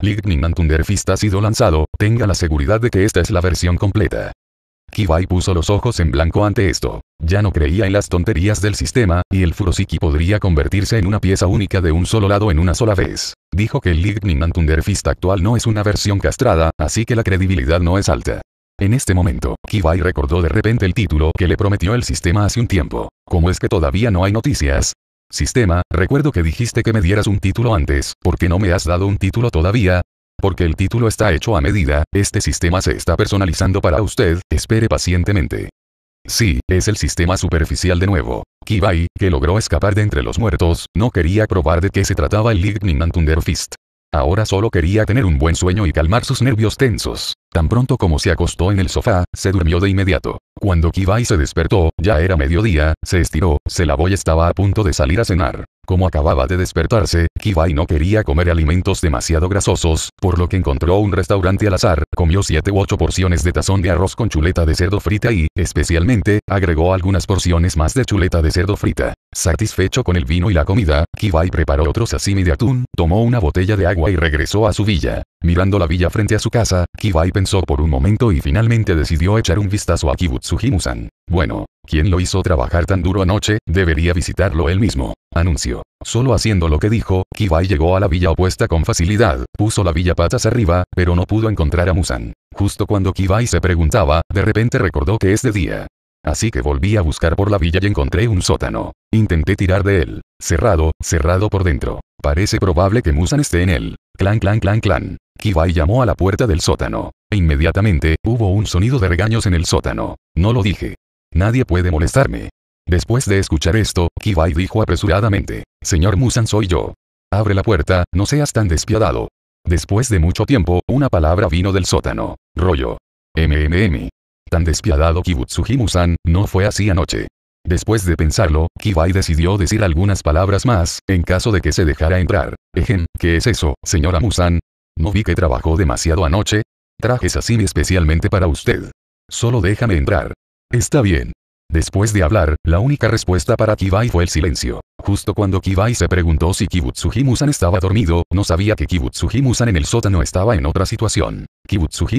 Lightning and Thunderfist ha sido lanzado, tenga la seguridad de que esta es la versión completa. Kiwai puso los ojos en blanco ante esto. Ya no creía en las tonterías del sistema, y el Furosiki podría convertirse en una pieza única de un solo lado en una sola vez. Dijo que el Lightning and Thunderfist actual no es una versión castrada, así que la credibilidad no es alta. En este momento, Kiwai recordó de repente el título que le prometió el sistema hace un tiempo. Como es que todavía no hay noticias, Sistema, recuerdo que dijiste que me dieras un título antes, ¿por qué no me has dado un título todavía? Porque el título está hecho a medida, este sistema se está personalizando para usted, espere pacientemente. Sí, es el sistema superficial de nuevo. Kibai, que logró escapar de entre los muertos, no quería probar de qué se trataba el Lightning and Fist. Ahora solo quería tener un buen sueño y calmar sus nervios tensos. Tan pronto como se acostó en el sofá, se durmió de inmediato. Cuando Kivai se despertó, ya era mediodía, se estiró, se lavó y estaba a punto de salir a cenar. Como acababa de despertarse, Kibai no quería comer alimentos demasiado grasosos, por lo que encontró un restaurante al azar, comió 7 u 8 porciones de tazón de arroz con chuleta de cerdo frita y, especialmente, agregó algunas porciones más de chuleta de cerdo frita. Satisfecho con el vino y la comida, Kibai preparó otro sashimi de atún, tomó una botella de agua y regresó a su villa. Mirando la villa frente a su casa, Kibai pensó por un momento y finalmente decidió echar un vistazo a Kibutsuji Musan. Bueno, quien lo hizo trabajar tan duro anoche, debería visitarlo él mismo. Anuncio. Solo haciendo lo que dijo, Kibai llegó a la villa opuesta con facilidad, puso la villa patas arriba, pero no pudo encontrar a Musan. Justo cuando Kibai se preguntaba, de repente recordó que es de día. Así que volví a buscar por la villa y encontré un sótano. Intenté tirar de él. Cerrado, cerrado por dentro. Parece probable que Musan esté en él. Clan, clan, clan, clan. Kibai llamó a la puerta del sótano. Inmediatamente, hubo un sonido de regaños en el sótano. No lo dije. Nadie puede molestarme. Después de escuchar esto, Kibai dijo apresuradamente, Señor Musan soy yo. Abre la puerta, no seas tan despiadado. Después de mucho tiempo, una palabra vino del sótano. Rollo. MMM. Tan despiadado Kibutsuji Musan, no fue así anoche. Después de pensarlo, Kibai decidió decir algunas palabras más, en caso de que se dejara entrar. Ejen, ¿qué es eso, señora Musan? ¿No vi que trabajó demasiado anoche? Trajes así especialmente para usted. Solo déjame entrar. Está bien. Después de hablar, la única respuesta para Kibai fue el silencio. Justo cuando Kibai se preguntó si musan estaba dormido, no sabía que Kibutsujimusan en el sótano estaba en otra situación.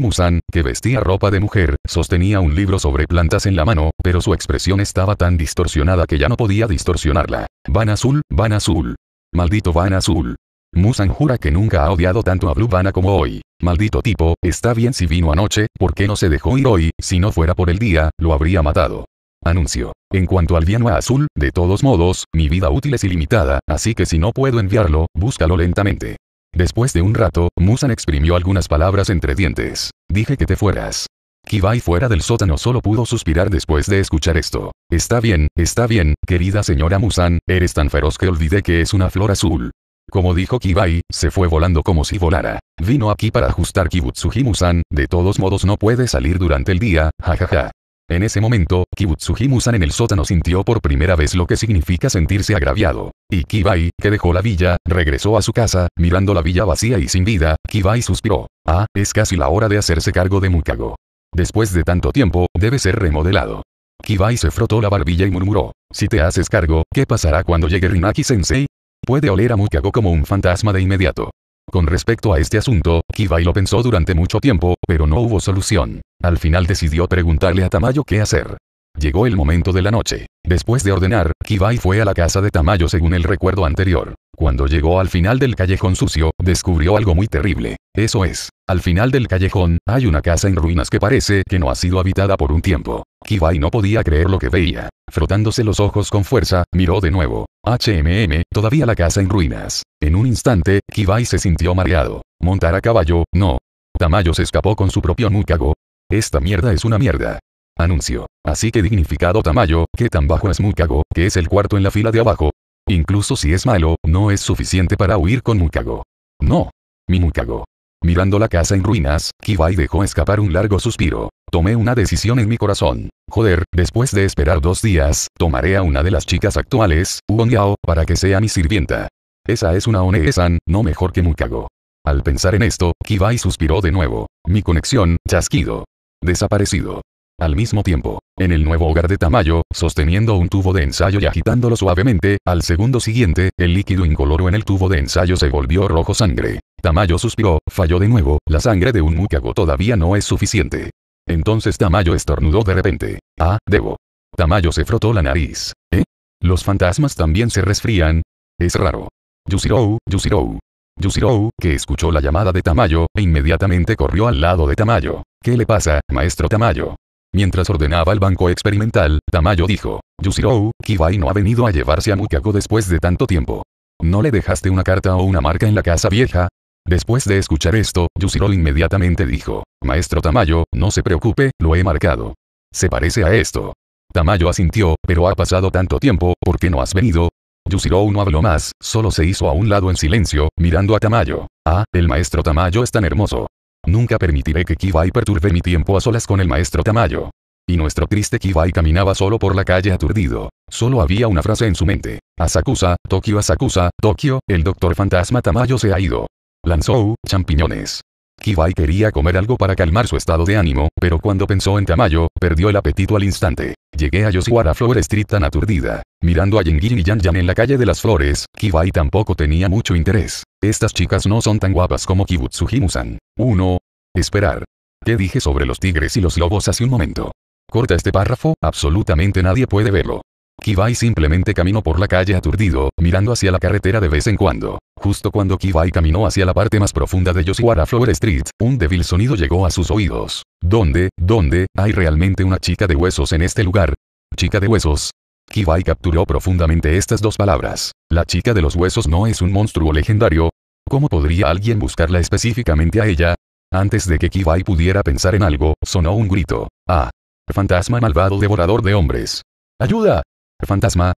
musan que vestía ropa de mujer, sostenía un libro sobre plantas en la mano, pero su expresión estaba tan distorsionada que ya no podía distorsionarla. Van azul, van azul. Maldito van azul. Musan jura que nunca ha odiado tanto a Blue como hoy. Maldito tipo, está bien si vino anoche, ¿por qué no se dejó ir hoy? Si no fuera por el día, lo habría matado. Anuncio. En cuanto al Vianua azul, de todos modos, mi vida útil es ilimitada, así que si no puedo enviarlo, búscalo lentamente. Después de un rato, Musan exprimió algunas palabras entre dientes. Dije que te fueras. Kibai fuera del sótano solo pudo suspirar después de escuchar esto. Está bien, está bien, querida señora Musan, eres tan feroz que olvidé que es una flor azul. Como dijo Kibai, se fue volando como si volara. Vino aquí para ajustar kibutsuji san de todos modos no puede salir durante el día, jajaja. En ese momento, kibutsuji san en el sótano sintió por primera vez lo que significa sentirse agraviado. Y Kibai, que dejó la villa, regresó a su casa, mirando la villa vacía y sin vida, Kibai suspiró. Ah, es casi la hora de hacerse cargo de Mukago. Después de tanto tiempo, debe ser remodelado. Kibai se frotó la barbilla y murmuró, si te haces cargo, ¿qué pasará cuando llegue Rinaki-sensei? Puede oler a Mukago como un fantasma de inmediato. Con respecto a este asunto, Kibai lo pensó durante mucho tiempo, pero no hubo solución. Al final decidió preguntarle a Tamayo qué hacer. Llegó el momento de la noche. Después de ordenar, Kibai fue a la casa de Tamayo según el recuerdo anterior. Cuando llegó al final del callejón sucio, descubrió algo muy terrible. Eso es, al final del callejón, hay una casa en ruinas que parece que no ha sido habitada por un tiempo. Kibai no podía creer lo que veía. Frotándose los ojos con fuerza, miró de nuevo. HMM, todavía la casa en ruinas. En un instante, Kibai se sintió mareado. Montar a caballo, no. Tamayo se escapó con su propio Mukago. Esta mierda es una mierda. Anuncio. Así que dignificado Tamayo, que tan bajo es Mukago, que es el cuarto en la fila de abajo. Incluso si es malo, no es suficiente para huir con Mukago. No. Mi Mukago. Mirando la casa en ruinas, Kibai dejó escapar un largo suspiro. Tomé una decisión en mi corazón. Joder, después de esperar dos días, tomaré a una de las chicas actuales, Uon Yao, para que sea mi sirvienta. Esa es una onee san no mejor que Mukago. Al pensar en esto, Kibai suspiró de nuevo. Mi conexión, chasquido. Desaparecido. Al mismo tiempo, en el nuevo hogar de Tamayo, sosteniendo un tubo de ensayo y agitándolo suavemente, al segundo siguiente, el líquido incoloro en el tubo de ensayo se volvió rojo sangre. Tamayo suspiró, falló de nuevo, la sangre de un mukago todavía no es suficiente. Entonces Tamayo estornudó de repente. Ah, debo. Tamayo se frotó la nariz. ¿Eh? ¿Los fantasmas también se resfrían? Es raro. Yushirou, Yushirou. Yushirou, que escuchó la llamada de Tamayo, e inmediatamente corrió al lado de Tamayo. ¿Qué le pasa, maestro Tamayo? Mientras ordenaba el banco experimental, Tamayo dijo, Yushirou, Kibai no ha venido a llevarse a Mukago después de tanto tiempo. ¿No le dejaste una carta o una marca en la casa vieja? Después de escuchar esto, Yusiro inmediatamente dijo, Maestro Tamayo, no se preocupe, lo he marcado. Se parece a esto. Tamayo asintió, pero ha pasado tanto tiempo, ¿por qué no has venido? Yusiro no habló más, solo se hizo a un lado en silencio, mirando a Tamayo. Ah, el maestro Tamayo es tan hermoso. Nunca permitiré que Kibai perturbe mi tiempo a solas con el maestro Tamayo. Y nuestro triste Kiwai caminaba solo por la calle aturdido. Solo había una frase en su mente. Asakusa, Tokio Asakusa, Tokio, el doctor fantasma Tamayo se ha ido lanzó champiñones. Kiwai quería comer algo para calmar su estado de ánimo, pero cuando pensó en Tamayo, perdió el apetito al instante. Llegué a Yoshiwara Flower Street tan aturdida. Mirando a ying y Yan Yan en la calle de las flores, Kiwai tampoco tenía mucho interés. Estas chicas no son tan guapas como Kibutsu Himusan. 1. Esperar. ¿Qué dije sobre los tigres y los lobos hace un momento? Corta este párrafo, absolutamente nadie puede verlo. Kibai simplemente caminó por la calle aturdido, mirando hacia la carretera de vez en cuando. Justo cuando Kibai caminó hacia la parte más profunda de Yoshiwara Flower Street, un débil sonido llegó a sus oídos. ¿Dónde, dónde, hay realmente una chica de huesos en este lugar? Chica de huesos. Kibai capturó profundamente estas dos palabras. La chica de los huesos no es un monstruo legendario. ¿Cómo podría alguien buscarla específicamente a ella? Antes de que Kibai pudiera pensar en algo, sonó un grito. ¡Ah! Fantasma malvado devorador de hombres. ¡Ayuda! Fantasma.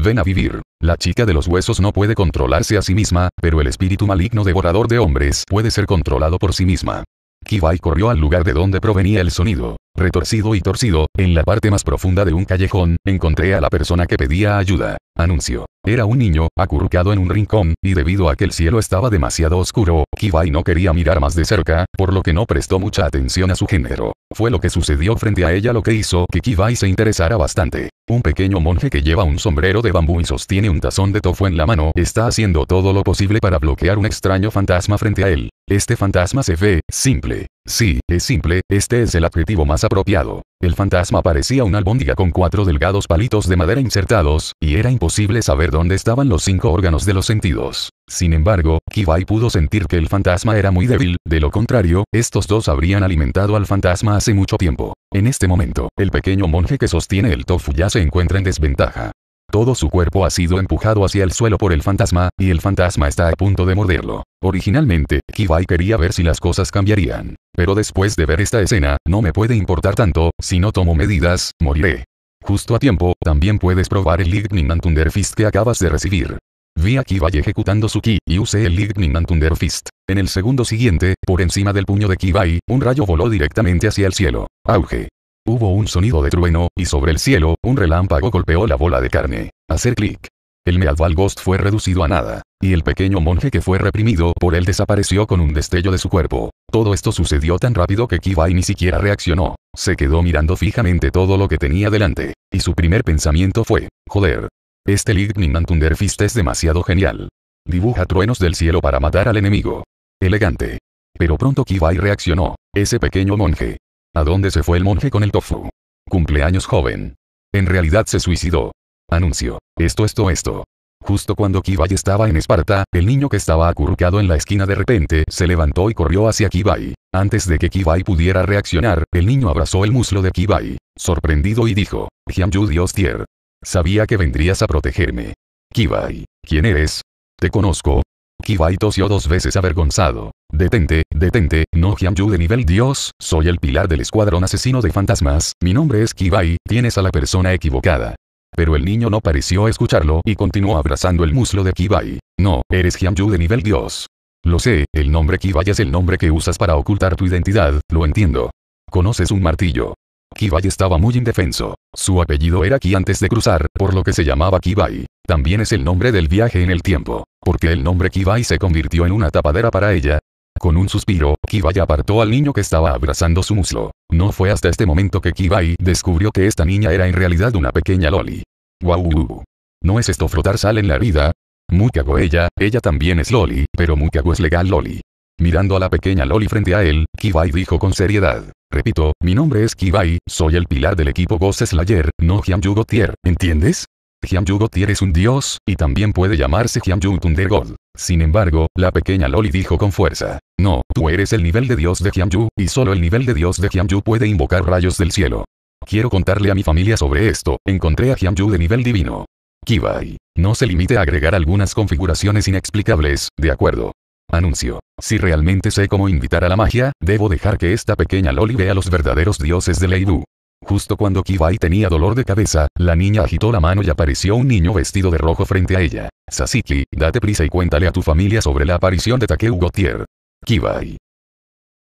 Ven a vivir. La chica de los huesos no puede controlarse a sí misma, pero el espíritu maligno devorador de hombres puede ser controlado por sí misma. Kibai corrió al lugar de donde provenía el sonido retorcido y torcido, en la parte más profunda de un callejón, encontré a la persona que pedía ayuda. Anuncio. Era un niño, acurrucado en un rincón, y debido a que el cielo estaba demasiado oscuro, Kibai no quería mirar más de cerca, por lo que no prestó mucha atención a su género. Fue lo que sucedió frente a ella lo que hizo que Kibai se interesara bastante. Un pequeño monje que lleva un sombrero de bambú y sostiene un tazón de tofu en la mano, está haciendo todo lo posible para bloquear un extraño fantasma frente a él. Este fantasma se ve, simple, Sí, es simple, este es el adjetivo más apropiado. El fantasma parecía una albóndiga con cuatro delgados palitos de madera insertados, y era imposible saber dónde estaban los cinco órganos de los sentidos. Sin embargo, Kibai pudo sentir que el fantasma era muy débil, de lo contrario, estos dos habrían alimentado al fantasma hace mucho tiempo. En este momento, el pequeño monje que sostiene el tofu ya se encuentra en desventaja. Todo su cuerpo ha sido empujado hacia el suelo por el fantasma, y el fantasma está a punto de morderlo. Originalmente, Kibai quería ver si las cosas cambiarían. Pero después de ver esta escena, no me puede importar tanto, si no tomo medidas, moriré. Justo a tiempo, también puedes probar el Lightning and Thunder Fist que acabas de recibir. Vi a Kibai ejecutando su ki, y usé el Lightning and Thunder Fist. En el segundo siguiente, por encima del puño de Kibai, un rayo voló directamente hacia el cielo. Auge. Hubo un sonido de trueno, y sobre el cielo, un relámpago golpeó la bola de carne. Hacer clic. El Meadval Ghost fue reducido a nada, y el pequeño monje que fue reprimido por él desapareció con un destello de su cuerpo. Todo esto sucedió tan rápido que Kibai ni siquiera reaccionó. Se quedó mirando fijamente todo lo que tenía delante, y su primer pensamiento fue, joder. Este Lightning Thunder Fist es demasiado genial. Dibuja truenos del cielo para matar al enemigo. Elegante. Pero pronto Kibai reaccionó. Ese pequeño monje, ¿A dónde se fue el monje con el tofu? Cumpleaños joven. En realidad se suicidó. Anuncio. Esto, esto, esto. Justo cuando Kibai estaba en Esparta, el niño que estaba acurrucado en la esquina de repente se levantó y corrió hacia Kibai. Antes de que Kibai pudiera reaccionar, el niño abrazó el muslo de Kibai, sorprendido y dijo, Hyamju Dios Tier. Sabía que vendrías a protegerme. Kibai, ¿quién eres? Te conozco, Kibai tosió dos veces avergonzado. Detente, detente, no Hyamju de nivel Dios, soy el pilar del escuadrón asesino de fantasmas, mi nombre es Kibai, tienes a la persona equivocada. Pero el niño no pareció escucharlo y continuó abrazando el muslo de Kibai. No, eres Hyamyu de nivel Dios. Lo sé, el nombre Kibai es el nombre que usas para ocultar tu identidad, lo entiendo. Conoces un martillo. Kibai estaba muy indefenso. Su apellido era Ki antes de cruzar, por lo que se llamaba Kibai. También es el nombre del viaje en el tiempo, porque el nombre Kibai se convirtió en una tapadera para ella. Con un suspiro, Kibai apartó al niño que estaba abrazando su muslo. No fue hasta este momento que Kibai descubrió que esta niña era en realidad una pequeña loli. Wow. ¿No es esto frotar sal en la vida? Mukago ella, ella también es loli, pero Mukago es legal loli. Mirando a la pequeña Loli frente a él, Kibai dijo con seriedad. Repito, mi nombre es Kibai, soy el pilar del equipo Ghost Slayer, no Hyamyu Gotier, ¿entiendes? Hyamyu Gotier es un dios, y también puede llamarse Hyamyu Thunder God. Sin embargo, la pequeña Loli dijo con fuerza. No, tú eres el nivel de dios de Hyamyu, y solo el nivel de dios de Hyamyu puede invocar rayos del cielo. Quiero contarle a mi familia sobre esto, encontré a Hyamyu de nivel divino. Kibai. No se limite a agregar algunas configuraciones inexplicables, de acuerdo. Anuncio. Si realmente sé cómo invitar a la magia, debo dejar que esta pequeña Loli vea los verdaderos dioses de Leidu. Justo cuando Kibai tenía dolor de cabeza, la niña agitó la mano y apareció un niño vestido de rojo frente a ella. Sasiki, date prisa y cuéntale a tu familia sobre la aparición de Takeu Gautier. Kibai.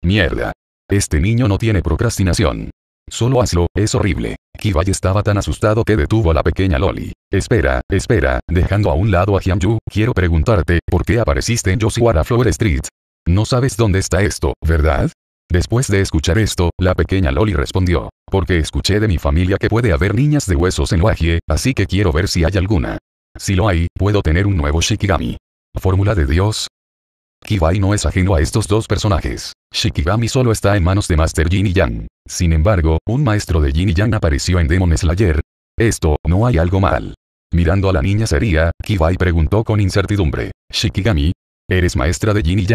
Mierda. Este niño no tiene procrastinación. Solo hazlo, es horrible. Kibai estaba tan asustado que detuvo a la pequeña Loli. Espera, espera, dejando a un lado a Hyunju, quiero preguntarte, ¿por qué apareciste en Yoshiwara Flower Street? No sabes dónde está esto, ¿verdad? Después de escuchar esto, la pequeña Loli respondió, porque escuché de mi familia que puede haber niñas de huesos en Oagie, así que quiero ver si hay alguna. Si lo hay, puedo tener un nuevo Shikigami. Fórmula de Dios. Kibai no es ajeno a estos dos personajes. Shikigami solo está en manos de Master Jin y Yang. Sin embargo, un maestro de Jin y Yang apareció en Demon Slayer. Esto, no hay algo mal. Mirando a la niña seria, Kibai preguntó con incertidumbre. Shikigami. ¿Eres maestra de Yin y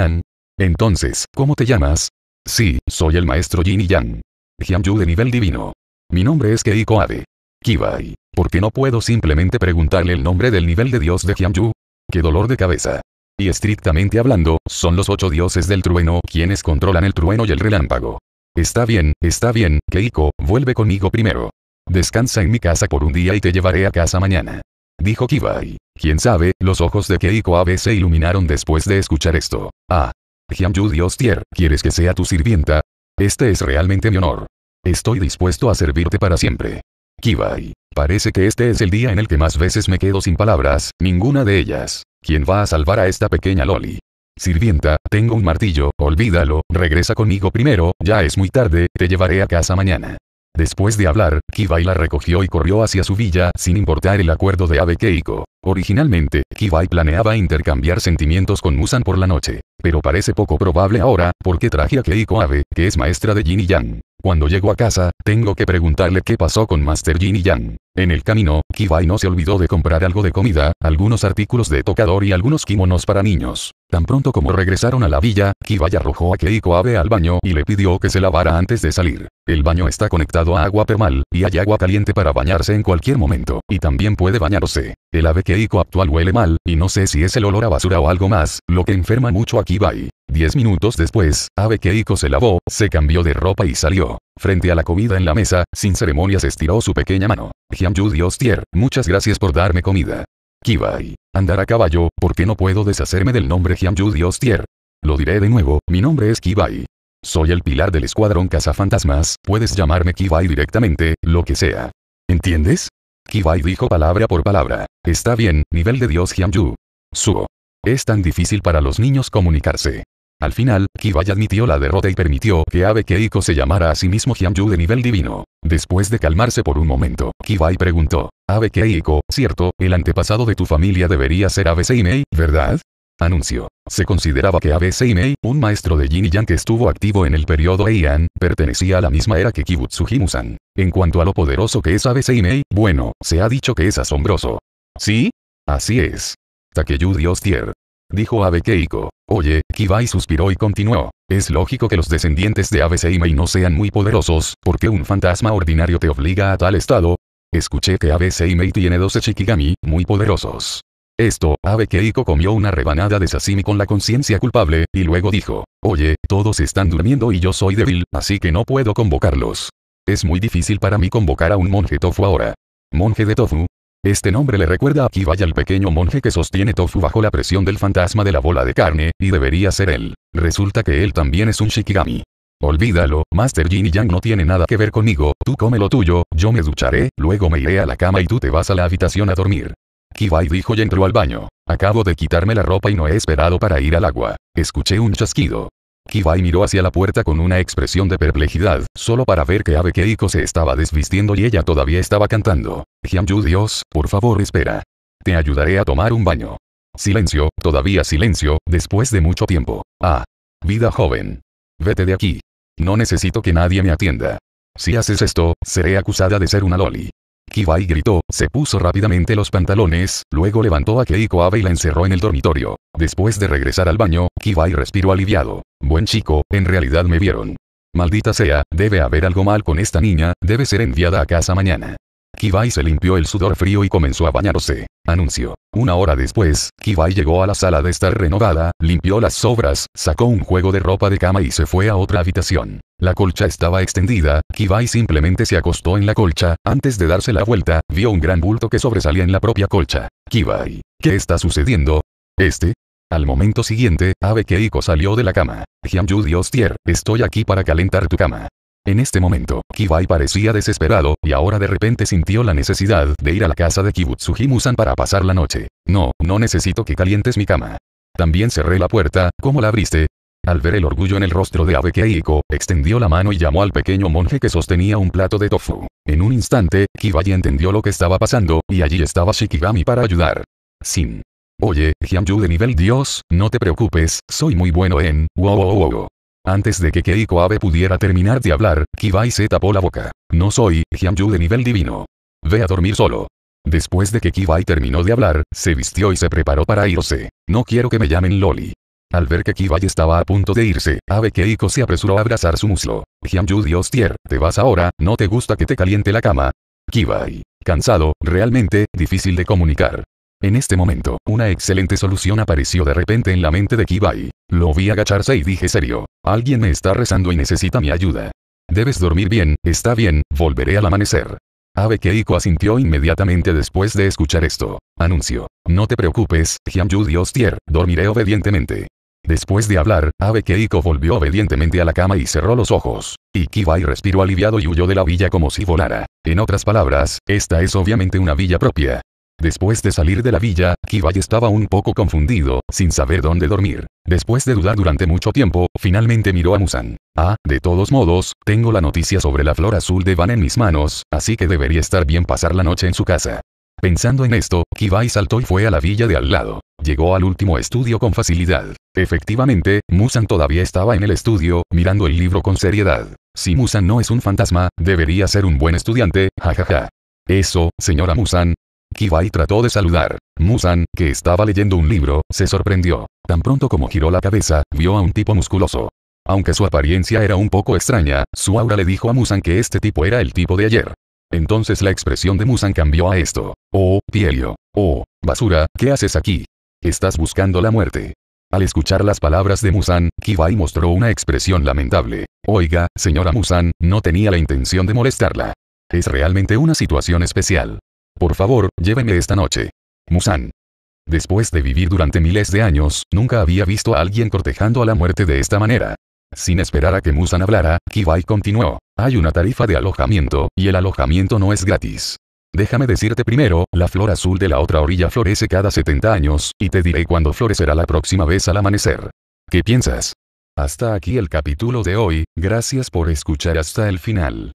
Entonces, ¿cómo te llamas? Sí, soy el maestro Yin y Yang. de nivel divino. Mi nombre es Keiko Abe. Kibai. ¿Por qué no puedo simplemente preguntarle el nombre del nivel de dios de Jianju? ¡Qué dolor de cabeza! Y estrictamente hablando, son los ocho dioses del trueno quienes controlan el trueno y el relámpago. Está bien, está bien, Keiko, vuelve conmigo primero. Descansa en mi casa por un día y te llevaré a casa mañana. Dijo Kibai. Quién sabe, los ojos de Keiko Abe se iluminaron después de escuchar esto. Ah. Hyamyu Dios ¿quieres que sea tu sirvienta? Este es realmente mi honor. Estoy dispuesto a servirte para siempre. Kibai. Parece que este es el día en el que más veces me quedo sin palabras, ninguna de ellas. ¿Quién va a salvar a esta pequeña Loli? Sirvienta, tengo un martillo, olvídalo, regresa conmigo primero, ya es muy tarde, te llevaré a casa mañana. Después de hablar, Kibai la recogió y corrió hacia su villa sin importar el acuerdo de Abe Keiko. Originalmente, Kibai planeaba intercambiar sentimientos con Musan por la noche. Pero parece poco probable ahora, porque traje a Keiko Abe, que es maestra de Jin y Yang. Cuando llego a casa, tengo que preguntarle qué pasó con Master Jin y Yang. En el camino, Kibai no se olvidó de comprar algo de comida, algunos artículos de tocador y algunos kimonos para niños. Tan pronto como regresaron a la villa, Kibai arrojó a Keiko Abe al baño y le pidió que se lavara antes de salir. El baño está conectado a agua permal, y hay agua caliente para bañarse en cualquier momento, y también puede bañarse. El ave Keiko actual huele mal, y no sé si es el olor a basura o algo más, lo que enferma mucho a Kibai. Diez minutos después, Abe Keiko se lavó, se cambió de ropa y salió. Frente a la comida en la mesa, sin ceremonias estiró su pequeña mano. Dios Diostier, muchas gracias por darme comida. Kibai. Andar a caballo, ¿por qué no puedo deshacerme del nombre Dios Tier? Lo diré de nuevo, mi nombre es Kibai. Soy el pilar del escuadrón cazafantasmas, puedes llamarme Kibai directamente, lo que sea. ¿Entiendes? Kibai dijo palabra por palabra. Está bien, nivel de Dios Hyamju. Suo. Es tan difícil para los niños comunicarse. Al final, Kibai admitió la derrota y permitió que Abe Keiko se llamara a sí mismo Hyamju de nivel divino. Después de calmarse por un momento, Kibai preguntó, Abe Keiko, cierto, el antepasado de tu familia debería ser Abe Seimei, ¿verdad? Anuncio. Se consideraba que Abe Seimei, un maestro de Jin y Yang que estuvo activo en el periodo Heian, pertenecía a la misma era que Kibutsu Himusan. En cuanto a lo poderoso que es Abe Seimei, bueno, se ha dicho que es asombroso. ¿Sí? Así es. Dios Tier. Dijo Abe Keiko. Oye, Kibai suspiró y continuó. Es lógico que los descendientes de Abe Seimei no sean muy poderosos, porque un fantasma ordinario te obliga a tal estado. Escuché que Abe Seimei tiene 12 Shikigami, muy poderosos. Esto, Abe Keiko comió una rebanada de sashimi con la conciencia culpable, y luego dijo, oye, todos están durmiendo y yo soy débil, así que no puedo convocarlos. Es muy difícil para mí convocar a un monje tofu ahora. Monje de tofu, este nombre le recuerda a Kibai al pequeño monje que sostiene Tofu bajo la presión del fantasma de la bola de carne, y debería ser él. Resulta que él también es un Shikigami. Olvídalo, Master Jin y Yang no tiene nada que ver conmigo, tú come lo tuyo, yo me ducharé, luego me iré a la cama y tú te vas a la habitación a dormir. Kibai dijo y entró al baño. Acabo de quitarme la ropa y no he esperado para ir al agua. Escuché un chasquido. Kibai miró hacia la puerta con una expresión de perplejidad, solo para ver que Abe Keiko se estaba desvistiendo y ella todavía estaba cantando. Hyamyu Dios, por favor espera. Te ayudaré a tomar un baño. Silencio, todavía silencio, después de mucho tiempo. Ah. Vida joven. Vete de aquí. No necesito que nadie me atienda. Si haces esto, seré acusada de ser una loli. Kibai gritó, se puso rápidamente los pantalones, luego levantó a Keiko Abe y la encerró en el dormitorio. Después de regresar al baño, Kibai respiró aliviado. Buen chico, en realidad me vieron. Maldita sea, debe haber algo mal con esta niña, debe ser enviada a casa mañana. Kibai se limpió el sudor frío y comenzó a bañarse. Anuncio. Una hora después, Kibai llegó a la sala de estar renovada, limpió las sobras, sacó un juego de ropa de cama y se fue a otra habitación. La colcha estaba extendida, Kibai simplemente se acostó en la colcha, antes de darse la vuelta, vio un gran bulto que sobresalía en la propia colcha. Kibai. ¿Qué está sucediendo? ¿Este? Al momento siguiente, Abe Keiko salió de la cama. Hyamju Dios tier, estoy aquí para calentar tu cama. En este momento, Kibai parecía desesperado, y ahora de repente sintió la necesidad de ir a la casa de Kibutsujimusan para pasar la noche. No, no necesito que calientes mi cama. También cerré la puerta, ¿cómo la abriste? Al ver el orgullo en el rostro de Abe Keiko, extendió la mano y llamó al pequeño monje que sostenía un plato de tofu. En un instante, Kibai entendió lo que estaba pasando, y allí estaba Shikigami para ayudar. Sin Oye, Hyunju de nivel Dios, no te preocupes, soy muy bueno en... Wow, Antes de que Keiko Abe pudiera terminar de hablar, Kibai se tapó la boca. No soy, Hyunju de nivel divino. Ve a dormir solo. Después de que Kibai terminó de hablar, se vistió y se preparó para irse. No quiero que me llamen Loli. Al ver que Kibai estaba a punto de irse, Abe Keiko se apresuró a abrazar su muslo. Hyamju Dios tier, ¿te vas ahora? ¿No te gusta que te caliente la cama? Kibai. Cansado, realmente, difícil de comunicar. En este momento, una excelente solución apareció de repente en la mente de Kibai. Lo vi agacharse y dije serio, alguien me está rezando y necesita mi ayuda. Debes dormir bien, está bien, volveré al amanecer. Abe Keiko asintió inmediatamente después de escuchar esto. Anuncio. No te preocupes, Hyamju Dios Tier, dormiré obedientemente. Después de hablar, Abe Keiko volvió obedientemente a la cama y cerró los ojos. Y Kibai respiró aliviado y huyó de la villa como si volara. En otras palabras, esta es obviamente una villa propia. Después de salir de la villa, Kibai estaba un poco confundido, sin saber dónde dormir. Después de dudar durante mucho tiempo, finalmente miró a Musan. Ah, de todos modos, tengo la noticia sobre la flor azul de Van en mis manos, así que debería estar bien pasar la noche en su casa. Pensando en esto, Kibai saltó y fue a la villa de al lado. Llegó al último estudio con facilidad. Efectivamente, Musan todavía estaba en el estudio, mirando el libro con seriedad. Si Musan no es un fantasma, debería ser un buen estudiante, jajaja. Eso, señora Musan, Kibai trató de saludar. Musan, que estaba leyendo un libro, se sorprendió. Tan pronto como giró la cabeza, vio a un tipo musculoso. Aunque su apariencia era un poco extraña, su aura le dijo a Musan que este tipo era el tipo de ayer. Entonces la expresión de Musan cambió a esto. Oh, Pielio. Oh, basura, ¿qué haces aquí? Estás buscando la muerte. Al escuchar las palabras de Musan, Kibai mostró una expresión lamentable. Oiga, señora Musan, no tenía la intención de molestarla. Es realmente una situación especial. Por favor, lléveme esta noche. Musan. Después de vivir durante miles de años, nunca había visto a alguien cortejando a la muerte de esta manera. Sin esperar a que Musan hablara, Kibai continuó. Hay una tarifa de alojamiento, y el alojamiento no es gratis. Déjame decirte primero, la flor azul de la otra orilla florece cada 70 años, y te diré cuándo florecerá la próxima vez al amanecer. ¿Qué piensas? Hasta aquí el capítulo de hoy, gracias por escuchar hasta el final.